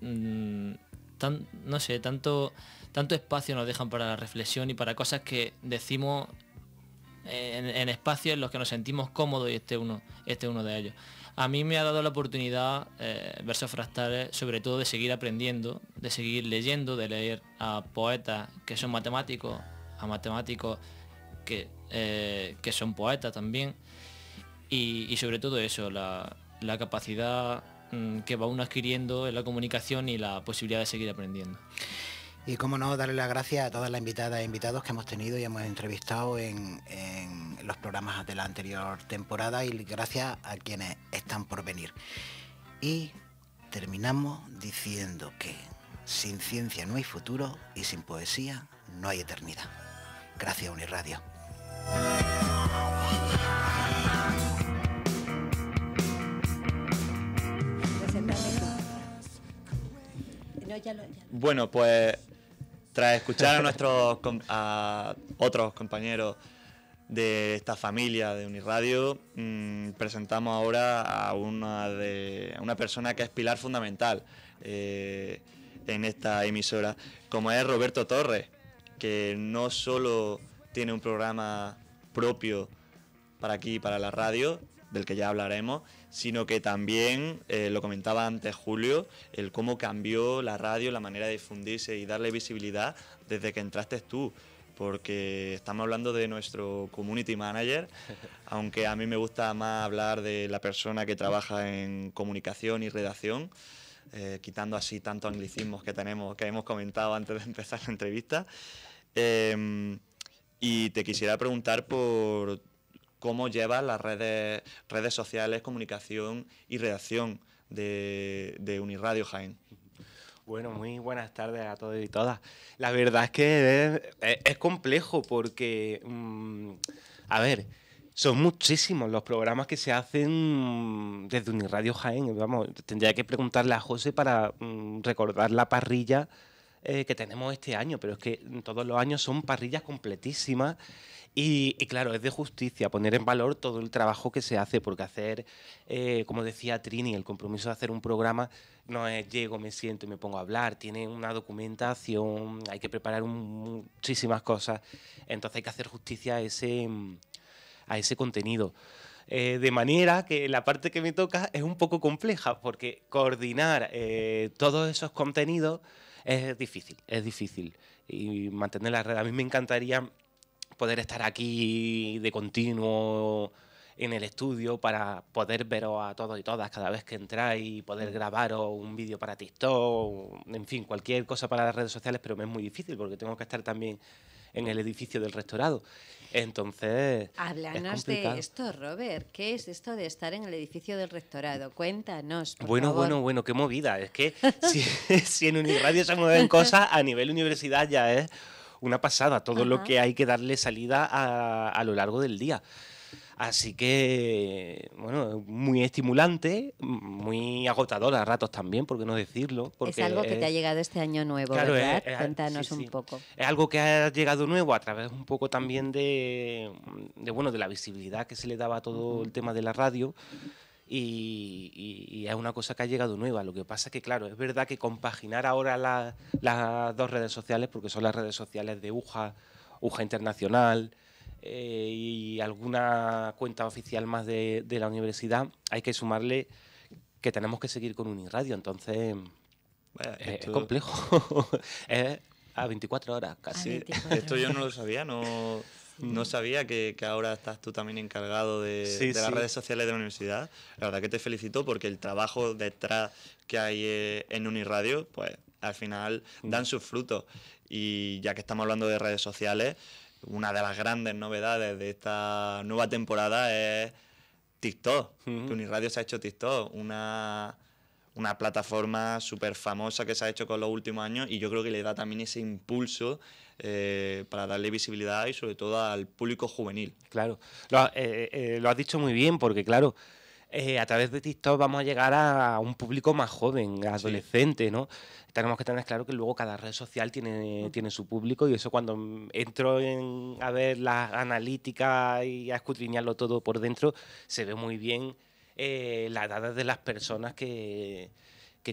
mm, no sé, tanto, espacio nos dejan para la reflexión y para cosas que decimos en, espacios en los que nos sentimos cómodos y este uno, este uno de ellos a mí me ha dado la oportunidad eh, versos fractales, sobre todo de seguir aprendiendo, de seguir leyendo, de leer a poetas que son matemáticos, a matemáticos que, eh, que son poetas también, y, sobre todo eso, la, capacidad mm, que va uno adquiriendo en la comunicación y la posibilidad de seguir aprendiendo. Y cómo no, darle las gracias a todas las invitadas e invitados que hemos tenido y hemos entrevistado en, los programas de la anterior temporada y gracias a quienes están por venir. Y terminamos diciendo que sin ciencia no hay futuro y sin poesía no hay eternidad. Gracias Uniradio. Bueno, pues tras escuchar a nuestros otros compañeros de esta familia de Uniradio, mm, presentamos ahora a una, de, una persona que es pilar fundamental eh, en esta emisora, como es Roberto Torres, que no solo tiene un programa propio para aquí, para la radio, del que ya hablaremos, sino que también, eh, lo comentaba antes Julio, el cómo cambió la radio, la manera de difundirse y darle visibilidad desde que entraste tú porque estamos hablando de nuestro community manager, <laughs> aunque a mí me gusta más hablar de la persona que trabaja en comunicación y redacción, eh, quitando así tantos anglicismos que tenemos, que hemos comentado antes de empezar la entrevista. Em, y te quisiera preguntar por cómo lleva las redes, redes sociales, comunicación y redacción de, de Uniradio Jaén. Bueno, muy buenas tardes a todos y todas. La verdad es que es, complejo porque, mm, a ver, son muchísimos los programas que se hacen desde Uniradio Jaén. Vamos, tendría que preguntarle a José para mm, recordar la parrilla eh, que tenemos este año, pero es que todos los años son parrillas completísimas y, claro, es de justicia poner en valor todo el trabajo que se hace, porque hacer, eh, como decía Trini, el compromiso de hacer un programa no es llego, me siento y me pongo a hablar, tiene una documentación, hay que preparar muchísimas cosas, entonces hay que hacer justicia a ese, a ese contenido. Eh, de manera que la parte que me toca es un poco compleja, porque coordinar eh, todos esos contenidos es difícil, es difícil. Y mantener la red, a mí me encantaría poder estar aquí de continuo en el estudio para poder veros a todos y todas cada vez que entráis poder mm. grabaros un vídeo para TikTok, en fin, cualquier cosa para las redes sociales, pero me es muy difícil porque tengo que estar también en el edificio del Rectorado. Entonces. Háblanos de esto, Robert. ¿Qué es esto de estar en el edificio del Rectorado? Cuéntanos. bueno, bueno, bueno, qué movida. Es que <laughs> si, <laughs> si en Uniradio se mueven cosas, a nivel universidad ya es una pasada todo lo que hay que darle salida a, lo largo del día. Así que, bueno, muy estimulante, muy agotador a ratos también, por qué no decirlo. Porque es algo que te ha llegado este año nuevo, ¿verdad? Cuéntanos un poco. Es algo que ha llegado nuevo a través un poco también de, bueno, de la visibilidad que se le daba a todo el tema de la radio y, y, es una cosa que ha llegado nueva. Lo que pasa es que, claro, es verdad que compaginar ahora las dos redes sociales, porque son las redes sociales de UJA, UJA Internacional eh, y alguna cuenta oficial más de, de, la universidad, hay que sumarle que tenemos que seguir con Uniradio. Entonces, eh, es, complejo. <laughs> es a 24 horas casi. Esto yo no lo sabía, no. No sabía que, ahora estás tú también encargado de, las redes sociales de la universidad. La verdad que te felicito porque el trabajo detrás que hay eh, en Uniradio, pues al final mm. dan sus frutos. Y ya que estamos hablando de redes sociales, una de las grandes novedades de esta nueva temporada es TikTok. Mm. Uniradio se ha hecho TikTok, una una plataforma súper famosa que se ha hecho con los últimos años y yo creo que le da también ese impulso eh, para darle visibilidad y sobre todo al público juvenil. Claro, lo, eh, eh, has dicho muy bien porque claro, a través de TikTok vamos a llegar a un público más joven, adolescente, ¿no? Tenemos que tener claro que luego cada red social tiene, tiene su público y eso cuando entro a ver las analíticas y a escudriñarlo todo por dentro, se ve muy bien eh, la edad de las personas que,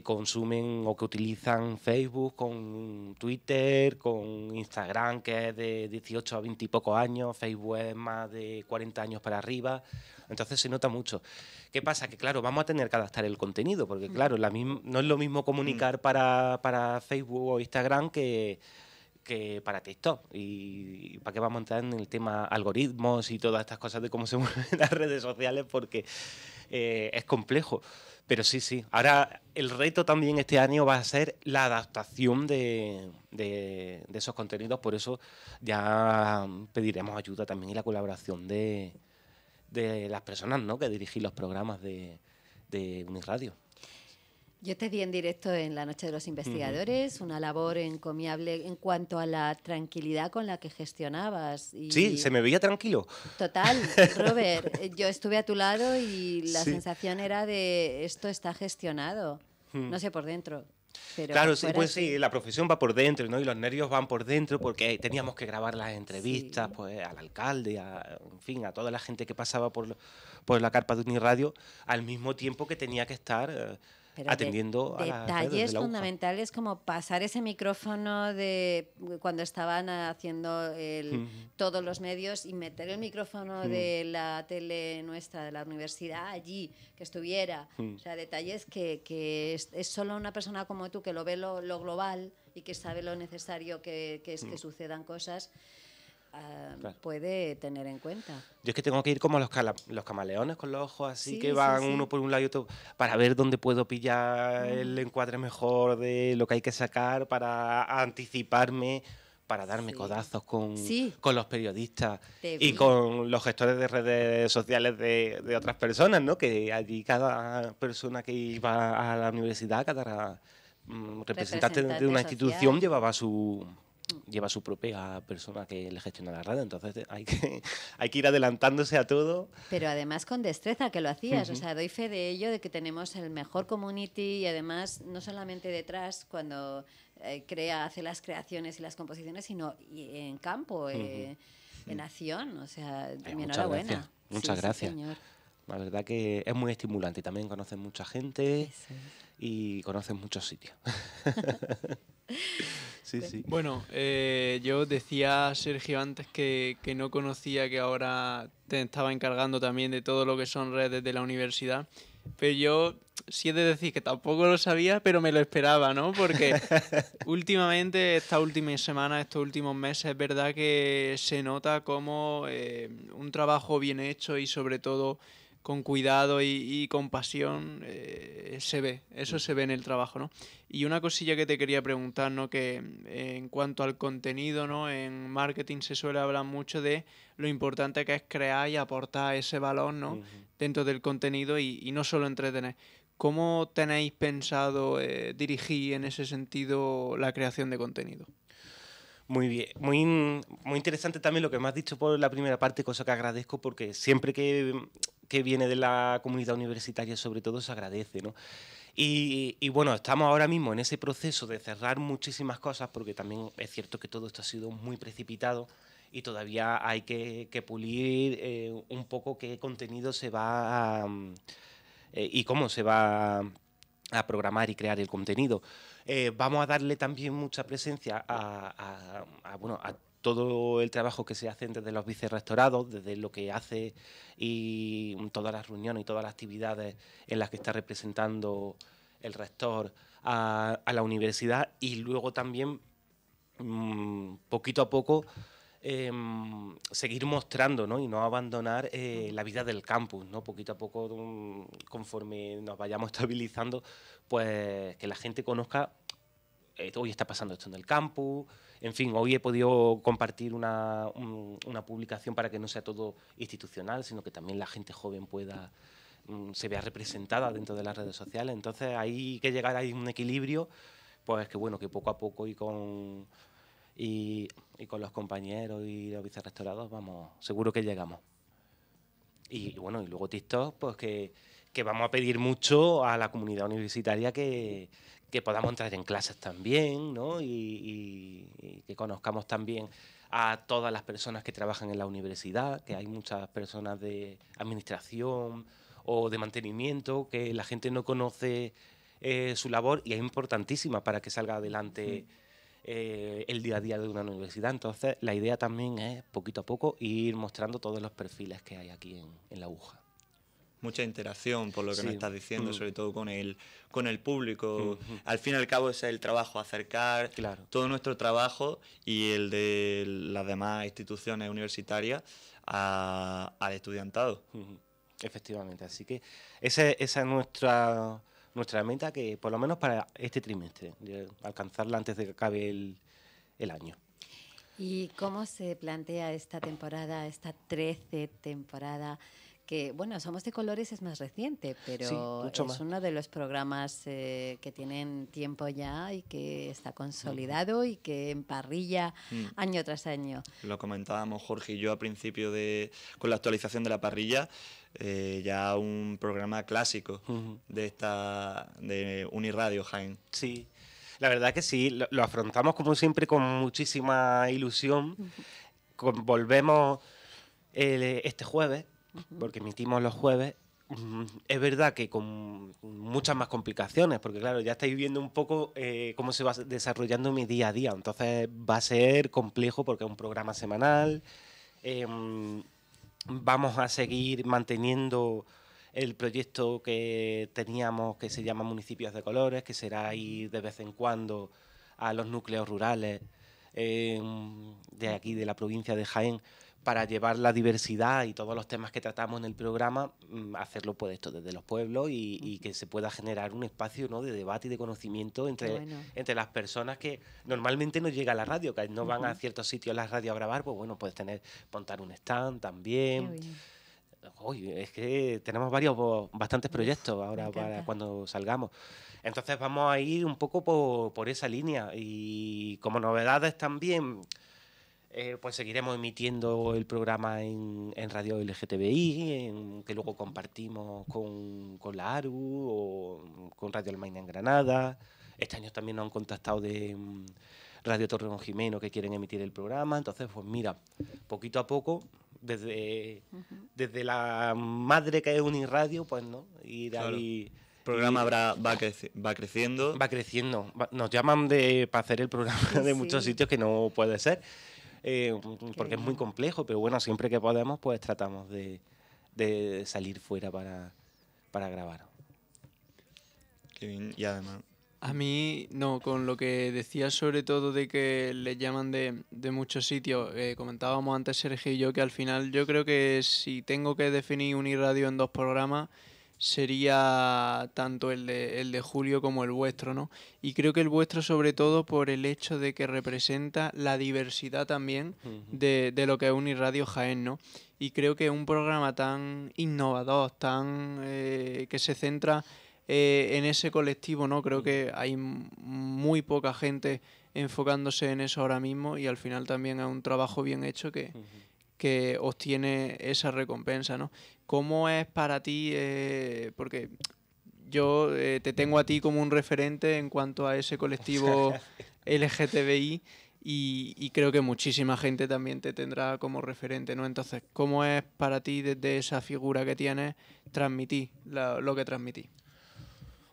consumen o que utilizan Facebook, con Twitter, con Instagram, que es de 18 a 20 y pocos años, Facebook es más de 40 años para arriba, entonces se nota mucho. ¿Qué pasa? Que claro, vamos a tener que adaptar el contenido, porque mm. claro, no es lo mismo comunicar mm. para, para Facebook o Instagram que que para texto Y, para qué vamos a entrar en el tema algoritmos y todas estas cosas de cómo se <laughs> mueven las redes sociales, porque eh, es complejo. Pero sí, sí. Ahora el reto también este año va a ser la adaptación de, esos contenidos. Por eso ya pediremos ayuda también y la colaboración de, las personas que dirigen los programas de, de Uniradio. Yo te di en directo en la Noche de los Investigadores una labor encomiable en cuanto a la tranquilidad con la que gestionabas. sí, se me veía tranquilo. Total, <laughs> Robert, yo estuve a tu lado y la sensación era de esto está gestionado, hmm. no sé por dentro. claro, pues sí, la profesión va por dentro, ¿no? Y los nervios van por dentro porque teníamos que grabar las entrevistas, pues, al alcalde, en fin, a toda la gente que pasaba por, por la carpa de Uniradio, al mismo tiempo que tenía que estar... Eh, atendiendo a detalles fundamentales como pasar ese micrófono de cuando estaban haciendo todos los medios y meter el micrófono de la tele nuestra de la universidad allí que estuviera o sea detalles que, es, solo una persona como tú que lo ve lo, global y que sabe lo necesario que, que es que sucedan cosas Ah, puede tener en cuenta. Yo es que tengo que ir como los, camaleones con los ojos así que van uno por un lado y otro para ver dónde puedo pillar mm. el encuadre mejor de lo que hay que sacar para anticiparme para darme codazos con, con los periodistas y con los gestores de redes sociales de, otras personas, ¿no? Que allí cada persona que iba a la universidad, cada mm, representante, de una institución llevaba su, lleva su propia persona que le gestiona la radio, entonces hay que, <laughs> hay que ir adelantándose a todo. Pero además con destreza que lo hacías, o sea, doy fe de ello, de que tenemos el mejor community y además no solamente detrás cuando eh, crea, hace las creaciones y las composiciones, sino en campo, eh, en mm. acción, o sea, eh, mi enhorabuena. Gracias. Muchas gracias. señor. la verdad que es muy estimulante y también conoces mucha gente. sí y conoces muchos sitios. <laughs> sí, sí. Bueno, eh, yo decía Sergio antes que, que, no conocía que ahora te estaba encargando también de todo lo que son redes de la universidad, pero yo sí he de decir que tampoco lo sabía, pero me lo esperaba, ¿no? Porque <laughs> últimamente, esta última semana, estos últimos meses, es verdad que se nota como eh, un trabajo bien hecho y sobre todo con cuidado y, y con pasión, eh, se ve, eso se ve en el trabajo, ¿no? Y una cosilla que te quería preguntar, ¿no? Que eh, en cuanto al contenido, ¿no? En marketing se suele hablar mucho de lo importante que es crear y aportar ese valor, ¿no? Dentro del contenido y, no solo entretener. ¿Cómo tenéis pensado eh, dirigir en ese sentido la creación de contenido? Muy bien, muy, muy interesante también lo que me has dicho por la primera parte, cosa que agradezco porque siempre que, viene de la comunidad universitaria sobre todo se agradece, ¿no? Y, bueno, estamos ahora mismo en ese proceso de cerrar muchísimas cosas porque también es cierto que todo esto ha sido muy precipitado y todavía hay que, pulir eh, un poco qué contenido se va a, eh, y cómo se va a programar y crear el contenido. Eh, vamos a darle también mucha presencia a, todo el trabajo que se hace desde los vicerrectorados, desde lo que hace y todas las reuniones y todas las actividades en las que está representando el rector a, la universidad y luego también mm, poquito a poco em, seguir mostrando y no abandonar eh, la vida del campus, ¿no? poquito a poco mm, conforme nos vayamos <laughs> estabilizando, pues que la gente conozca, eh, hoy está pasando esto en el campus, en fin, hoy he podido compartir una, publicación para que no sea todo institucional, sino que también la gente joven pueda mm, se vea representada dentro de las redes sociales. Entonces, hay que llegar a un equilibrio, pues que bueno, que poco a poco y con y, con los compañeros y los vicerrectorados, vamos, seguro que llegamos. Y, bueno, y luego TikTok, pues que que vamos a pedir mucho a la comunidad universitaria que, podamos entrar en clases también, ¿no? Y, que conozcamos también a todas las personas que trabajan en la universidad, que hay muchas personas de administración o de mantenimiento que la gente no conoce eh, su labor y es importantísima para que salga adelante eh, el día a día de una universidad. Entonces, la idea también es, poquito a poco, ir mostrando todos los perfiles que hay aquí en, en la aguja mucha interacción, por lo que me estás diciendo, mm. sobre todo con el, con el público. Mm-hmm. Al fin y al cabo es el trabajo, acercar todo nuestro trabajo y el de las demás instituciones universitarias a, al estudiantado. Mm-hmm. Efectivamente, así que esa, es nuestra, nuestra meta, que por lo menos para este trimestre, de alcanzarla antes de que acabe el, el año. ¿Y cómo se plantea esta temporada, esta 13 temporada? que, bueno, Somos de Colores es más reciente, pero es uno de los programas eh, que tienen tiempo ya y que está consolidado y que emparrilla parrilla mm. año tras año. Lo comentábamos Jorge y yo al principio de, con la actualización de la parrilla. Eh, ya un programa clásico de esta de Uniradio Jaén. Sí, la verdad que sí, lo, afrontamos como siempre con muchísima ilusión. volvemos eh, este jueves porque emitimos los jueves, mm, es verdad que con muchas más complicaciones, porque claro, ya estáis viendo un poco eh, cómo se va desarrollando mi día a día, entonces va a ser complejo porque es un programa semanal, em, vamos a seguir manteniendo el proyecto que teníamos que se llama Municipios de Colores, que será ir de vez en cuando a los núcleos rurales em, de aquí, de la provincia de Jaén, para llevar la diversidad y todos los temas que tratamos en el programa, mm, hacerlo pues esto desde los pueblos y, que se pueda generar un espacio ¿no? de debate y de conocimiento entre, entre las personas que normalmente no llega a la radio, que no van a ciertos sitios la radio a grabar, pues bueno, puedes tener, montar un stand también. Uy, es que tenemos varios, bastantes proyectos ahora para cuando salgamos. Entonces vamos a ir un poco por, por esa línea y como novedades también eh, pues seguiremos emitiendo el programa en, Radio LGTBI, en, que luego compartimos con, con, la ARU o con Radio Almaina en Granada. Este año también nos han contactado de mm, Radio Torreón Jimeno que quieren emitir el programa. Entonces, pues mira, poquito a poco, desde, desde la madre que es Uniradio, pues no, programa va, va, creciendo. Va creciendo. nos llaman de, para hacer el programa de muchos sitios que no puede ser. Eh, mm, mm, porque es muy complejo, pero bueno, siempre que podemos, pues tratamos de, salir fuera para, grabar. y además. A mí, no, con lo que decías sobre todo de que les llaman de, muchos sitios, eh, comentábamos antes Sergio y yo que al final yo creo que si tengo que definir un radio en dos programas, sería tanto el de, el de Julio como el vuestro, ¿no? Y creo que el vuestro sobre todo por el hecho de que representa la diversidad también de, lo que es Uniradio Jaén, ¿no? Y creo que un programa tan innovador, tan eh, que se centra eh, en ese colectivo, ¿no? Creo mm. que hay muy poca gente enfocándose en eso ahora mismo y al final también es un trabajo bien hecho que que obtiene esa recompensa, ¿no? ¿Cómo es para ti, eh, porque yo eh, te tengo a ti como un referente en cuanto a ese colectivo LGTBI <laughs> y, creo que muchísima gente también te tendrá como referente, ¿no? Entonces, ¿cómo es para ti desde esa figura que tienes transmitir lo que transmití?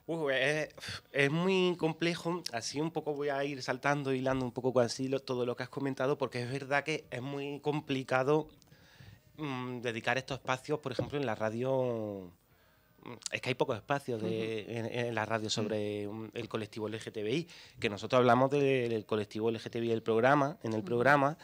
Eh, eh, es, muy complejo, así un poco voy a ir saltando, hilando un poco con así todo lo que has comentado, porque es verdad que es muy complicado mm, dedicar estos espacios, por ejemplo, en la radio mm, es que hay pocos espacios de, en, la radio sobre el colectivo LGTBI, que nosotros hablamos del colectivo LGTBI del programa, en el programa,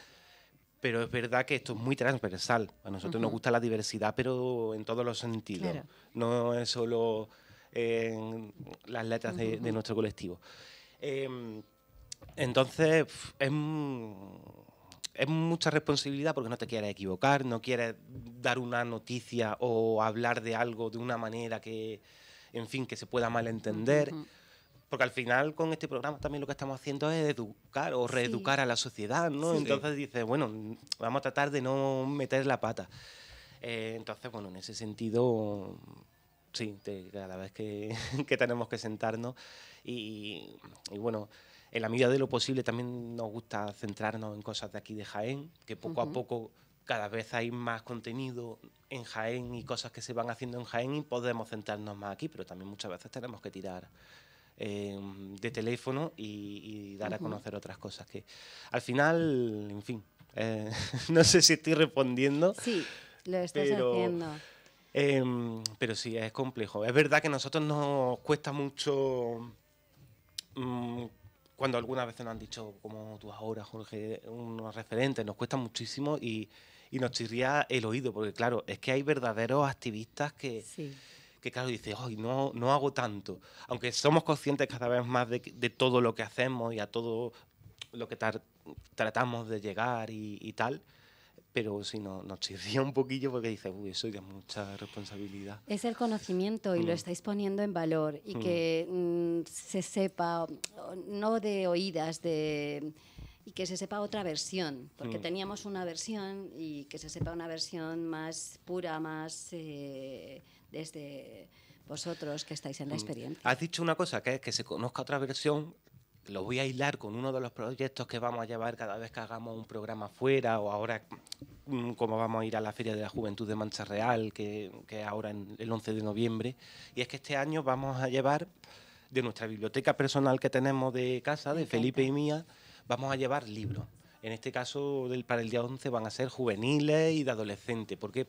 pero es verdad que esto es muy transversal. A nosotros nos gusta la diversidad, pero en todos los sentidos. No es solo en las letras de, nuestro colectivo. Em, entonces, es, mucha responsabilidad porque no te quieres equivocar, no quieres dar una noticia o hablar de algo de una manera que, en fin, que se pueda malentender. Porque al final con este programa también lo que estamos haciendo es educar o reeducar a la sociedad, ¿no? Entonces dices, bueno, vamos a tratar de no meter la pata. Eh, entonces, bueno, en ese sentido sí, cada vez que, <laughs> que, tenemos que sentarnos. Y, y, bueno, en la medida de lo posible también nos gusta centrarnos en cosas de aquí de Jaén, que poco a poco cada vez hay más contenido en Jaén y cosas que se van haciendo en Jaén y podemos centrarnos más aquí, pero también muchas veces tenemos que tirar em, de teléfono y, dar a conocer otras cosas que al final, en fin, eh, <laughs> no sé si estoy respondiendo. Sí, lo estás haciendo. Em, pero sí, es complejo. Es verdad que a nosotros nos cuesta mucho mm, cuando algunas veces nos han dicho, como tú ahora, Jorge, unos referentes, nos cuesta muchísimo y, nos chirría el oído, porque claro, es que hay verdaderos activistas que... Sí que claro, dice hoy no, no hago tanto. Aunque somos conscientes cada vez más de, todo lo que hacemos y a todo lo que tratamos de llegar y, tal, pero si no, nos chirría un poquillo porque dices, uy, eso ya mucha responsabilidad. Es el conocimiento y lo mm. estáis poniendo en valor y mm. que mm, se sepa, no de oídas, de y que se sepa otra versión, porque teníamos una versión y que se sepa una versión más pura, más eh, desde vosotros que estáis en la experiencia. Has dicho una cosa, que es que se conozca otra versión lo voy a aislar con uno de los proyectos que vamos a llevar cada vez que hagamos un programa fuera o ahora mm, como vamos a ir a la Feria de la Juventud de Mancha Real, que, es ahora el 11 de noviembre. Y es que este año vamos a llevar de nuestra biblioteca personal que tenemos de casa, de Felipe y mía, vamos a llevar libros. En este caso, para el día 11 van a ser juveniles y de adolescentes. ¿Por Porque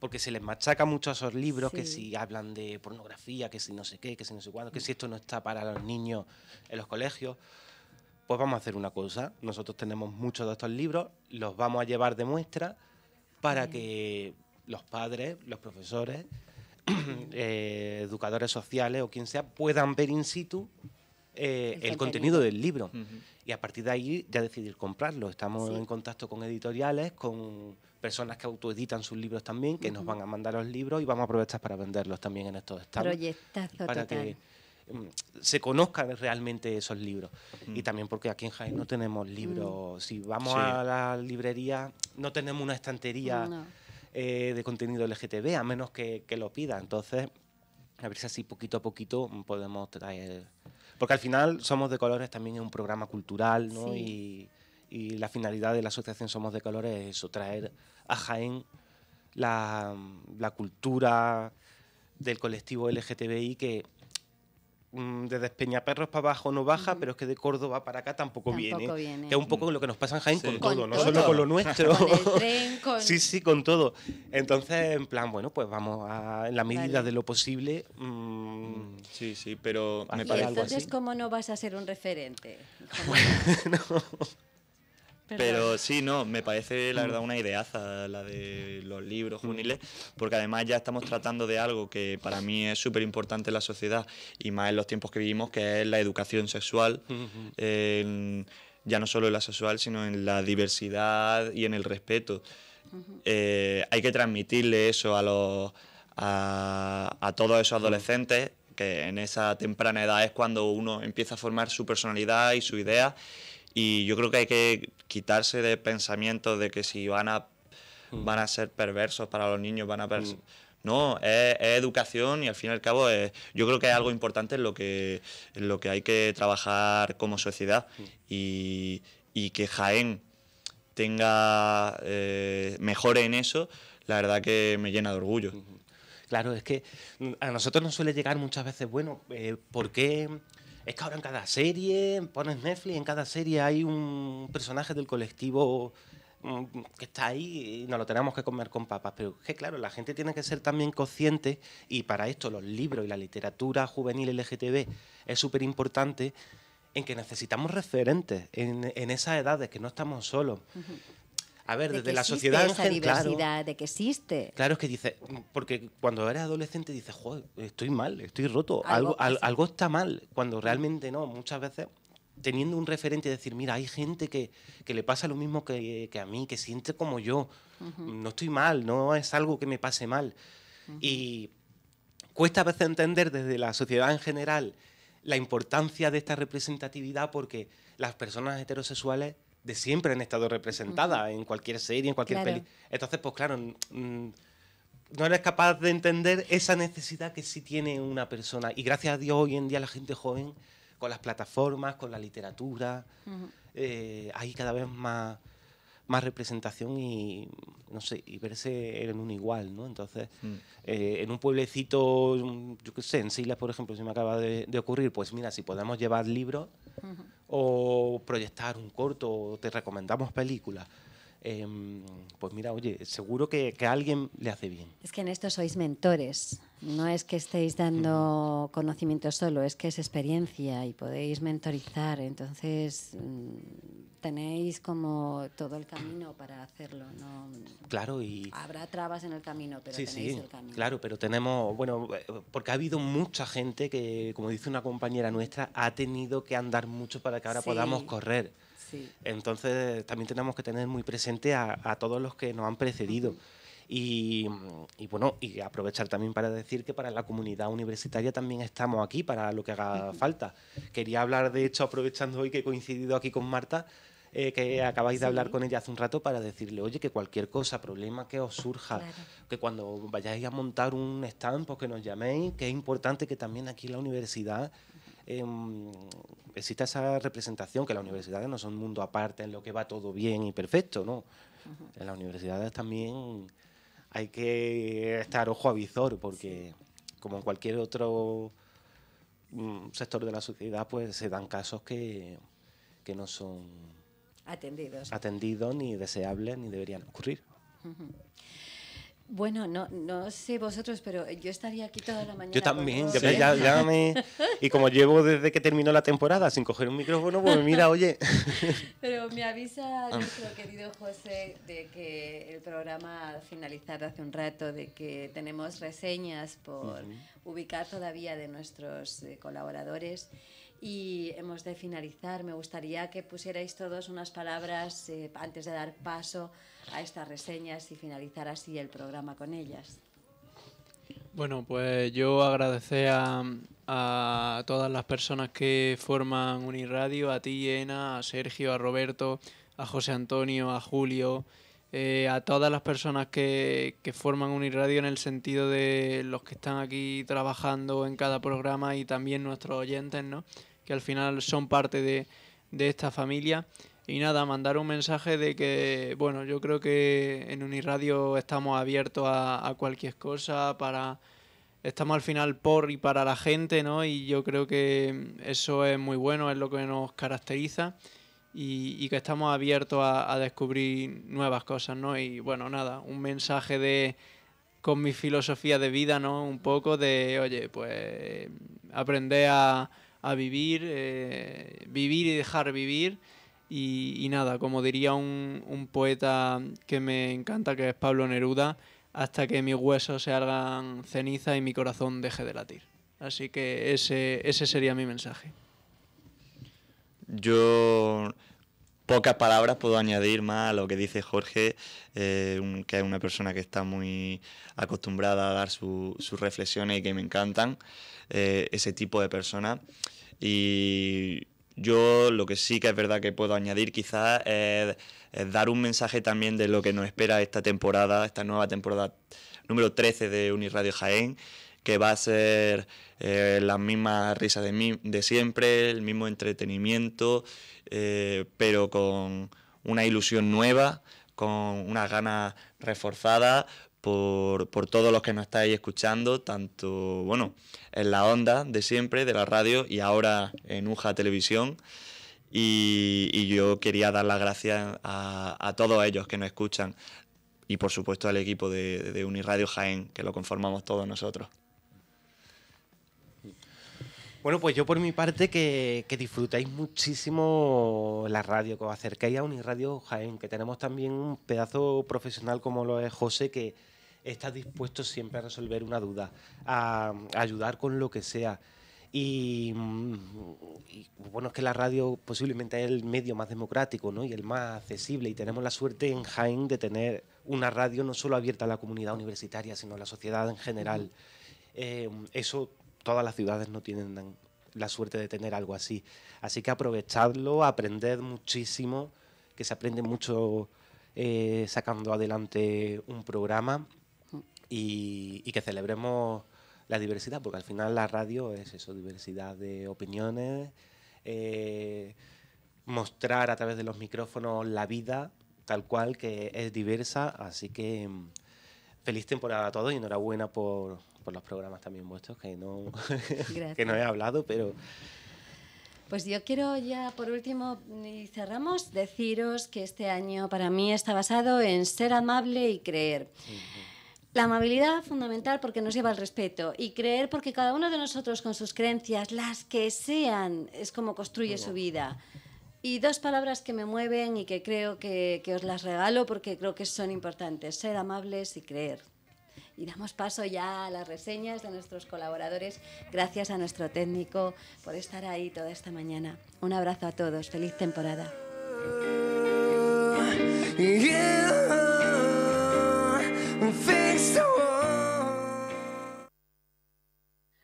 porque se les machaca mucho esos libros, que si hablan de pornografía, que si no sé qué, que si no sé cuándo, que si esto no está para los niños en los colegios. Pues vamos a hacer una cosa, nosotros tenemos muchos de estos libros, los vamos a llevar de muestra para que los padres, los profesores, <clears throat> eh, educadores sociales o quien sea puedan ver in situ eh, el, contenido. del libro. Y a partir de ahí ya decidir comprarlo. Estamos en contacto con editoriales, con personas que autoeditan sus libros también, que nos van a mandar los libros y vamos a aprovechar para venderlos también en estos stands. para que mm, se conozcan realmente esos libros. Y también porque aquí en Jaén no tenemos libros. Mm. Si vamos a la librería, no tenemos una estantería eh, de contenido LGTB, a menos que, lo pida. Entonces, a ver si así poquito a poquito podemos traer... Porque al final Somos de Colores también es un programa cultural, ¿no? Y y la finalidad de la Asociación Somos de Colores es eso, traer a Jaén la, la cultura del colectivo LGTBI que mm, desde Peñaperros para abajo no baja, pero es que de Córdoba para acá tampoco, viene, Que es un poco lo que nos pasa en Jaén con, todo, no solo con lo nuestro. con el tren, <laughs> con... Sí, sí, con todo. Entonces, en plan, bueno, pues vamos a, la medida de lo posible. Mm, mm, sí, sí, pero me parece. entonces, ¿cómo no vas a ser un referente? <laughs> Bueno, <laughs> Pero sí, no, me parece la verdad mm. una ideaza la de los libros mm. juveniles, porque además ya estamos tratando de algo que para mí es súper importante en la sociedad y más en los tiempos que vivimos, que es la educación sexual. ya no solo en la sexual, sino en la diversidad y en el respeto. Eh, hay que transmitirle eso a los a todos esos mm. adolescentes que en esa temprana edad es cuando uno empieza a formar su personalidad y su idea y yo creo que hay que quitarse de pensamiento de que si van a, mm. van a ser perversos para los niños, van a... Mm. No, es, educación y al fin y al cabo yo creo que es algo importante en lo que, lo que hay que trabajar como sociedad mm. y, que Jaén tenga eh, mejore en eso, la verdad que me llena de orgullo. Claro, es que a nosotros nos suele llegar muchas veces, bueno, eh, ¿por qué es que ahora en cada serie, pones Netflix, en cada serie hay un personaje del colectivo mm, que está ahí y nos lo tenemos que comer con papas. Pero que, claro, la gente tiene que ser también consciente y para esto los libros y la literatura juvenil LGTB es súper importante en que necesitamos referentes en, esas edades, que no estamos solos a ver, desde la sociedad esa diversidad, de que existe. Claro, es que dice, porque cuando eres adolescente dices, joder, estoy mal, estoy roto, algo, algo, está mal, cuando realmente no, muchas veces teniendo un referente decir, mira, hay gente que, que le pasa lo mismo que, a mí, que siente como yo, no estoy mal, no es algo que me pase mal. Y cuesta a veces entender desde la sociedad en general la importancia de esta representatividad porque las personas heterosexuales de siempre han estado representadas en cualquier serie, en cualquier película peli. Entonces, pues claro, mm, no eres capaz de entender esa necesidad que sí tiene una persona. Y gracias a Dios hoy en día la gente joven, con las plataformas, con la literatura, eh, hay cada vez más más representación y, no sé, y verse en un igual, ¿no? Entonces, mm. eh, en un pueblecito, yo qué sé, en Silas, por ejemplo, si me acaba de, ocurrir, pues mira, si podemos llevar libros o proyectar un corto, o te recomendamos películas Em, pues mira, oye, seguro que, alguien le hace bien. Es que en esto sois mentores, no es que estéis dando conocimiento solo, es que es experiencia y podéis mentorizar, entonces mm, tenéis como todo el camino para hacerlo, Claro, y... Habrá trabas en el camino, pero tenéis el Claro, pero tenemos, bueno, porque ha habido mucha gente que, como dice una compañera nuestra, ha tenido que andar mucho para que ahora podamos correr. Entonces, también tenemos que tener muy presente a, todos los que nos han precedido. Y, bueno, y aprovechar también para decir que para la comunidad universitaria también estamos aquí para lo que haga falta. Quería hablar, de hecho, aprovechando hoy que he coincidido aquí con Marta, eh, que acabáis de hablar con ella hace un rato para decirle, oye, que cualquier cosa, problema que os surja, que cuando vayáis a montar un stand, pues que nos llaméis, que es importante que también aquí en la universidad eh, em, exista esa representación, que las universidades no son un mundo aparte en lo que va todo bien y perfecto, ¿no? En las universidades también hay que estar ojo a visor, porque como en cualquier otro mm, sector de la sociedad, pues se dan casos que, no son atendidos. atendidos, ni deseables, ni deberían ocurrir. Bueno, no, no sé vosotros, pero yo estaría aquí toda la mañana. Yo también, ya, ya me, <laughs> Y como llevo desde que terminó la temporada sin coger un micrófono, pues mira, oye. <laughs> Pero me avisa ah. nuestro querido José de que el programa ha finalizado hace un rato, de que tenemos reseñas por ubicar todavía de nuestros eh, colaboradores. Y hemos de finalizar. Me gustaría que pusierais todos unas palabras eh, antes de dar paso a estas reseñas y finalizar así el programa con ellas. Bueno, pues yo agradecer a, todas las personas que forman Uniradio, a ti, Ena, a Sergio, a Roberto, a José Antonio, a Julio, eh, a todas las personas que, que, forman Uniradio en el sentido de los que están aquí trabajando en cada programa y también nuestros oyentes, ¿no? que al final son parte de, de esta familia. Y nada, mandar un mensaje de que, bueno, yo creo que en Uniradio estamos abiertos a, cualquier cosa, para estamos al final por y para la gente, ¿no? Y yo creo que eso es muy bueno, es lo que nos caracteriza y, que estamos abiertos a, descubrir nuevas cosas, ¿no? Y bueno, nada, un mensaje de con mi filosofía de vida, ¿no? Un poco de, oye, pues aprender a, vivir, eh, vivir y dejar vivir y, nada, como diría un, poeta que me encanta, que es Pablo Neruda, hasta que mis huesos se hagan ceniza y mi corazón deje de latir. Así que ese, ese sería mi mensaje. Yo pocas palabras puedo añadir más a lo que dice Jorge, eh, que es una persona que está muy acostumbrada a dar sus reflexiones y que me encantan, eh, ese tipo de persona, Y yo lo que sí que es verdad que puedo añadir quizás es, dar un mensaje también de lo que nos espera esta temporada, esta nueva temporada número 13 de Uniradio Jaén que va a ser eh, la misma risa de, siempre, el mismo entretenimiento, eh, pero con una ilusión nueva, con una ganas reforzadas, por, por, todos los que nos estáis escuchando, tanto bueno, en la onda de siempre, de la radio y ahora en UJA Televisión. Y, yo quería dar las gracias a, todos ellos que nos escuchan y por supuesto al equipo de, de Uniradio Jaén, que lo conformamos todos nosotros. Bueno, pues yo por mi parte que, que disfrutáis muchísimo la radio, que os acerquéis a Uniradio Jaén, que tenemos también un pedazo profesional como lo es José, que está dispuesto siempre a resolver una duda, a, ayudar con lo que sea. Mm, y, bueno, es que la radio posiblemente es el medio más democrático ¿no? y el más accesible. Y tenemos la suerte en Jaén de tener una radio no solo abierta a la comunidad universitaria, sino a la sociedad en general. Eh, eso todas las ciudades no tienen la suerte de tener algo así. Así que aprovechadlo, aprended muchísimo, que se aprende mucho eh, sacando adelante un programa y, que celebremos la diversidad, porque al final la radio es eso, diversidad de opiniones, eh, mostrar a través de los micrófonos la vida tal cual, que es diversa, así que mm, feliz temporada a todos y enhorabuena por, por los programas también vuestros, que no, <laughs> que no he hablado, pero... Pues yo quiero ya por último y cerramos deciros que este año para mí está basado en ser amable y creer. La amabilidad fundamental porque nos lleva al respeto y creer porque cada uno de nosotros con sus creencias, las que sean, es como construye su vida. Y dos palabras que me mueven y que creo que os las regalo porque creo que son importantes, ser amables y creer. Y damos paso ya a las reseñas de nuestros colaboradores. Gracias a nuestro técnico por estar ahí toda esta mañana. Un abrazo a todos. Feliz temporada.